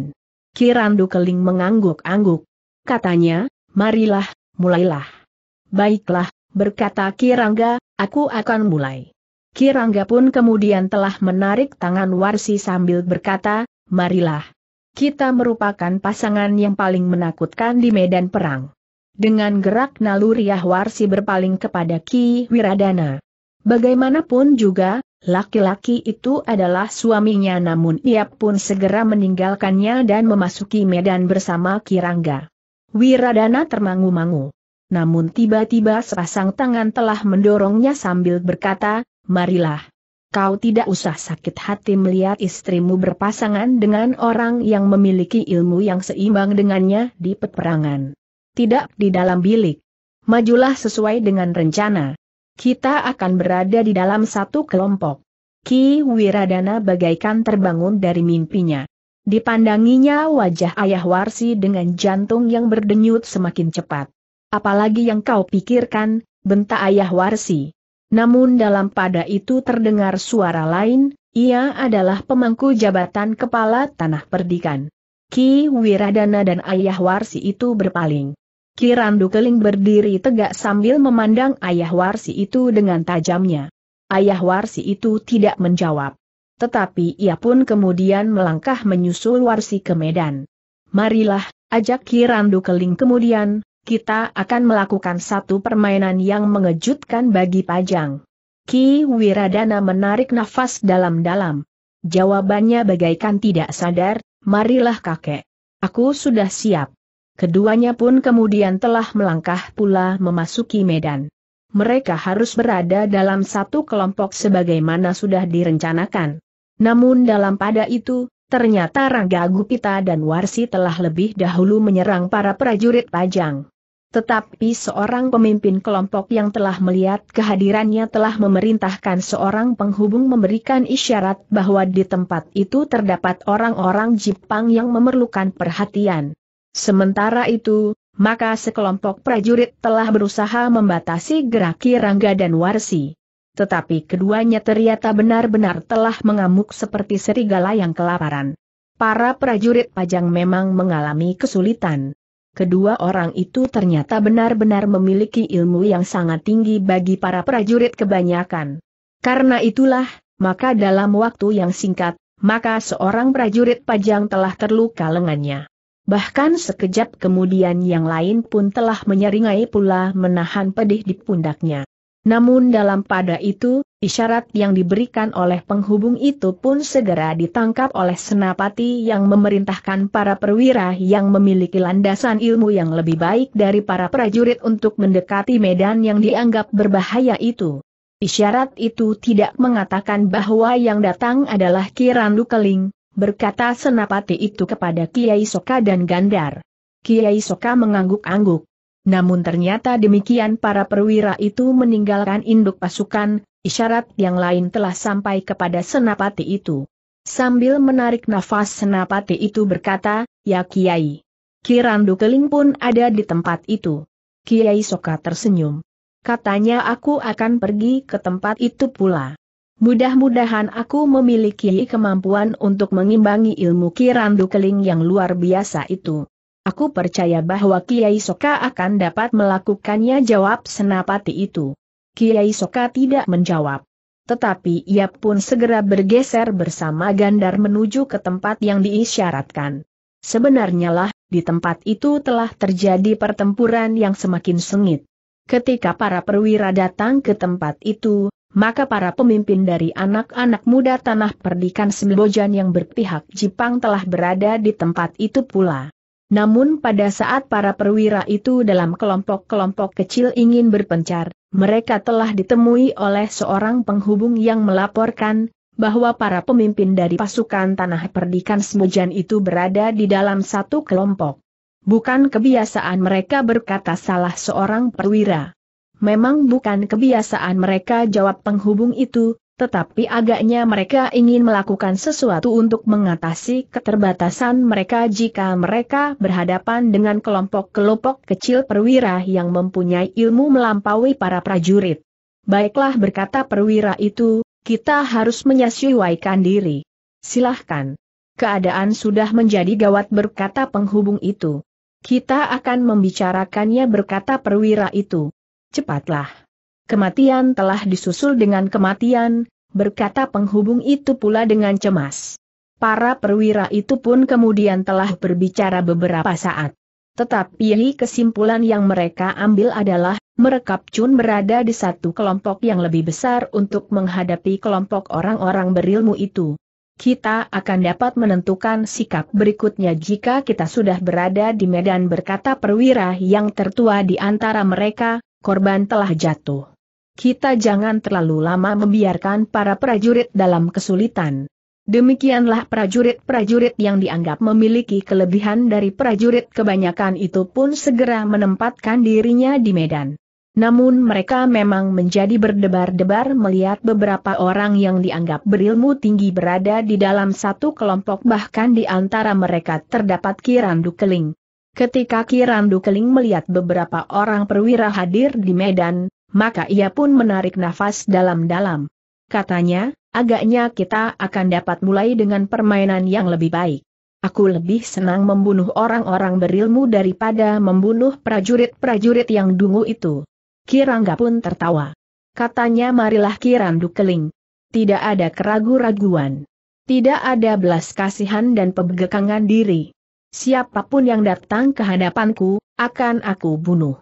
Kirandu Keling mengangguk-angguk. Katanya, marilah, mulailah. Baiklah, berkata Kirangga, Aku akan mulai. Kirangga pun kemudian telah menarik tangan Warsi sambil berkata, marilah. Kita merupakan pasangan yang paling menakutkan di medan perang. Dengan gerak naluriah Warsi berpaling kepada Ki Wiradana. Bagaimanapun juga, laki-laki itu adalah suaminya namun ia pun segera meninggalkannya dan memasuki medan bersama Kirangga. Wiradana termangu-mangu namun tiba-tiba sepasang tangan telah mendorongnya sambil berkata, marilah. Kau tidak usah sakit hati melihat istrimu berpasangan dengan orang yang memiliki ilmu yang seimbang dengannya di peperangan. Tidak di dalam bilik. Majulah sesuai dengan rencana. Kita akan berada di dalam satu kelompok. Ki Wiradana bagaikan terbangun dari mimpinya. Dipandanginya wajah ayah Warsi dengan jantung yang berdenyut semakin cepat. Apalagi yang kau pikirkan, bentak ayah Warsi. Namun dalam pada itu terdengar suara lain, ia adalah pemangku jabatan kepala tanah perdikan. Ki Wiradana dan ayah Warsi itu berpaling. Ki Randu Keling berdiri tegak sambil memandang ayah Warsi itu dengan tajamnya. Ayah Warsi itu tidak menjawab. Tetapi ia pun kemudian melangkah menyusul Warsi ke Medan. Marilah, ajak Ki Randu Keling kemudian, kita akan melakukan satu permainan yang mengejutkan bagi Pajang. Ki Wiradana menarik nafas dalam-dalam. Jawabannya bagaikan tidak sadar, marilah kakek. Aku sudah siap. Keduanya pun kemudian telah melangkah pula memasuki medan. Mereka harus berada dalam satu kelompok sebagaimana sudah direncanakan. Namun dalam pada itu, ternyata Rangga Gupita dan Warsi telah lebih dahulu menyerang para prajurit Pajang. Tetapi seorang pemimpin kelompok yang telah melihat kehadirannya telah memerintahkan seorang penghubung memberikan isyarat bahwa di tempat itu terdapat orang-orang Jepang yang memerlukan perhatian. Sementara itu, maka sekelompok prajurit telah berusaha membatasi gerak Rangga dan Warsi. Tetapi keduanya ternyata benar-benar telah mengamuk seperti serigala yang kelaparan. Para prajurit pajang memang mengalami kesulitan. Kedua orang itu ternyata benar-benar memiliki ilmu yang sangat tinggi bagi para prajurit kebanyakan. Karena itulah, maka dalam waktu yang singkat, maka seorang prajurit pajang telah terluka lengannya. Bahkan sekejap kemudian yang lain pun telah menyeringai pula menahan pedih di pundaknya. Namun dalam pada itu, isyarat yang diberikan oleh penghubung itu pun segera ditangkap oleh senapati yang memerintahkan para perwira yang memiliki landasan ilmu yang lebih baik dari para prajurit untuk mendekati medan yang dianggap berbahaya itu. Isyarat itu tidak mengatakan bahwa yang datang adalah Kiran Lukeling, berkata senapati itu kepada Kiai Soka dan Gandar. Kiai Soka mengangguk-angguk. Namun ternyata demikian para perwira itu meninggalkan induk pasukan, isyarat yang lain telah sampai kepada senapati itu. Sambil menarik nafas senapati itu berkata, ya Kiai. Kirandu Keling pun ada di tempat itu. Kiai Soka tersenyum. Katanya aku akan pergi ke tempat itu pula. Mudah-mudahan aku memiliki kemampuan untuk mengimbangi ilmu kirandu keling yang luar biasa itu. Aku percaya bahwa Kiai Soka akan dapat melakukannya jawab senapati itu. Kiai Soka tidak menjawab. Tetapi ia pun segera bergeser bersama Gandar menuju ke tempat yang diisyaratkan. Sebenarnya lah, di tempat itu telah terjadi pertempuran yang semakin sengit. Ketika para perwira datang ke tempat itu, maka para pemimpin dari anak-anak muda tanah perdikan Sembojan yang berpihak Jepang telah berada di tempat itu pula. Namun pada saat para perwira itu dalam kelompok-kelompok kecil ingin berpencar, mereka telah ditemui oleh seorang penghubung yang melaporkan, bahwa para pemimpin dari pasukan tanah perdikan Semujan itu berada di dalam satu kelompok. Bukan kebiasaan mereka berkata salah seorang perwira. Memang bukan kebiasaan mereka jawab penghubung itu, tetapi agaknya mereka ingin melakukan sesuatu untuk mengatasi keterbatasan mereka jika mereka berhadapan dengan kelompok-kelompok kecil perwira yang mempunyai ilmu melampaui para prajurit. Baiklah berkata perwira itu, kita harus menyesuaikan diri. Silahkan. Keadaan sudah menjadi gawat berkata penghubung itu. Kita akan membicarakannya berkata perwira itu. Cepatlah kematian telah disusul dengan kematian, berkata penghubung itu pula dengan cemas. Para perwira itu pun kemudian telah berbicara beberapa saat. Tetapi kesimpulan yang mereka ambil adalah, merekap Chun berada di satu kelompok yang lebih besar untuk menghadapi kelompok orang-orang berilmu itu. Kita akan dapat menentukan sikap berikutnya jika kita sudah berada di medan berkata perwira yang tertua di antara mereka, korban telah jatuh. Kita jangan terlalu lama membiarkan para prajurit dalam kesulitan. Demikianlah prajurit-prajurit yang dianggap memiliki kelebihan dari prajurit kebanyakan itu pun segera menempatkan dirinya di medan. Namun mereka memang menjadi berdebar-debar melihat beberapa orang yang dianggap berilmu tinggi berada di dalam satu kelompok bahkan di antara mereka terdapat Kirandu Keling. Ketika Kirandu Keling melihat beberapa orang perwira hadir di medan, maka ia pun menarik nafas dalam-dalam. Katanya, agaknya kita akan dapat mulai dengan permainan yang lebih baik. Aku lebih senang membunuh orang-orang berilmu daripada membunuh prajurit-prajurit yang dungu itu. Kirangga pun tertawa. Katanya marilah Kiran Dukeling. Tidak ada keraguan raguan Tidak ada belas kasihan dan pebegekangan diri. Siapapun yang datang ke hadapanku, akan aku bunuh.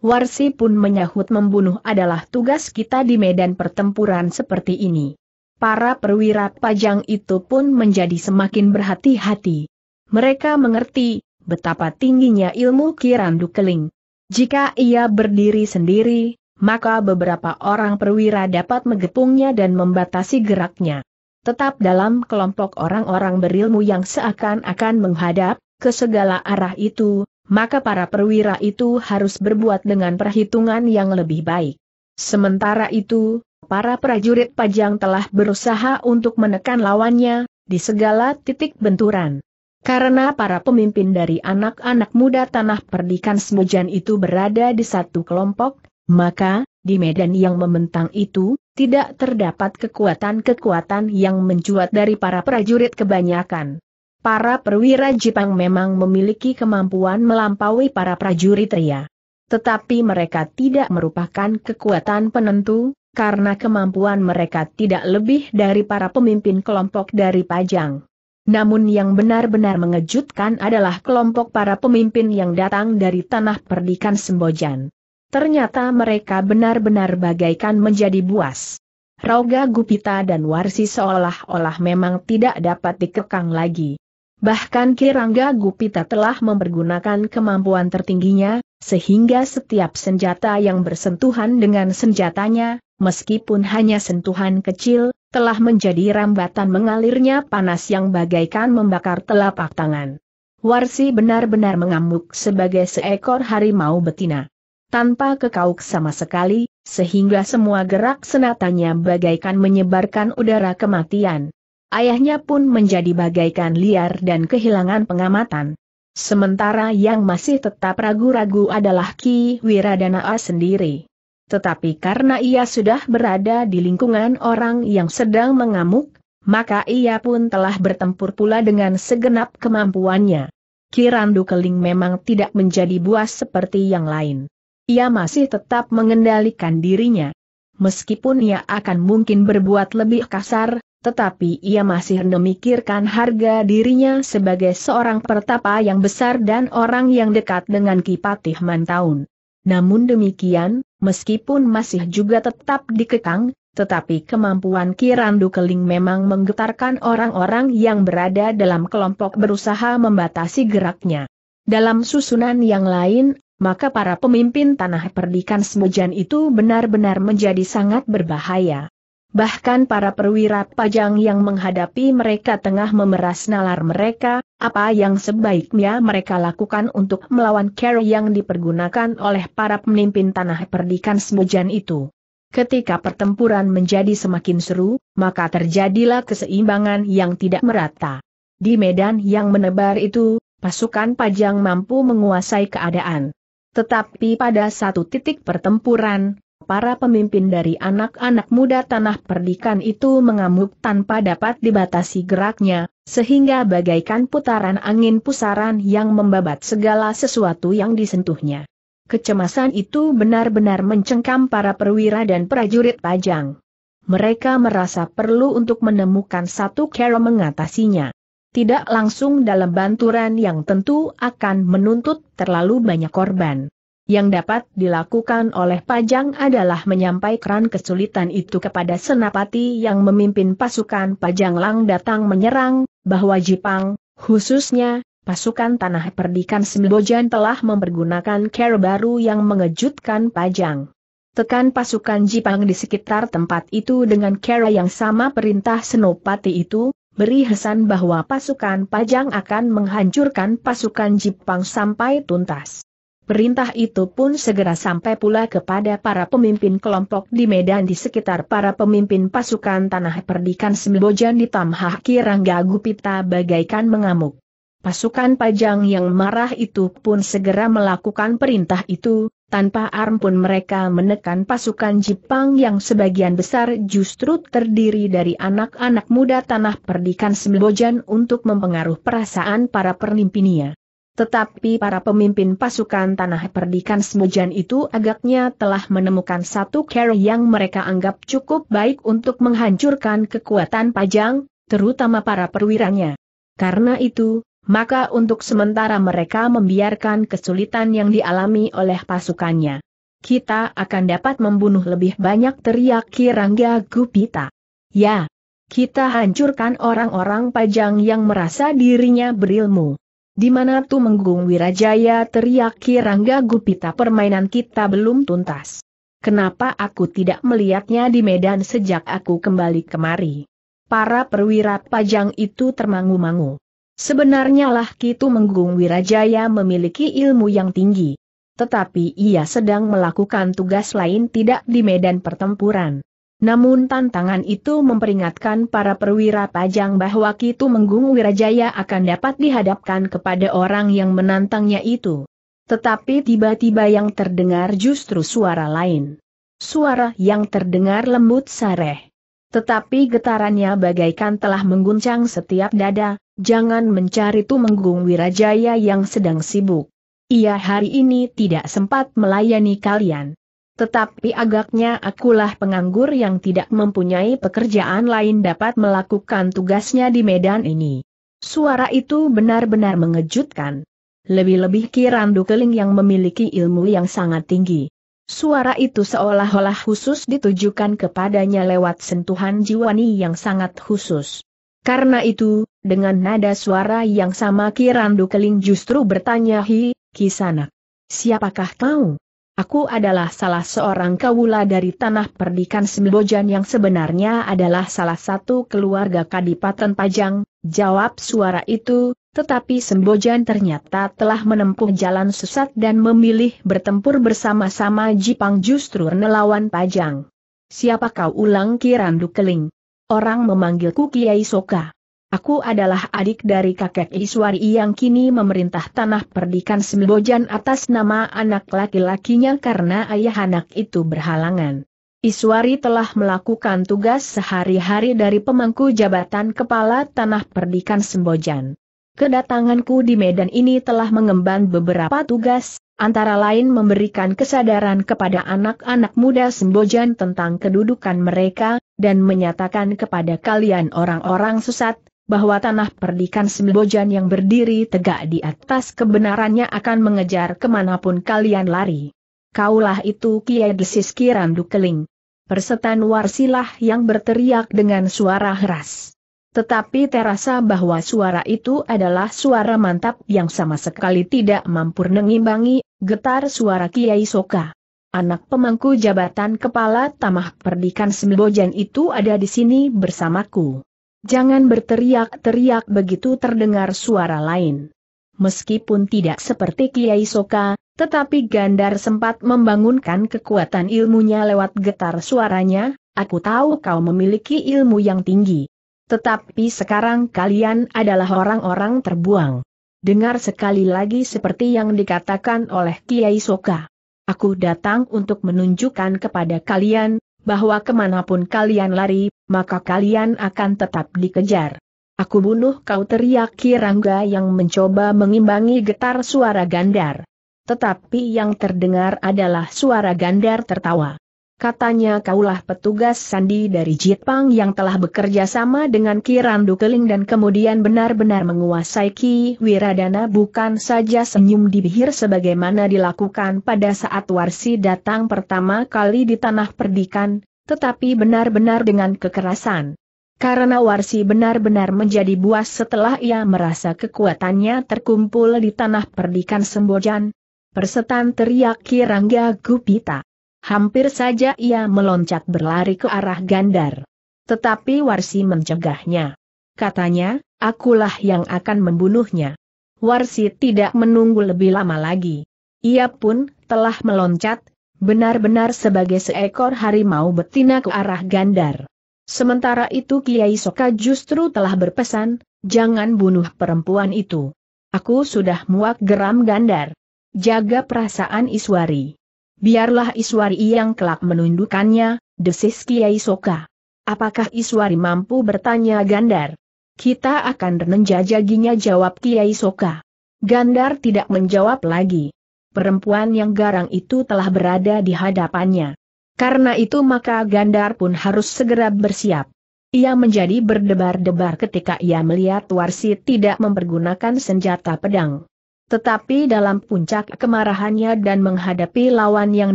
Warsi pun menyahut membunuh adalah tugas kita di medan pertempuran seperti ini. Para perwira pajang itu pun menjadi semakin berhati-hati. Mereka mengerti betapa tingginya ilmu Kirandu Keling. Jika ia berdiri sendiri, maka beberapa orang perwira dapat menggepungnya dan membatasi geraknya. Tetap dalam kelompok orang-orang berilmu yang seakan-akan menghadap ke segala arah itu, maka para perwira itu harus berbuat dengan perhitungan yang lebih baik. Sementara itu, para prajurit pajang telah berusaha untuk menekan lawannya, di segala titik benturan. Karena para pemimpin dari anak-anak muda tanah perdikan semujan itu berada di satu kelompok, maka, di medan yang membentang itu, tidak terdapat kekuatan-kekuatan yang mencuat dari para prajurit kebanyakan para perwira Jepang memang memiliki kemampuan melampaui para prajurit Ria. Tetapi mereka tidak merupakan kekuatan penentu, karena kemampuan mereka tidak lebih dari para pemimpin kelompok dari Pajang. Namun yang benar-benar mengejutkan adalah kelompok para pemimpin yang datang dari tanah perdikan Sembojan. Ternyata mereka benar-benar bagaikan menjadi buas. Rauga Gupita dan Warsi seolah-olah memang tidak dapat dikekang lagi. Bahkan Kirangga Gupita telah mempergunakan kemampuan tertingginya, sehingga setiap senjata yang bersentuhan dengan senjatanya, meskipun hanya sentuhan kecil, telah menjadi rambatan mengalirnya panas yang bagaikan membakar telapak tangan. Warsi benar-benar mengamuk sebagai seekor harimau betina. Tanpa kekauk sama sekali, sehingga semua gerak senatanya bagaikan menyebarkan udara kematian. Ayahnya pun menjadi bagaikan liar dan kehilangan pengamatan. Sementara yang masih tetap ragu-ragu adalah Ki Wiradana'a sendiri. Tetapi karena ia sudah berada di lingkungan orang yang sedang mengamuk, maka ia pun telah bertempur pula dengan segenap kemampuannya. Kirandu Keling memang tidak menjadi buas seperti yang lain. Ia masih tetap mengendalikan dirinya. Meskipun ia akan mungkin berbuat lebih kasar, tetapi ia masih memikirkan harga dirinya sebagai seorang pertapa yang besar dan orang yang dekat dengan Kipatih Mantaun. Namun demikian, meskipun masih juga tetap dikekang, tetapi kemampuan Kirandu Keling memang menggetarkan orang-orang yang berada dalam kelompok berusaha membatasi geraknya. Dalam susunan yang lain, maka para pemimpin tanah perdikan Semujan itu benar-benar menjadi sangat berbahaya. Bahkan para perwira pajang yang menghadapi mereka tengah memeras nalar mereka, apa yang sebaiknya mereka lakukan untuk melawan care yang dipergunakan oleh para pemimpin tanah perdikan semujan itu. Ketika pertempuran menjadi semakin seru, maka terjadilah keseimbangan yang tidak merata. Di medan yang menebar itu, pasukan pajang mampu menguasai keadaan. Tetapi pada satu titik pertempuran, Para pemimpin dari anak-anak muda tanah perdikan itu mengamuk tanpa dapat dibatasi geraknya, sehingga bagaikan putaran angin pusaran yang membabat segala sesuatu yang disentuhnya. Kecemasan itu benar-benar mencengkam para perwira dan prajurit pajang. Mereka merasa perlu untuk menemukan satu cara mengatasinya. Tidak langsung dalam banturan yang tentu akan menuntut terlalu banyak korban yang dapat dilakukan oleh Pajang adalah menyampaikan kesulitan itu kepada Senapati yang memimpin pasukan Pajang Lang datang menyerang, bahwa Jipang, khususnya, pasukan Tanah Perdikan Sembojan telah mempergunakan cara baru yang mengejutkan Pajang. Tekan pasukan Jipang di sekitar tempat itu dengan cara yang sama perintah Senopati itu, beri hesan bahwa pasukan Pajang akan menghancurkan pasukan Jepang sampai tuntas. Perintah itu pun segera sampai pula kepada para pemimpin kelompok di medan di sekitar para pemimpin pasukan tanah perdikan Sembojan di Tamhah Kirangga Gupita bagaikan mengamuk. Pasukan pajang yang marah itu pun segera melakukan perintah itu, tanpa arm pun mereka menekan pasukan Jepang yang sebagian besar justru terdiri dari anak-anak muda tanah perdikan Sembojan untuk mempengaruhi perasaan para pernimpinnya. Tetapi para pemimpin pasukan tanah perdikan Semujan itu agaknya telah menemukan satu cara yang mereka anggap cukup baik untuk menghancurkan kekuatan Pajang, terutama para perwiranya. Karena itu, maka untuk sementara mereka membiarkan kesulitan yang dialami oleh pasukannya. Kita akan dapat membunuh lebih banyak teriak Kirangga Gupita. Ya, kita hancurkan orang-orang Pajang yang merasa dirinya berilmu. Di mana menggung Wirajaya teriak Kirangga Gupita permainan kita belum tuntas. Kenapa aku tidak melihatnya di medan sejak aku kembali kemari? Para perwira pajang itu termangu-mangu. Sebenarnya lah Kitu Menggung Wirajaya memiliki ilmu yang tinggi. Tetapi ia sedang melakukan tugas lain tidak di medan pertempuran. Namun tantangan itu memperingatkan para perwira pajang bahwa Kitu Menggung Wirajaya akan dapat dihadapkan kepada orang yang menantangnya itu. Tetapi tiba-tiba yang terdengar justru suara lain. Suara yang terdengar lembut sareh. Tetapi getarannya bagaikan telah mengguncang setiap dada, jangan mencari Menggung Wirajaya yang sedang sibuk. Ia hari ini tidak sempat melayani kalian. Tetapi agaknya akulah penganggur yang tidak mempunyai pekerjaan lain dapat melakukan tugasnya di medan ini. Suara itu benar-benar mengejutkan. Lebih-lebih Kirandu Keling yang memiliki ilmu yang sangat tinggi. Suara itu seolah-olah khusus ditujukan kepadanya lewat sentuhan jiwani yang sangat khusus. Karena itu, dengan nada suara yang sama Kirandu Keling justru bertanya Hi, Kisana, Siapakah kau? Aku adalah salah seorang kawula dari tanah perdikan Sembojan yang sebenarnya adalah salah satu keluarga Kadipaten Pajang, jawab suara itu, tetapi Sembojan ternyata telah menempuh jalan sesat dan memilih bertempur bersama-sama Jipang justru nelawan Pajang. Siapa kau ulang Kirandu Keling? Orang memanggilku Kiai Soka. Aku adalah adik dari kakek Iswari yang kini memerintah tanah perdikan Sembojan atas nama anak laki-lakinya karena ayah anak itu berhalangan. Iswari telah melakukan tugas sehari-hari dari pemangku jabatan kepala tanah perdikan Sembojan. Kedatanganku di Medan ini telah mengemban beberapa tugas, antara lain memberikan kesadaran kepada anak-anak muda Sembojan tentang kedudukan mereka, dan menyatakan kepada kalian orang-orang sesat, bahwa tanah perdikan Sembojan yang berdiri tegak di atas kebenarannya akan mengejar kemanapun kalian lari. Kaulah itu Kiai Desis Kirandu Dukeling. Persetan Warsilah yang berteriak dengan suara keras. Tetapi terasa bahwa suara itu adalah suara mantap yang sama sekali tidak mampu mengimbangi getar suara Kiai Soka. Anak pemangku jabatan kepala Tamah Perdikan Sembojan itu ada di sini bersamaku. Jangan berteriak-teriak begitu terdengar suara lain. Meskipun tidak seperti Kiai Soka, tetapi Gandar sempat membangunkan kekuatan ilmunya lewat getar suaranya, aku tahu kau memiliki ilmu yang tinggi. Tetapi sekarang kalian adalah orang-orang terbuang. Dengar sekali lagi seperti yang dikatakan oleh Kiai Soka. Aku datang untuk menunjukkan kepada kalian, bahwa kemanapun kalian lari, maka kalian akan tetap dikejar. Aku bunuh kau teriak Kirangga yang mencoba mengimbangi getar suara Gandar. Tetapi yang terdengar adalah suara Gandar tertawa. Katanya kaulah petugas sandi dari Jitpang yang telah bekerja sama dengan Kiran Keling dan kemudian benar-benar menguasai Ki Wiradana bukan saja senyum di sebagaimana dilakukan pada saat Warsi datang pertama kali di tanah perdikan, tetapi benar-benar dengan kekerasan. Karena Warsi benar-benar menjadi buas setelah ia merasa kekuatannya terkumpul di tanah perdikan Sembojan. Persetan teriak Kirangga Gupita. Hampir saja ia meloncat berlari ke arah Gandar. Tetapi Warsi mencegahnya. Katanya, akulah yang akan membunuhnya. Warsi tidak menunggu lebih lama lagi. Ia pun telah meloncat, benar-benar sebagai seekor harimau betina ke arah Gandar. Sementara itu Kiai Soka justru telah berpesan, jangan bunuh perempuan itu. Aku sudah muak geram Gandar. Jaga perasaan Iswari. Biarlah Iswari yang kelak menundukkannya, desis Kiai Soka. Apakah Iswari mampu bertanya Gandar? Kita akan menjajaginya jawab Kiai Soka. Gandar tidak menjawab lagi. Perempuan yang garang itu telah berada di hadapannya. Karena itu maka Gandar pun harus segera bersiap. Ia menjadi berdebar-debar ketika ia melihat Warsi tidak mempergunakan senjata pedang. Tetapi dalam puncak kemarahannya dan menghadapi lawan yang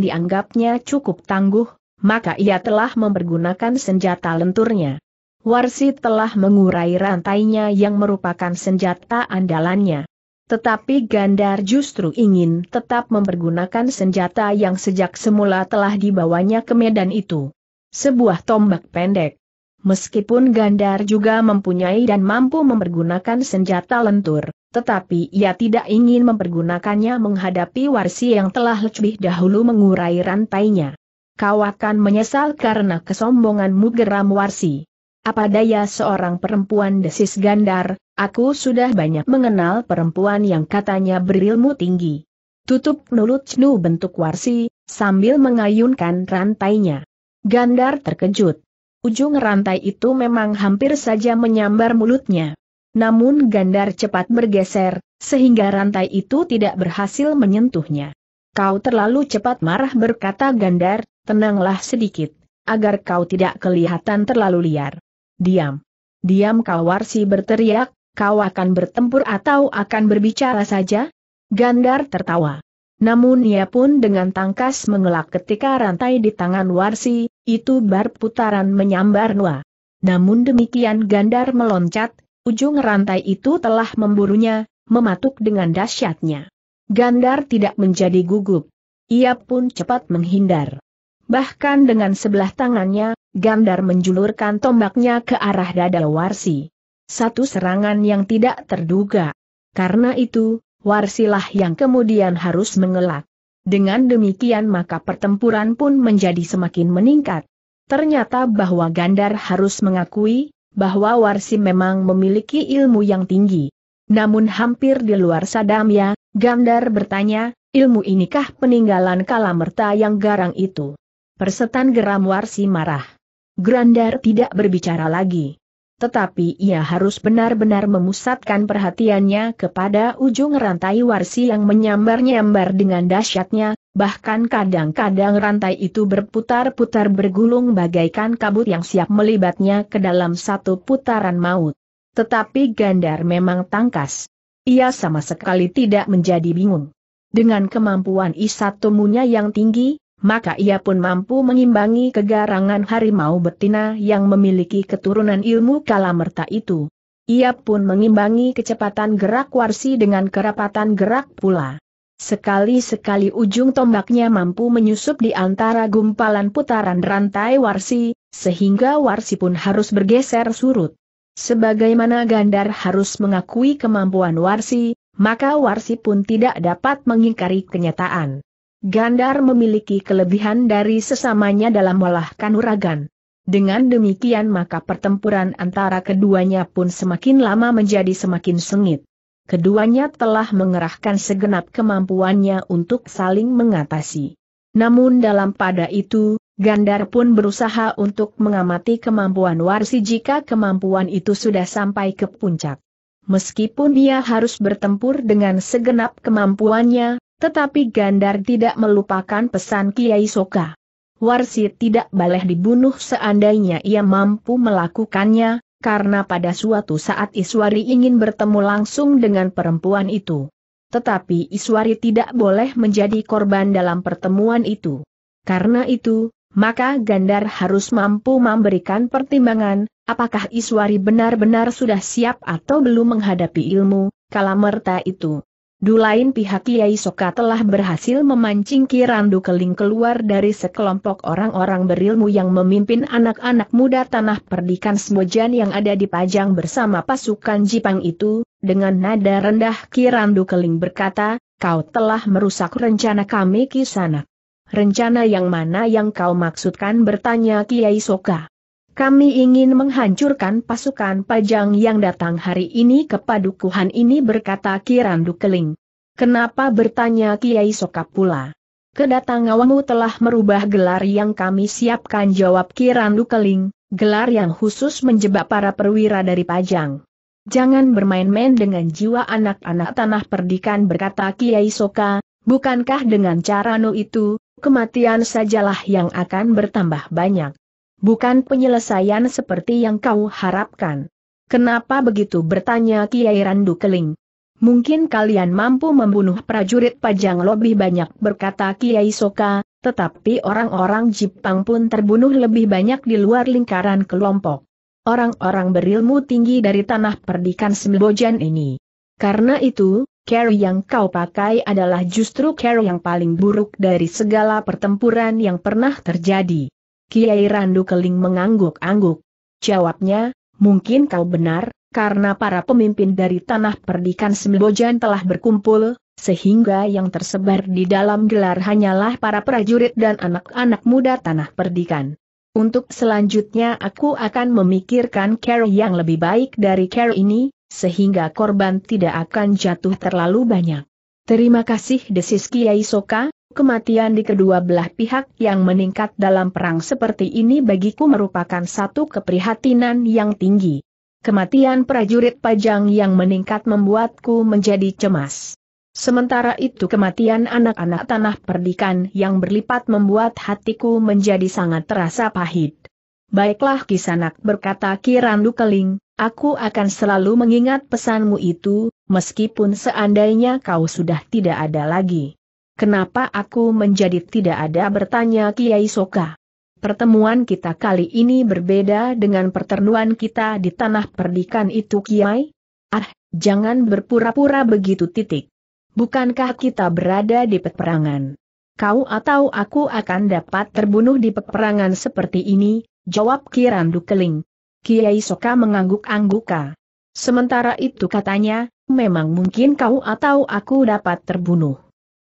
dianggapnya cukup tangguh, maka ia telah mempergunakan senjata lenturnya. Warsi telah mengurai rantainya yang merupakan senjata andalannya. Tetapi Gandar justru ingin tetap mempergunakan senjata yang sejak semula telah dibawanya ke medan itu. Sebuah tombak pendek. Meskipun Gandar juga mempunyai dan mampu mempergunakan senjata lentur, tetapi ia tidak ingin mempergunakannya menghadapi warsi yang telah lebih dahulu mengurai rantainya. Kau akan menyesal karena kesombonganmu geram warsi. Apa daya seorang perempuan desis gandar, aku sudah banyak mengenal perempuan yang katanya berilmu tinggi. Tutup nulut cnu bentuk warsi, sambil mengayunkan rantainya. Gandar terkejut. Ujung rantai itu memang hampir saja menyambar mulutnya namun Gandar cepat bergeser, sehingga rantai itu tidak berhasil menyentuhnya. Kau terlalu cepat marah berkata Gandar, tenanglah sedikit, agar kau tidak kelihatan terlalu liar. Diam. Diam kau Warsi berteriak, kau akan bertempur atau akan berbicara saja? Gandar tertawa. Namun ia pun dengan tangkas mengelak ketika rantai di tangan Warsi, itu berputaran menyambar Nua. Namun demikian Gandar meloncat, Ujung rantai itu telah memburunya, mematuk dengan dahsyatnya. Gandar tidak menjadi gugup. Ia pun cepat menghindar. Bahkan dengan sebelah tangannya, Gandar menjulurkan tombaknya ke arah dada Warsi. Satu serangan yang tidak terduga. Karena itu, Warsilah yang kemudian harus mengelak. Dengan demikian maka pertempuran pun menjadi semakin meningkat. Ternyata bahwa Gandar harus mengakui, bahwa Warsi memang memiliki ilmu yang tinggi. Namun hampir di luar ya, Gandar bertanya, ilmu inikah peninggalan kalamerta yang garang itu? Persetan geram Warsi marah. Grandar tidak berbicara lagi. Tetapi ia harus benar-benar memusatkan perhatiannya kepada ujung rantai warsi yang menyambar-nyambar dengan dahsyatnya, Bahkan kadang-kadang rantai itu berputar-putar bergulung bagaikan kabut yang siap melibatnya ke dalam satu putaran maut. Tetapi Gandar memang tangkas. Ia sama sekali tidak menjadi bingung. Dengan kemampuan Isatumunya yang tinggi, maka ia pun mampu mengimbangi kegarangan harimau betina yang memiliki keturunan ilmu kalamerta itu. Ia pun mengimbangi kecepatan gerak warsi dengan kerapatan gerak pula. Sekali-sekali ujung tombaknya mampu menyusup di antara gumpalan putaran rantai warsi, sehingga warsi pun harus bergeser surut. Sebagaimana Gandar harus mengakui kemampuan warsi, maka warsi pun tidak dapat mengingkari kenyataan. Gandar memiliki kelebihan dari sesamanya dalam olah kanuragan. Dengan demikian maka pertempuran antara keduanya pun semakin lama menjadi semakin sengit keduanya telah mengerahkan segenap kemampuannya untuk saling mengatasi. Namun dalam pada itu, Gandar pun berusaha untuk mengamati kemampuan Warsi jika kemampuan itu sudah sampai ke puncak. Meskipun ia harus bertempur dengan segenap kemampuannya, tetapi Gandar tidak melupakan pesan Kiai Soka. Warsi tidak boleh dibunuh seandainya ia mampu melakukannya, karena pada suatu saat Iswari ingin bertemu langsung dengan perempuan itu. Tetapi Iswari tidak boleh menjadi korban dalam pertemuan itu. Karena itu, maka Gandar harus mampu memberikan pertimbangan, apakah Iswari benar-benar sudah siap atau belum menghadapi ilmu, kalamerta itu. Dulain pihak Kiai Soka telah berhasil memancing Kirandu Keling keluar dari sekelompok orang-orang berilmu yang memimpin anak-anak muda tanah perdikan Smojan yang ada di Pajang bersama pasukan Jipang itu, dengan nada rendah Kirandu Keling berkata, kau telah merusak rencana kami Kisanak. Rencana yang mana yang kau maksudkan bertanya Kiai Soka. Kami ingin menghancurkan pasukan pajang yang datang hari ini ke padukuhan ini berkata Kirandu Keling. Kenapa bertanya Kiai pula? Kedatangan Kedatanganmu telah merubah gelar yang kami siapkan jawab Kirandu Keling, gelar yang khusus menjebak para perwira dari pajang. Jangan bermain-main dengan jiwa anak-anak tanah perdikan berkata Kiai Soka, bukankah dengan cara nu itu, kematian sajalah yang akan bertambah banyak bukan penyelesaian seperti yang kau harapkan. Kenapa begitu bertanya Kiai Randu Keling? Mungkin kalian mampu membunuh prajurit pajang lebih banyak berkata Kiai Soka, tetapi orang-orang Jepang pun terbunuh lebih banyak di luar lingkaran kelompok. Orang-orang berilmu tinggi dari tanah perdikan Sembojan ini. Karena itu, care yang kau pakai adalah justru care yang paling buruk dari segala pertempuran yang pernah terjadi. Kiai Randu Keling mengangguk-angguk. Jawabnya, mungkin kau benar, karena para pemimpin dari tanah perdikan Sembojan telah berkumpul, sehingga yang tersebar di dalam gelar hanyalah para prajurit dan anak-anak muda tanah perdikan. Untuk selanjutnya aku akan memikirkan care yang lebih baik dari care ini, sehingga korban tidak akan jatuh terlalu banyak. Terima kasih desis Kiai Soka, Kematian di kedua belah pihak yang meningkat dalam perang seperti ini bagiku merupakan satu keprihatinan yang tinggi. Kematian prajurit pajang yang meningkat membuatku menjadi cemas. Sementara itu kematian anak-anak tanah perdikan yang berlipat membuat hatiku menjadi sangat terasa pahit. Baiklah kisanak berkata Kirandu Keling, aku akan selalu mengingat pesanmu itu, meskipun seandainya kau sudah tidak ada lagi. Kenapa aku menjadi tidak ada bertanya Kiai Soka. Pertemuan kita kali ini berbeda dengan pertemuan kita di tanah perdikan itu Kiai? Ah, jangan berpura-pura begitu titik. Bukankah kita berada di peperangan? Kau atau aku akan dapat terbunuh di peperangan seperti ini, jawab Kirandu Keling. Kiai Soka mengangguk-angguka. Sementara itu katanya, memang mungkin kau atau aku dapat terbunuh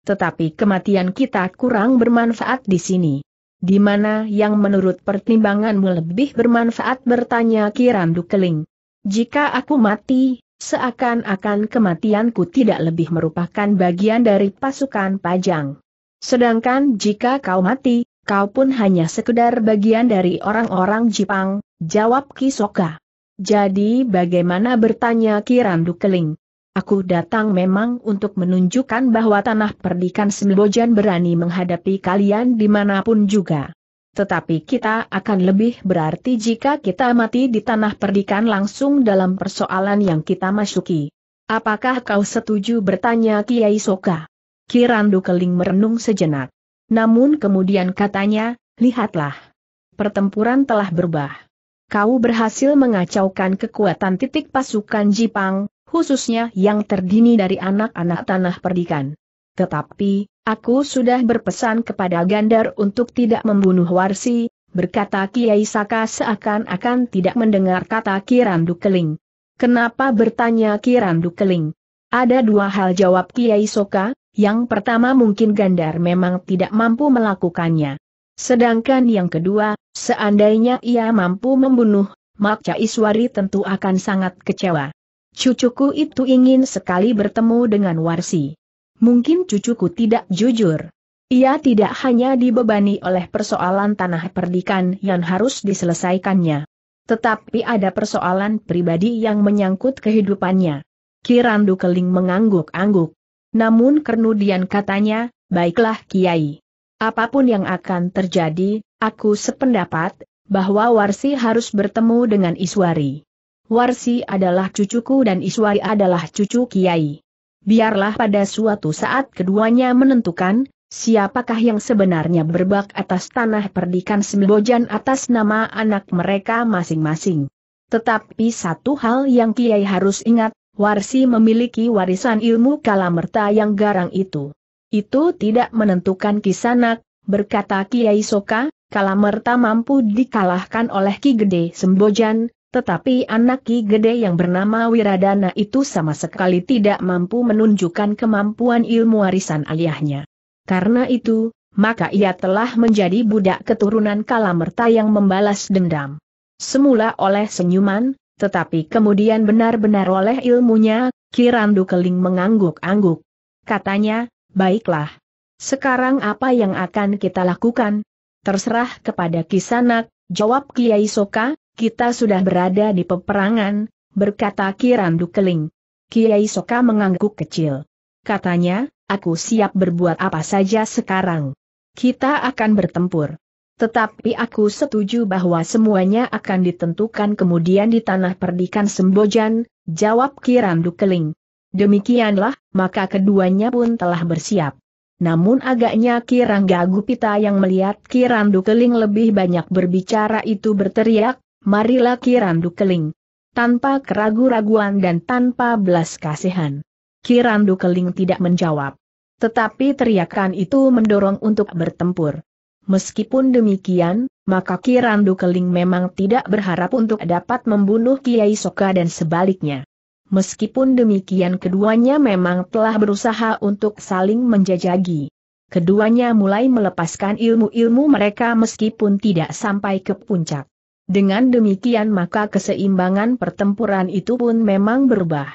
tetapi kematian kita kurang bermanfaat di sini. Di mana yang menurut pertimbanganmu lebih bermanfaat bertanya Kirandu Keling. Jika aku mati, seakan-akan kematianku tidak lebih merupakan bagian dari pasukan pajang. Sedangkan jika kau mati, kau pun hanya sekedar bagian dari orang-orang Jepang, jawab Kisoka. Jadi bagaimana bertanya Kirandu Keling? Aku datang memang untuk menunjukkan bahwa tanah perdikan Sembojan berani menghadapi kalian dimanapun juga. Tetapi kita akan lebih berarti jika kita mati di tanah perdikan langsung dalam persoalan yang kita masuki. Apakah kau setuju bertanya Kiai Soka? Kirandu Keling merenung sejenak. Namun kemudian katanya, lihatlah. Pertempuran telah berubah. Kau berhasil mengacaukan kekuatan titik pasukan Jipang, khususnya yang terdini dari anak-anak tanah perdikan. Tetapi, aku sudah berpesan kepada Gandar untuk tidak membunuh Warsi, berkata Kiai Saka seakan-akan tidak mendengar kata Kirandu Dukeling. Kenapa bertanya Kirandu Dukeling? Ada dua hal jawab Kiai Soka, yang pertama mungkin Gandar memang tidak mampu melakukannya. Sedangkan yang kedua, seandainya ia mampu membunuh, maka Iswari tentu akan sangat kecewa. Cucuku itu ingin sekali bertemu dengan Warsi. Mungkin cucuku tidak jujur. Ia tidak hanya dibebani oleh persoalan tanah perdikan yang harus diselesaikannya. Tetapi ada persoalan pribadi yang menyangkut kehidupannya. Kirandu Keling mengangguk-angguk. Namun kernudian katanya, baiklah Kiai. Apapun yang akan terjadi, aku sependapat, bahwa Warsi harus bertemu dengan Iswari. Warsi adalah cucuku dan Iswai adalah cucu Kiai. Biarlah pada suatu saat keduanya menentukan, siapakah yang sebenarnya berbak atas tanah perdikan Sembojan atas nama anak mereka masing-masing. Tetapi satu hal yang Kiai harus ingat, Warsi memiliki warisan ilmu kalamerta yang garang itu. Itu tidak menentukan kisanak, berkata Kiai Soka, kalamerta mampu dikalahkan oleh Ki Gede Sembojan, tetapi anak Ki Gede yang bernama Wiradana itu sama sekali tidak mampu menunjukkan kemampuan ilmu warisan ayahnya. Karena itu, maka ia telah menjadi budak keturunan Kalamerta yang membalas dendam. Semula oleh senyuman, tetapi kemudian benar-benar oleh ilmunya, Kirandu Keling mengangguk-angguk. Katanya, baiklah. Sekarang apa yang akan kita lakukan? Terserah kepada Kisanak, jawab Kiai Soka, kita sudah berada di peperangan, berkata Kiram Keling. Kiai Soka mengangguk kecil. Katanya, aku siap berbuat apa saja sekarang. Kita akan bertempur. Tetapi aku setuju bahwa semuanya akan ditentukan kemudian di tanah perdikan Sembojan, jawab Randu Keling. Demikianlah, maka keduanya pun telah bersiap. Namun agaknya Rangga Gupita yang melihat Randu Keling lebih banyak berbicara itu berteriak, marilah Kirandu Keling. Tanpa keragu-raguan dan tanpa belas kasihan. Kirandu Keling tidak menjawab. Tetapi teriakan itu mendorong untuk bertempur. Meskipun demikian, maka Kirandu Keling memang tidak berharap untuk dapat membunuh Kiai Soka dan sebaliknya. Meskipun demikian keduanya memang telah berusaha untuk saling menjajagi. Keduanya mulai melepaskan ilmu-ilmu mereka meskipun tidak sampai ke puncak. Dengan demikian maka keseimbangan pertempuran itu pun memang berubah.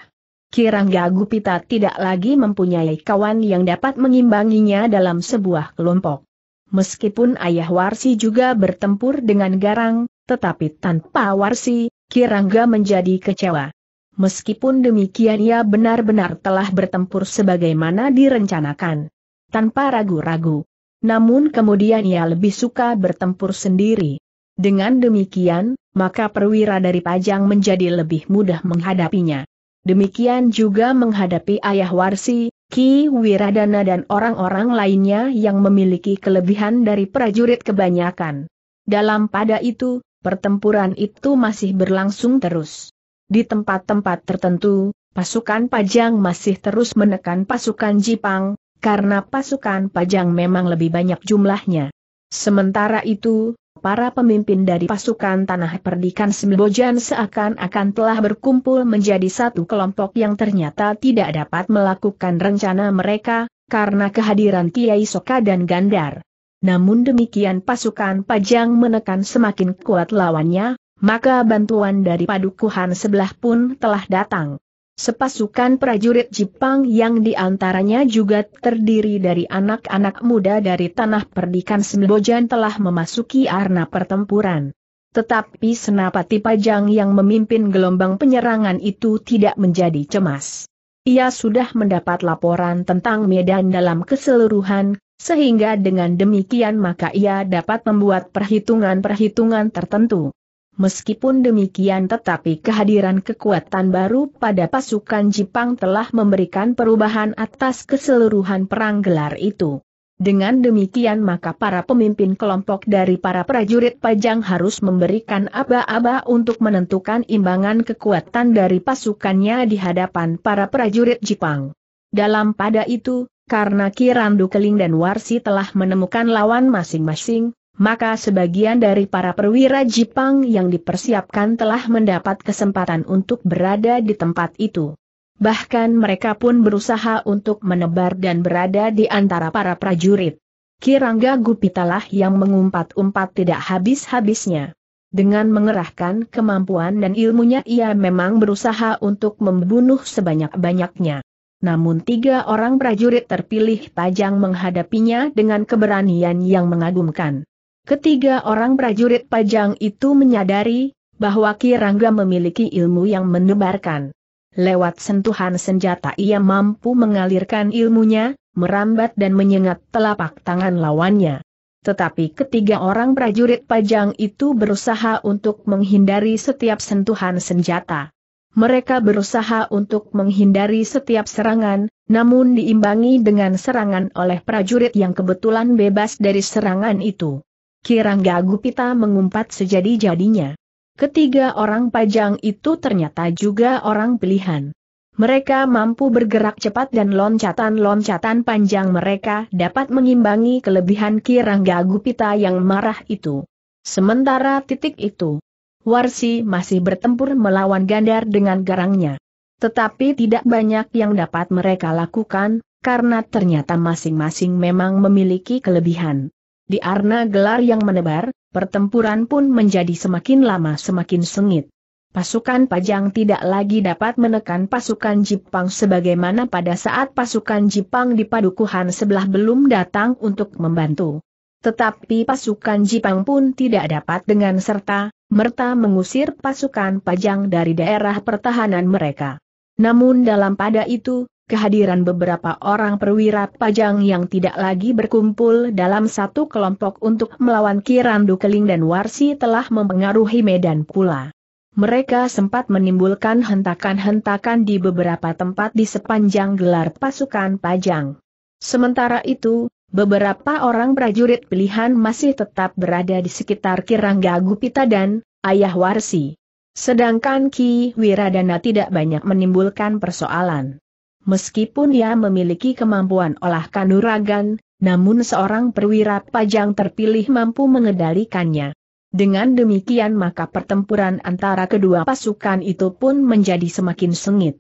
Kirangga Gupita tidak lagi mempunyai kawan yang dapat mengimbanginya dalam sebuah kelompok. Meskipun ayah Warsi juga bertempur dengan garang, tetapi tanpa Warsi, Kirangga menjadi kecewa. Meskipun demikian ia benar-benar telah bertempur sebagaimana direncanakan. Tanpa ragu-ragu. Namun kemudian ia lebih suka bertempur sendiri. Dengan demikian, maka perwira dari Pajang menjadi lebih mudah menghadapinya. Demikian juga menghadapi ayah Warsi, Ki Wiradana dan orang-orang lainnya yang memiliki kelebihan dari prajurit kebanyakan. Dalam pada itu, pertempuran itu masih berlangsung terus. Di tempat-tempat tertentu, pasukan Pajang masih terus menekan pasukan Jipang, karena pasukan Pajang memang lebih banyak jumlahnya. Sementara itu, para pemimpin dari pasukan tanah perdikan Sembojan seakan-akan telah berkumpul menjadi satu kelompok yang ternyata tidak dapat melakukan rencana mereka, karena kehadiran Kiai Soka dan Gandar. Namun demikian pasukan Pajang menekan semakin kuat lawannya, maka bantuan dari padukuhan sebelah pun telah datang. Sepasukan prajurit Jepang yang diantaranya juga terdiri dari anak-anak muda dari tanah perdikan Sembojan telah memasuki arena pertempuran. Tetapi Senapati Pajang yang memimpin gelombang penyerangan itu tidak menjadi cemas. Ia sudah mendapat laporan tentang medan dalam keseluruhan, sehingga dengan demikian maka ia dapat membuat perhitungan-perhitungan tertentu. Meskipun demikian tetapi kehadiran kekuatan baru pada pasukan Jepang telah memberikan perubahan atas keseluruhan perang gelar itu. Dengan demikian maka para pemimpin kelompok dari para prajurit pajang harus memberikan aba-aba untuk menentukan imbangan kekuatan dari pasukannya di hadapan para prajurit Jepang. Dalam pada itu, karena Kirandu Keling dan Warsi telah menemukan lawan masing-masing, maka sebagian dari para perwira Jepang yang dipersiapkan telah mendapat kesempatan untuk berada di tempat itu. Bahkan mereka pun berusaha untuk menebar dan berada di antara para prajurit. Kirangga Gupitalah yang mengumpat-umpat tidak habis-habisnya. Dengan mengerahkan kemampuan dan ilmunya ia memang berusaha untuk membunuh sebanyak-banyaknya. Namun tiga orang prajurit terpilih tajang menghadapinya dengan keberanian yang mengagumkan. Ketiga orang prajurit pajang itu menyadari bahwa Kirangga memiliki ilmu yang menebarkan. Lewat sentuhan senjata ia mampu mengalirkan ilmunya, merambat dan menyengat telapak tangan lawannya. Tetapi ketiga orang prajurit pajang itu berusaha untuk menghindari setiap sentuhan senjata. Mereka berusaha untuk menghindari setiap serangan, namun diimbangi dengan serangan oleh prajurit yang kebetulan bebas dari serangan itu. Kirangga Gupita mengumpat sejadi-jadinya. Ketiga orang pajang itu ternyata juga orang pilihan. Mereka mampu bergerak cepat dan loncatan-loncatan panjang mereka dapat mengimbangi kelebihan Kirangga Gupita yang marah itu. Sementara titik itu, Warsi masih bertempur melawan Gandar dengan garangnya. Tetapi tidak banyak yang dapat mereka lakukan, karena ternyata masing-masing memang memiliki kelebihan. Di arna gelar yang menebar, pertempuran pun menjadi semakin lama semakin sengit. Pasukan Pajang tidak lagi dapat menekan pasukan Jepang sebagaimana pada saat pasukan Jepang di padukuhan sebelah belum datang untuk membantu. Tetapi pasukan Jepang pun tidak dapat dengan serta, merta mengusir pasukan Pajang dari daerah pertahanan mereka. Namun dalam pada itu, kehadiran beberapa orang perwira pajang yang tidak lagi berkumpul dalam satu kelompok untuk melawan Kirandu Keling dan Warsi telah mempengaruhi medan pula. Mereka sempat menimbulkan hentakan-hentakan di beberapa tempat di sepanjang gelar pasukan pajang. Sementara itu, beberapa orang prajurit pilihan masih tetap berada di sekitar Kirangga Gupita dan Ayah Warsi. Sedangkan Ki Wiradana tidak banyak menimbulkan persoalan. Meskipun ia memiliki kemampuan olah kanuragan, namun seorang perwira pajang terpilih mampu mengendalikannya. Dengan demikian maka pertempuran antara kedua pasukan itu pun menjadi semakin sengit.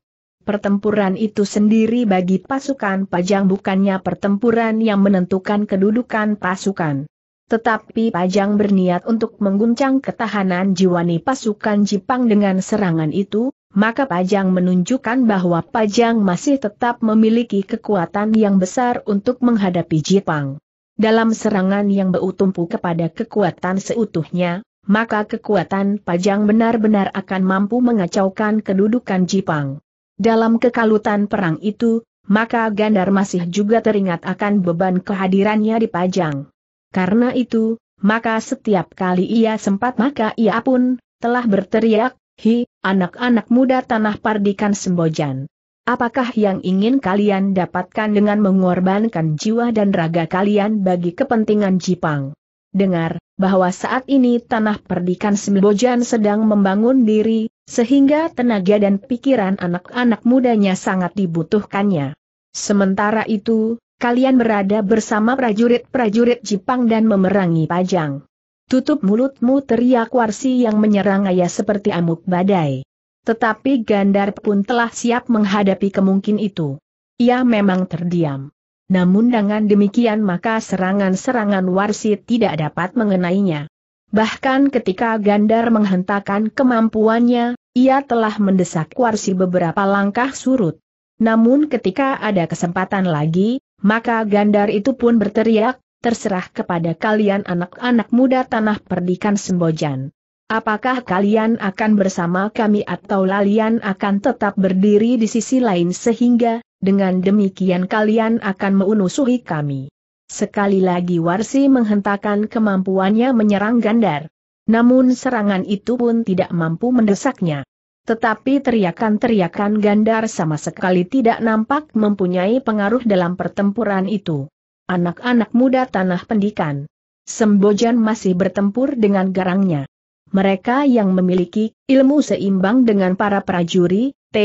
Pertempuran itu sendiri bagi pasukan pajang bukannya pertempuran yang menentukan kedudukan pasukan. Tetapi Pajang berniat untuk mengguncang ketahanan jiwani pasukan Jepang dengan serangan itu, maka Pajang menunjukkan bahwa Pajang masih tetap memiliki kekuatan yang besar untuk menghadapi Jepang. Dalam serangan yang beutumpu kepada kekuatan seutuhnya, maka kekuatan Pajang benar-benar akan mampu mengacaukan kedudukan Jepang. Dalam kekalutan perang itu, maka Gandar masih juga teringat akan beban kehadirannya di Pajang. Karena itu, maka setiap kali ia sempat maka ia pun telah berteriak, Hi, anak-anak muda tanah pardikan sembojan. Apakah yang ingin kalian dapatkan dengan mengorbankan jiwa dan raga kalian bagi kepentingan Jipang? Dengar, bahwa saat ini tanah perdikan Sembojan sedang membangun diri, sehingga tenaga dan pikiran anak-anak mudanya sangat dibutuhkannya. Sementara itu, kalian berada bersama prajurit-prajurit Jipang dan memerangi Pajang. Tutup mulutmu teriak Warsi yang menyerang ayah seperti amuk badai. Tetapi Gandar pun telah siap menghadapi kemungkin itu. Ia memang terdiam. Namun dengan demikian maka serangan-serangan Warsi tidak dapat mengenainya. Bahkan ketika Gandar menghentakkan kemampuannya, ia telah mendesak Warsi beberapa langkah surut. Namun ketika ada kesempatan lagi, maka Gandar itu pun berteriak, terserah kepada kalian anak-anak muda tanah perdikan Sembojan. Apakah kalian akan bersama kami atau kalian akan tetap berdiri di sisi lain sehingga, dengan demikian kalian akan meunusuhi kami. Sekali lagi Warsi menghentakkan kemampuannya menyerang Gandar. Namun serangan itu pun tidak mampu mendesaknya. Tetapi teriakan-teriakan Gandar sama sekali tidak nampak mempunyai pengaruh dalam pertempuran itu anak-anak muda tanah pendikan. Sembojan masih bertempur dengan garangnya. Mereka yang memiliki ilmu seimbang dengan para prajuri, T,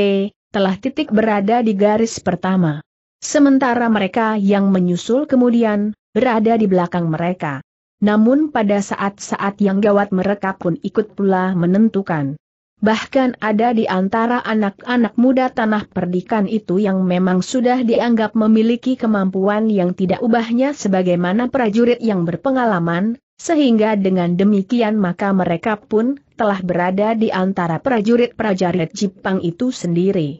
telah titik berada di garis pertama. Sementara mereka yang menyusul kemudian, berada di belakang mereka. Namun pada saat-saat yang gawat mereka pun ikut pula menentukan. Bahkan ada di antara anak-anak muda tanah perdikan itu yang memang sudah dianggap memiliki kemampuan yang tidak ubahnya sebagaimana prajurit yang berpengalaman, sehingga dengan demikian maka mereka pun telah berada di antara prajurit-prajurit Jepang itu sendiri.